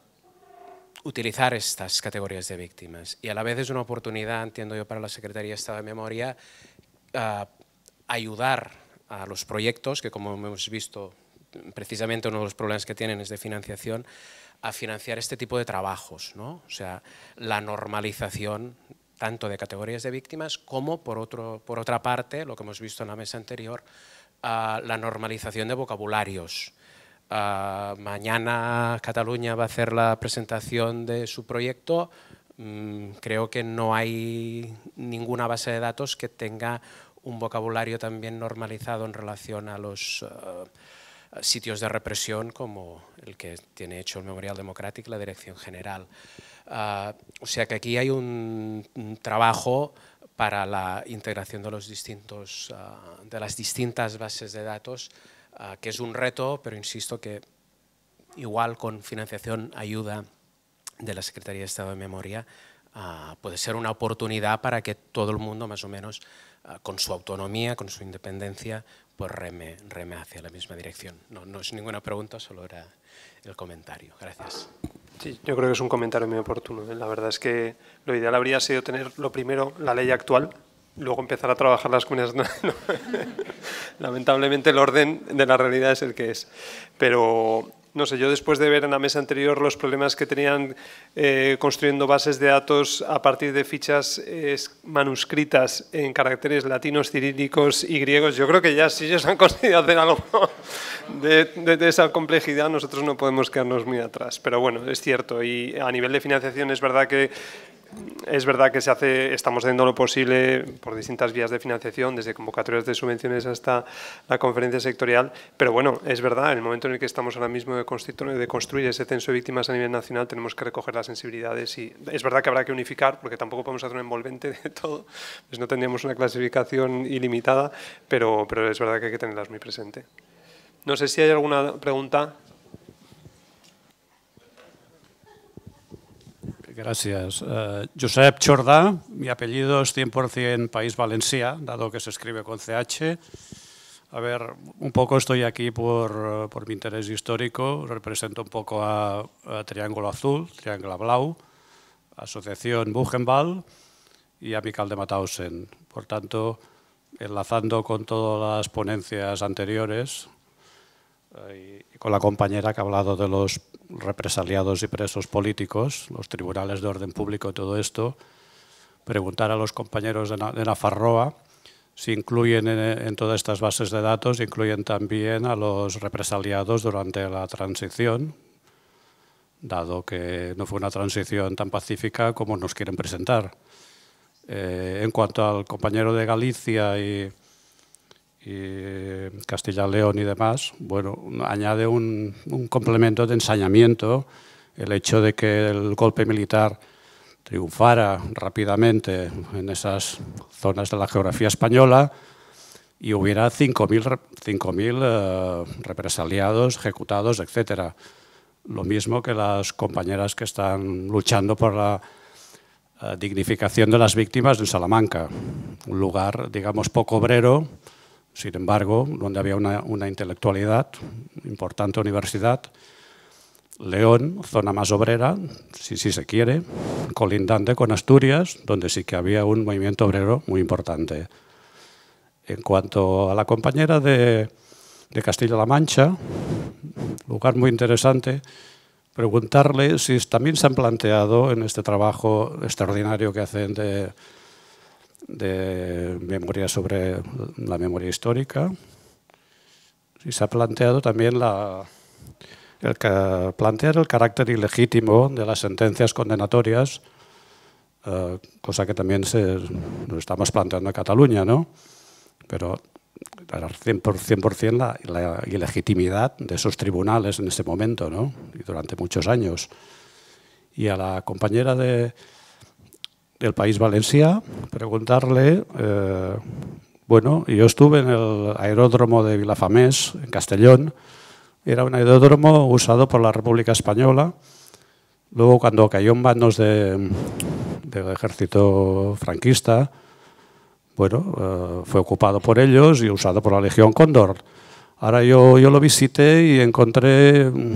utilizar estas categorías de víctimas. Y a la vez es una oportunidad, entiendo yo, para la Secretaría de Estado de Memoria, a ayudar a los proyectos, que como hemos visto, precisamente uno de los problemas que tienen es de financiación, a financiar este tipo de trabajos, ¿no? o sea, la normalización tanto de categorías de víctimas como, por, otro, por otra parte, lo que hemos visto en la mesa anterior, la normalización de vocabularios. mañana Cataluña va a hacer la presentación de su proyecto. Mm, creo que no hay ninguna base de datos que tenga un vocabulario también normalizado en relación a los eh, sitios de represión como el que tiene hecho el Memorial Democrático y la Dirección General. Ah, o sea que aquí hay un, trabajo para la integración de, los distintos, ah, de las distintas bases de datos, ah, que es un reto, pero insisto que igual con financiación, ayuda de la Secretaría de Estado de Memoria, puede ser una oportunidad para que todo el mundo más o menos Ah, con su autonomía, con su independencia, pues reme, reme hacia la misma dirección. No, no es ninguna pregunta, solo era el comentario. Gracias. Sí,
yo creo que es un comentario muy oportuno. ¿eh? La verdad es que lo ideal habría sido tener lo primero la ley actual, luego empezar a trabajar las comunidades. Lamentablemente el orden de la realidad es el que es. Pero no sé, yo después de ver en la mesa anterior los problemas que tenían eh, construyendo bases de datos a partir de fichas eh, manuscritas en caracteres latinos, cirílicos y griegos, yo creo que ya si ellos han conseguido hacer algo de, esa complejidad, nosotros no podemos quedarnos muy atrás. Pero bueno, es cierto. Y a nivel de financiación es verdad que es verdad que se hace, estamos haciendo lo posible por distintas vías de financiación, desde convocatorias de subvenciones hasta la conferencia sectorial, pero bueno, es verdad, en el momento en el que estamos ahora mismo de, construir ese censo de víctimas a nivel nacional, tenemos que recoger las sensibilidades y es verdad que habrá que unificar, porque tampoco podemos hacer un envolvente de todo, pues no tendríamos una clasificación ilimitada, pero, pero es verdad que hay que tenerlas muy presente. No sé si hay alguna pregunta.
Gracias. Eh, Josep Chorda, mi apellido es 100% País Valencia, dado que se escribe con CH. A ver, un poco estoy aquí por, por mi interés histórico, represento un poco a, Triángulo Azul, Triángulo Blau, Asociación Buchenwald y a Amical de Matausen. Por tanto, enlazando con todas las ponencias anteriores, con la compañera que ha hablado de los represaliados y presos políticos, los tribunales de orden público y todo esto, preguntar a los compañeros de, Nafarroa si incluyen en, todas estas bases de datos, incluyen también a los represaliados durante la transición, dado que no fue una transición tan pacífica como nos quieren presentar. Eh, en cuanto al compañero de Galicia y y Castilla León y demás, bueno, añade un, complemento de ensañamiento el hecho de que el golpe militar triunfara rápidamente en esas zonas de la geografía española y hubiera 5.000 mil eh, represaliados, ejecutados, etc. Lo mismo que las compañeras que están luchando por la eh, dignificación de las víctimas en Salamanca, un lugar, digamos, poco obrero, sin embargo, donde había una, una intelectualidad, importante universidad, León, zona más obrera, si, se quiere, colindante con Asturias, donde sí que había un movimiento obrero muy importante. En cuanto a la compañera de, de Castilla-La Mancha, lugar muy interesante, preguntarle si también se han planteado en este trabajo extraordinario que hacen de de memoria sobre la memoria histórica y se ha planteado también la, el, plantear el carácter ilegítimo de las sentencias condenatorias, eh, cosa que también se, nos estamos planteando en Cataluña, ¿no? Pero 100%, la, la, ilegitimidad de esos tribunales en ese momento, ¿no? Y durante muchos años. Y a la compañera de, el País Valencia, preguntarle, eh, bueno, yo estuve en el aeródromo de Vilafamés, en Castellón, era un aeródromo usado por la República Española, luego cuando cayó en manos de, del ejército franquista, bueno, eh, fue ocupado por ellos y usado por la Legión Cóndor. Ahora yo, yo lo visité y encontré mm,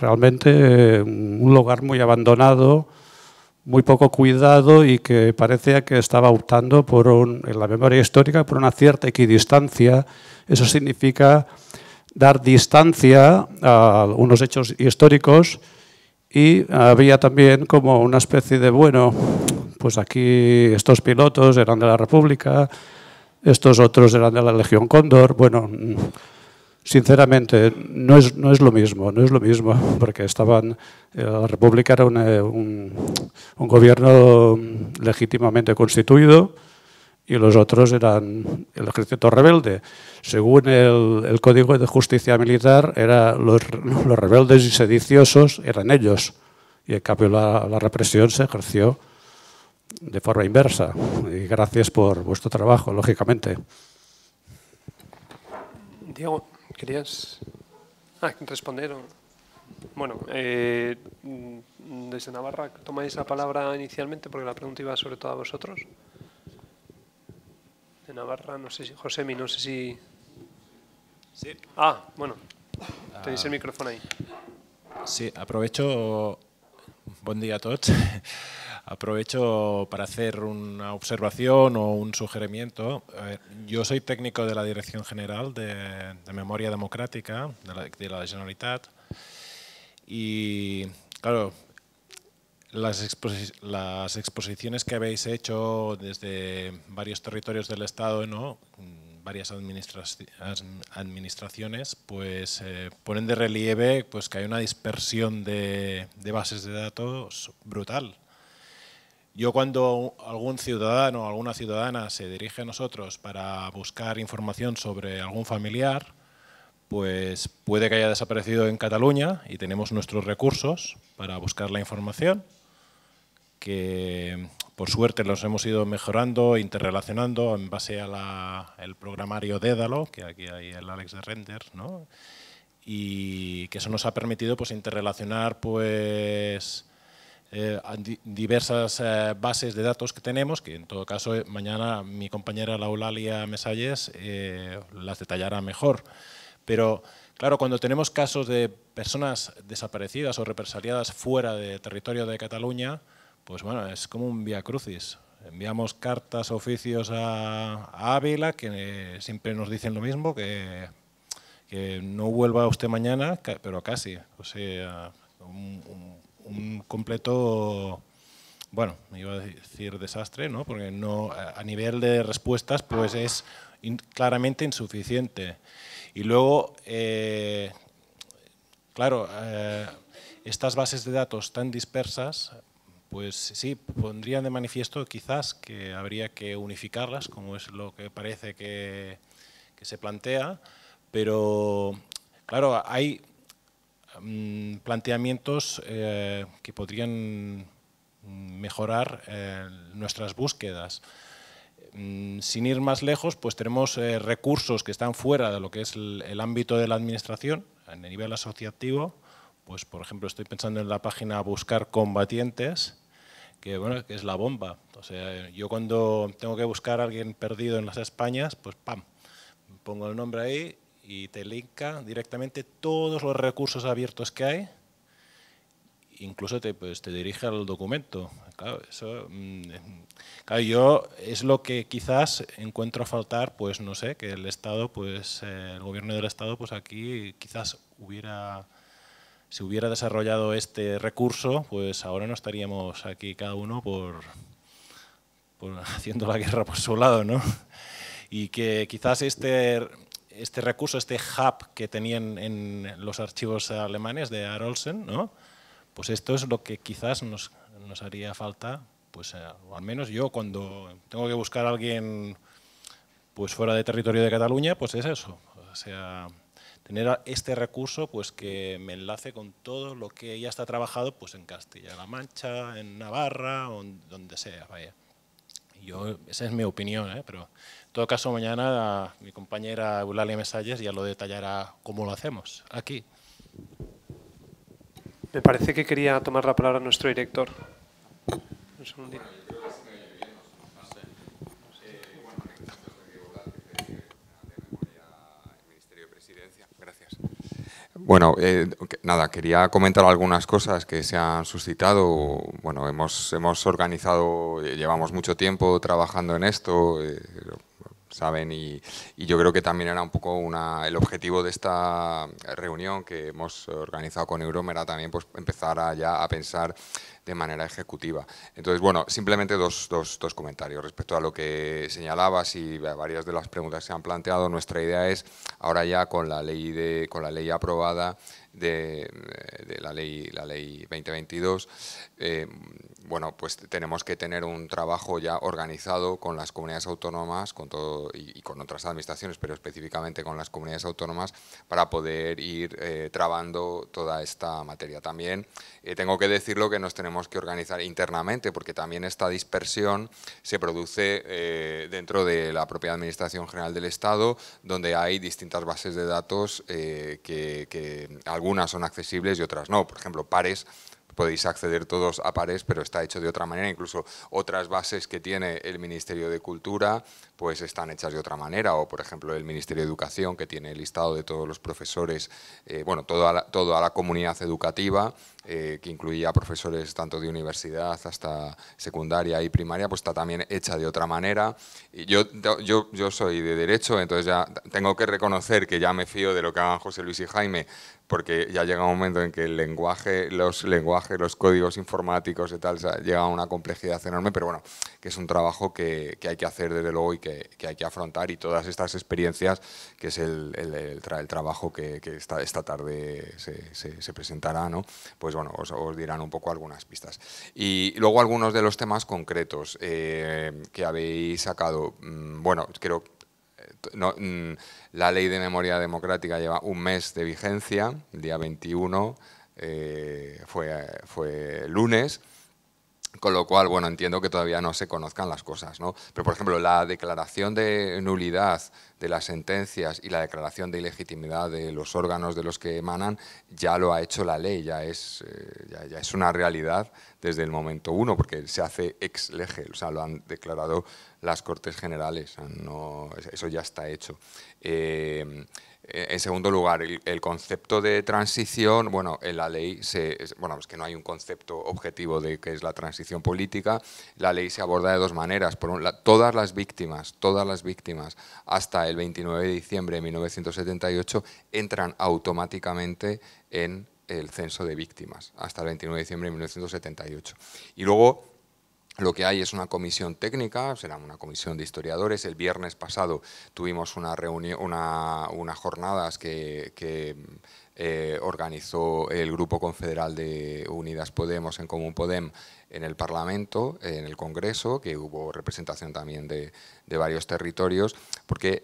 realmente mm, un lugar muy abandonado, muy poco cuidado y que parecía que estaba optando por en la memoria histórica por una cierta equidistancia. Eso significa dar distancia a unos hechos históricos y había también como una especie de, bueno, pues aquí estos pilotos eran de la República, estos otros eran de la Legión Cóndor, bueno, Sinceramente, no es, no es lo mismo, no es lo mismo, porque estaban, eh, la República era un, gobierno legítimamente constituido y los otros eran el ejército rebelde. Según el, Código de Justicia Militar, era los, los, rebeldes y sediciosos eran ellos, y en cambio la, la represión se ejerció de forma inversa. Y gracias por vuestro trabajo, lógicamente.
Diego. ¿Querías ah, responder? Bueno, eh, desde Navarra tomáis la palabra inicialmente porque la pregunta iba sobre todo a vosotros. De Navarra, no sé si... Josemi, no sé si... Sí. Ah, bueno. Ah. Tenéis el micrófono ahí.
Sí, aprovecho... Buen día a todos. Aprovecho para hacer una observación o un sugerimiento. Yo soy técnico de la Dirección General de, Memoria Democrática de la, de Generalitat y, claro, las, exposiciones que habéis hecho desde varios territorios del Estado, ¿no? varias administraciones, pues eh, ponen de relieve pues, que hay una dispersión de bases de datos brutal yo cuando algún ciudadano o alguna ciudadana se dirige a nosotros para buscar información sobre algún familiar, pues puede que haya desaparecido en Cataluña y tenemos nuestros recursos para buscar la información, que por suerte los hemos ido mejorando, interrelacionando en base al programario Dédalo, que aquí hay el Alex de Render, ¿no? y que eso nos ha permitido pues, interrelacionar pues, eh, diversas eh, bases de datos que tenemos, que en todo caso eh, mañana mi compañera Laulalia Mesalles las detallará mejor. Pero claro, cuando tenemos casos de personas desaparecidas o represaliadas fuera del territorio de Cataluña, pues bueno, es como un vía crucis. Enviamos cartas, oficios a, Ávila, que siempre nos dicen lo mismo, que, que, no vuelva usted mañana, pero casi. O sea, un un completo bueno, iba a decir desastre, ¿no? Porque no, a nivel de respuestas, pues es claramente insuficiente. Y luego, eh, claro, eh, estas bases de datos tan dispersas, pues sí, pondrían de manifiesto quizás que habría que unificarlas, como es lo que parece que se plantea, pero claro, hay Mm, planteamientos eh, que podrían mejorar eh, nuestras búsquedas. Mm, sin ir más lejos, pues tenemos eh, recursos que están fuera de lo que es el, ámbito de la administración, a nivel asociativo, pues por ejemplo estoy pensando en la página Buscar Combatientes, que bueno, es la bomba. O sea, yo cuando tengo que buscar a alguien perdido en las Españas, pues pam, pongo el nombre ahí y te linka directamente todos los recursos abiertos que hay. Incluso te, pues, te dirige al documento. Claro, eso, mm, claro, yo es lo que quizás encuentro a faltar, pues no sé, que el Estado, pues eh, el gobierno del Estado, pues aquí quizás hubiera, si hubiera desarrollado este recurso, pues ahora no estaríamos aquí cada uno por, por haciendo la guerra por su lado, ¿no? Y que quizás este este recurso, este hub que tenían en los archivos alemanes de Arolsen, ¿no? pues esto es lo que quizás nos, nos haría falta, pues eh, o al menos yo cuando tengo que buscar a alguien pues fuera de territorio de Cataluña, pues es eso, o sea, tener este recurso pues que me enlace con todo lo que ya está trabajado pues en Castilla-La Mancha, en Navarra, o donde sea, vaya. Yo, esa es mi opinión, ¿eh? pero en todo caso, mañana mi compañera Eulalia Mesalles ya lo detallará cómo lo hacemos aquí. Me parece que quería tomar
la palabra nuestro director.
Bueno, eh, nada, quería comentar algunas cosas que se han suscitado. Bueno, hemos, hemos organizado, eh, llevamos mucho tiempo trabajando en esto, eh, saben y, y, yo creo que también era un poco una, el objetivo de esta reunión que hemos organizado con Eurom era también pues empezar a, ya a pensar de manera ejecutiva. Entonces, bueno, simplemente dos, dos, dos comentarios respecto a lo que señalabas y varias de las preguntas que se han planteado. Nuestra idea es, ahora ya con la ley, de, con la ley aprobada, de, la ley la ley 2022 eh, bueno pues tenemos que tener un trabajo ya organizado con las comunidades autónomas con todo y, con otras administraciones pero específicamente con las comunidades autónomas para poder ir eh, trabando toda esta materia también eh, tengo que decirlo que nos tenemos que organizar internamente porque también esta dispersión se produce eh, dentro de la propia Administración General del Estado, donde hay distintas bases de datos eh, que algunas son accesibles y otras no. Por ejemplo, pares podéis acceder todos a Pares, pero está hecho de otra manera. Incluso otras bases que tiene el Ministerio de Cultura pues están hechas de otra manera. O, por ejemplo, el Ministerio de Educación, que tiene el listado de todos los profesores, eh, bueno, toda la, toda la comunidad educativa, eh, que incluía profesores tanto de universidad hasta secundaria y primaria, pues está también hecha de otra manera. Y yo, yo, yo soy de derecho, entonces ya tengo que reconocer que ya me fío de lo que hagan José Luis y Jaime porque ya llega un momento en que el lenguaje, los lenguajes, los códigos informáticos y tal, llega a una complejidad enorme, pero bueno, que es un trabajo que, hay que hacer desde luego y que, hay que afrontar y todas estas experiencias, que es el, el, trabajo que, esta, tarde se, presentará, ¿no? pues bueno, os, dirán un poco algunas pistas. Y luego algunos de los temas concretos eh, que habéis sacado, mm, bueno, creo que Mm, la ley de memoria democrática lleva un mes de vigencia, el día 21 eh, fue lunes, con lo cual, bueno, entiendo que todavía no se conozcan las cosas, ¿no? Pero, por ejemplo, la declaración de nulidad de las sentencias y la declaración de ilegitimidad de los órganos de los que emanan ya lo ha hecho la ley, ya es, eh, ya, es una realidad desde el momento uno, porque se hace ex lege, o sea, lo han declarado las Cortes Generales, no, eso ya está hecho. Eh, eh, en segundo lugar, el, concepto de transición, bueno, en la ley se, bueno, es que no hay un concepto objetivo de qué es la transición política. La ley se aborda de dos maneras. Por un, lado, todas las víctimas, todas las víctimas, hasta el 29 de diciembre de 1978 entran automáticamente en el censo de víctimas hasta el 29 de diciembre de 1978. Y luego lo que hay es una comisión técnica, será una comisión de historiadores. El viernes pasado tuvimos una reunión, unas jornadas que, eh, organizó el Grupo Confederal de Unidas Podemos en Común Podem en el Parlamento, en el Congreso, que hubo representación también de, varios territorios, porque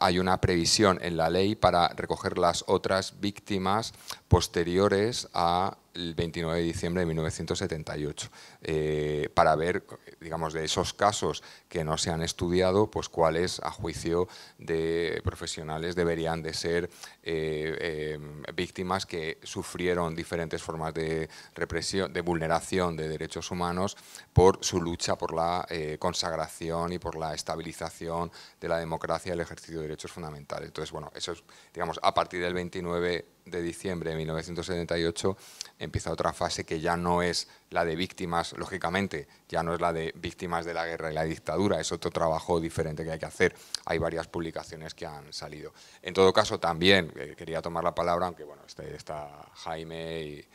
hay una previsión en la ley para recoger las otras víctimas posteriores al 29 de diciembre de 1978, eh, para ver, digamos, de esos casos que no se han estudiado, pues cuáles a juicio de profesionales deberían de ser eh, eh, víctimas que sufrieron diferentes formas de represión, de vulneración de derechos humanos por su lucha por la eh, consagración y por la estabilización de la democracia y el ejercicio de derechos fundamentales. Entonces, bueno, eso es, digamos, a partir del 29 de diciembre de 1978 empieza otra fase que ya no es la de víctimas, lógicamente, ya no es la de víctimas de la guerra y la dictadura, es otro trabajo diferente que hay que hacer. Hay varias publicaciones que han salido. En todo caso, también eh, quería tomar la palabra, aunque bueno, este, está Jaime y,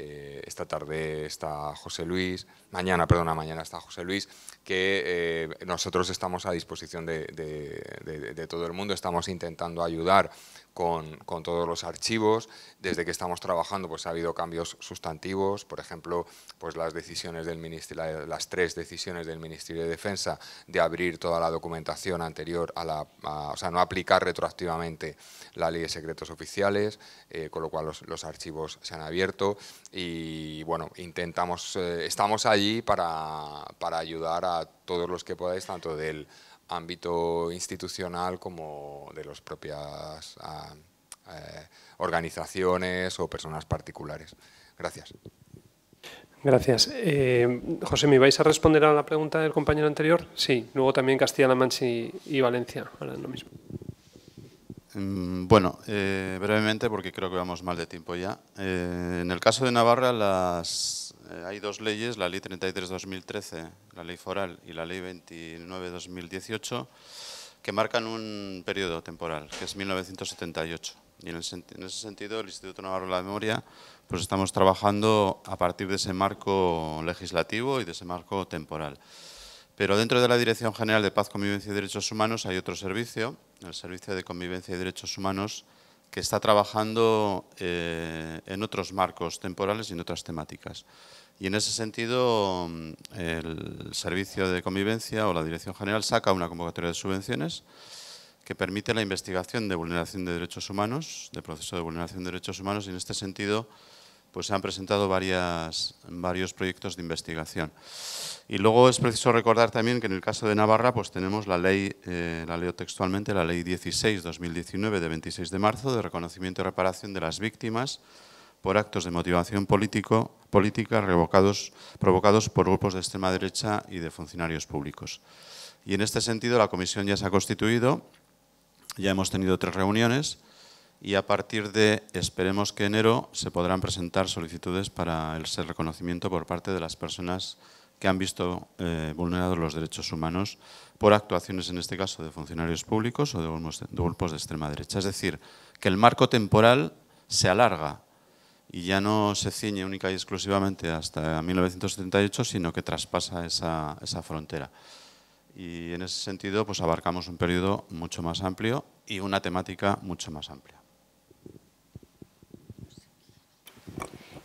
eh, esta tarde está José Luis, mañana, perdona, mañana está José Luis, que eh, nosotros estamos a disposición de, todo el mundo, estamos intentando ayudar con, todos los archivos. Desde que estamos trabajando pues ha habido cambios sustantivos, por ejemplo, pues las decisiones del las tres decisiones del Ministerio de Defensa de abrir toda la documentación anterior a la, o sea, no aplicar retroactivamente la ley de secretos oficiales, eh, con lo cual los, archivos se han abierto y bueno, intentamos, eh, estamos allí para, para ayudar a todos los que podáis, tanto del ámbito institucional como de las propias ah, eh, organizaciones o personas particulares. Gracias.
Gracias. Eh, José, ¿me vais a responder a la pregunta del compañero anterior? Sí, luego también Castilla-La Mancha y, Valencia, ahora lo mismo.
Mm, bueno, eh, brevemente, porque creo que vamos mal de tiempo ya. en el caso de Navarra, las eh, hay dos leyes, la Ley 33-2013, la Ley Foral y la Ley 29-2018, que marcan un periodo temporal, que es 1978. Y en, ese sentido, el Instituto Navarro de la Memoria, pues estamos trabajando a partir de ese marco legislativo y de ese marco temporal. Pero dentro de la Dirección General de Paz, Convivencia y Derechos Humanos hay otro servicio, el Servicio de Convivencia y Derechos Humanos, que está trabajando eh, en otros marcos temporales y en otras temáticas. Y en ese sentido, mm, el Servicio de Convivencia o la Dirección General saca una convocatoria de subvenciones que permite la investigación de vulneración de derechos humanos, de proceso de vulneración de derechos humanos, y en este sentido pues se han presentado varias, varios proyectos de investigación. Y luego es preciso recordar también que en el caso de Navarra pues tenemos la ley, eh, la ley textualmente, la ley 16-2019 de 26 de marzo de reconocimiento y reparación de las víctimas por actos de motivación político, política revocados, provocados por grupos de extrema derecha y de funcionarios públicos. Y en este sentido la comisión ya se ha constituido, ya hemos tenido tres reuniones y a partir de, esperemos que enero, se podrán presentar solicitudes para el ser reconocimiento por parte de las personas que han visto eh, vulnerados los derechos humanos por actuaciones, en este caso, de funcionarios públicos o de grupos de extrema derecha. Es decir, que el marco temporal se alarga y ya no se ciñe única y exclusivamente hasta 1978, sino que traspasa esa, esa frontera. Y en ese sentido, pues abarcamos un periodo mucho más amplio y una temática mucho más amplia.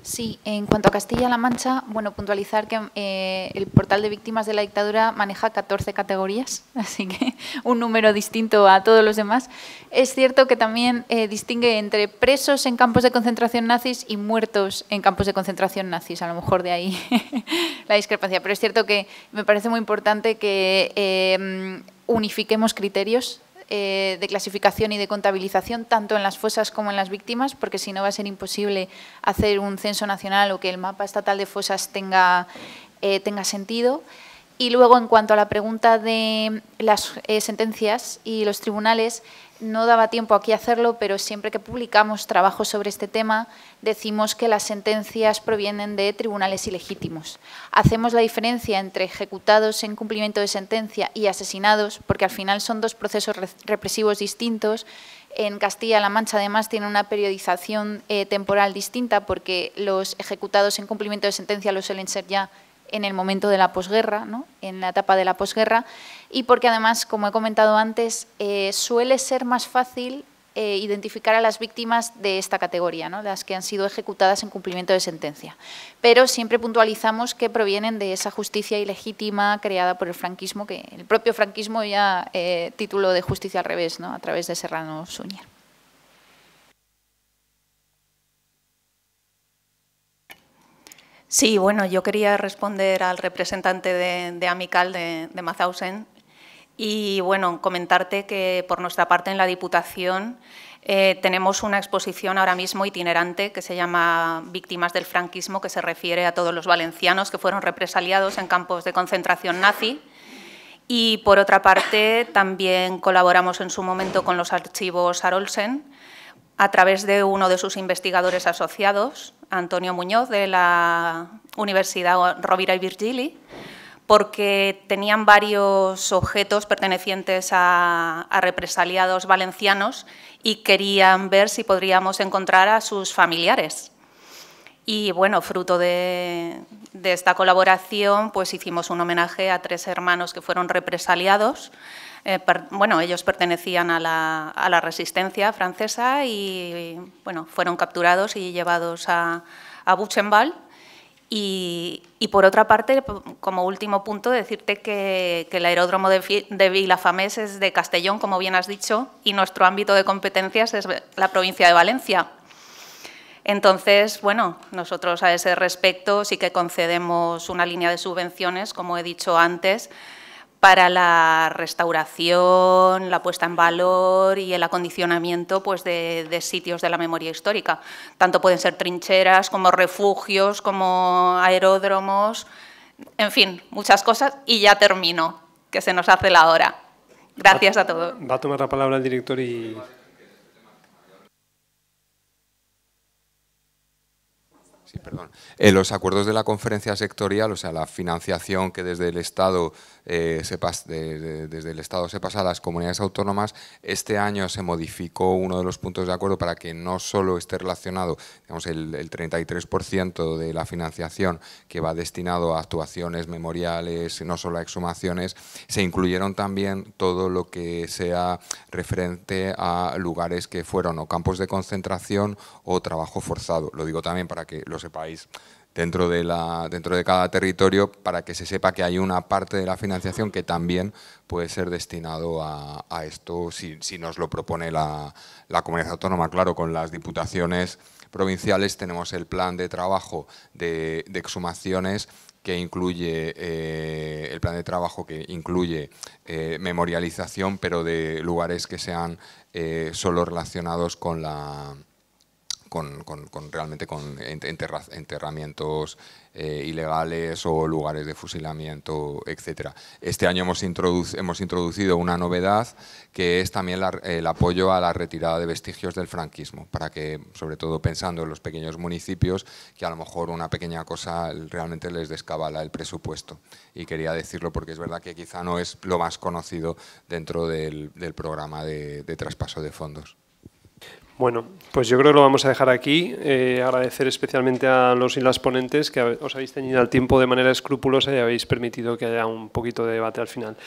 Sí, en cuanto a Castilla-La Mancha, bueno, puntualizar que eh, el portal de víctimas de la dictadura maneja 14 categorías, así que un número distinto a todos los demás. Es cierto que también eh, distingue entre presos en campos de concentración nazis y muertos en campos de concentración nazis, a lo mejor de ahí la discrepancia. Pero es cierto que me parece muy importante que eh, unifiquemos criterios eh, de clasificación y de contabilización tanto en las fosas como en las víctimas, porque si no va a ser imposible hacer un censo nacional o que el mapa estatal de fosas tenga, eh, tenga sentido. Y luego, en cuanto a la pregunta de las eh, sentencias y los tribunales, no daba tiempo aquí a hacerlo, pero siempre que publicamos trabajos sobre este tema, decimos que las sentencias provienen de tribunales ilegítimos. Hacemos la diferencia entre ejecutados en cumplimiento de sentencia y asesinados, porque al final son dos procesos represivos distintos en Castilla-La Mancha, además, tiene una periodización eh, temporal distinta porque los ejecutados en cumplimiento de sentencia lo suelen ser ya en el momento de la posguerra, ¿no? en la etapa de la posguerra, y porque además, como he comentado antes, eh, suele ser más fácil eh, identificar a las víctimas de esta categoría, ¿no? las que han sido ejecutadas en cumplimiento de sentencia. Pero siempre puntualizamos que provienen de esa justicia ilegítima creada por el franquismo, que el propio franquismo ya eh, título de justicia al revés, ¿no? a través de Serrano Suñer.
Sí, bueno, yo quería responder al representante de, Amical de, de y, bueno, comentarte que por nuestra parte en la Diputación eh, tenemos una exposición ahora mismo itinerante que se llama Víctimas del franquismo, que se refiere a todos los valencianos que fueron represaliados en campos de concentración nazi. Y, por otra parte, también colaboramos en su momento con los archivos Arolsen, a través de uno de sus investigadores asociados, Antonio Muñoz, de la Universidad Rovira y Virgili, porque tenían varios objetos pertenecientes a, represaliados valencianos y querían ver si podríamos encontrar a sus familiares. Y bueno, fruto de, de esta colaboración, pues hicimos un homenaje a tres hermanos que fueron represaliados eh, bueno, ellos pertenecían a la, resistencia francesa y, bueno, fueron capturados y llevados a, a Buchenwald. Y, por otra parte, como último punto, decirte que, el aeródromo de, de, Vilafamés es de Castellón, como bien has dicho, y nuestro ámbito de competencias es la provincia de Valencia. Entonces, bueno, nosotros a ese respecto sí que concedemos una línea de subvenciones, como he dicho antes, para la restauración, la puesta en valor y el acondicionamiento pues, de, sitios de la memoria histórica. Tanto pueden ser trincheras como refugios, como aeródromos, en fin, muchas cosas. Y ya termino, que se nos hace la hora. Gracias a todos.
Va a tomar la palabra el director y...
Sí, perdón. Eh, los acuerdos de la conferencia sectorial, o sea, la financiación que desde el Estado eh, se desde el Estado se pasa a las comunidades autónomas. Este año se modificó uno de los puntos de acuerdo para que no solo esté relacionado el, el 33% de la financiación que va destinado a actuaciones memoriales, no solo a exhumaciones, se incluyeron también todo lo que sea referente a lugares que fueron o campos de concentración o trabajo forzado. Lo digo también para que lo sepáis dentro de, la, dentro de cada territorio para que se sepa que hay una parte de la financiación que también puede ser destinado a, esto si, nos lo propone la, la comunidad autónoma. Claro, con las diputaciones provinciales tenemos el plan de trabajo de, exhumaciones que incluye eh, el plan de trabajo que incluye eh, memorialización, pero de lugares que sean eh, solo relacionados con la, con, realmente con enterramientos eh, ilegales o lugares de fusilamiento, etcétera. Este año hemos, hemos introducido una novedad que es también el apoyo a la retirada de vestigios del franquismo, para que, sobre todo pensando en los pequeños municipios, que a lo mejor una pequeña cosa realmente les descabala el presupuesto. Y quería decirlo porque es verdad que quizá no es lo más conocido dentro del, programa de traspaso de fondos.
Bueno, pues yo creo que lo vamos a dejar aquí. Eh, agradecer especialmente a los y las ponentes que os habéis tenido al tiempo de manera escrupulosa y habéis permitido que haya un poquito de debate al final.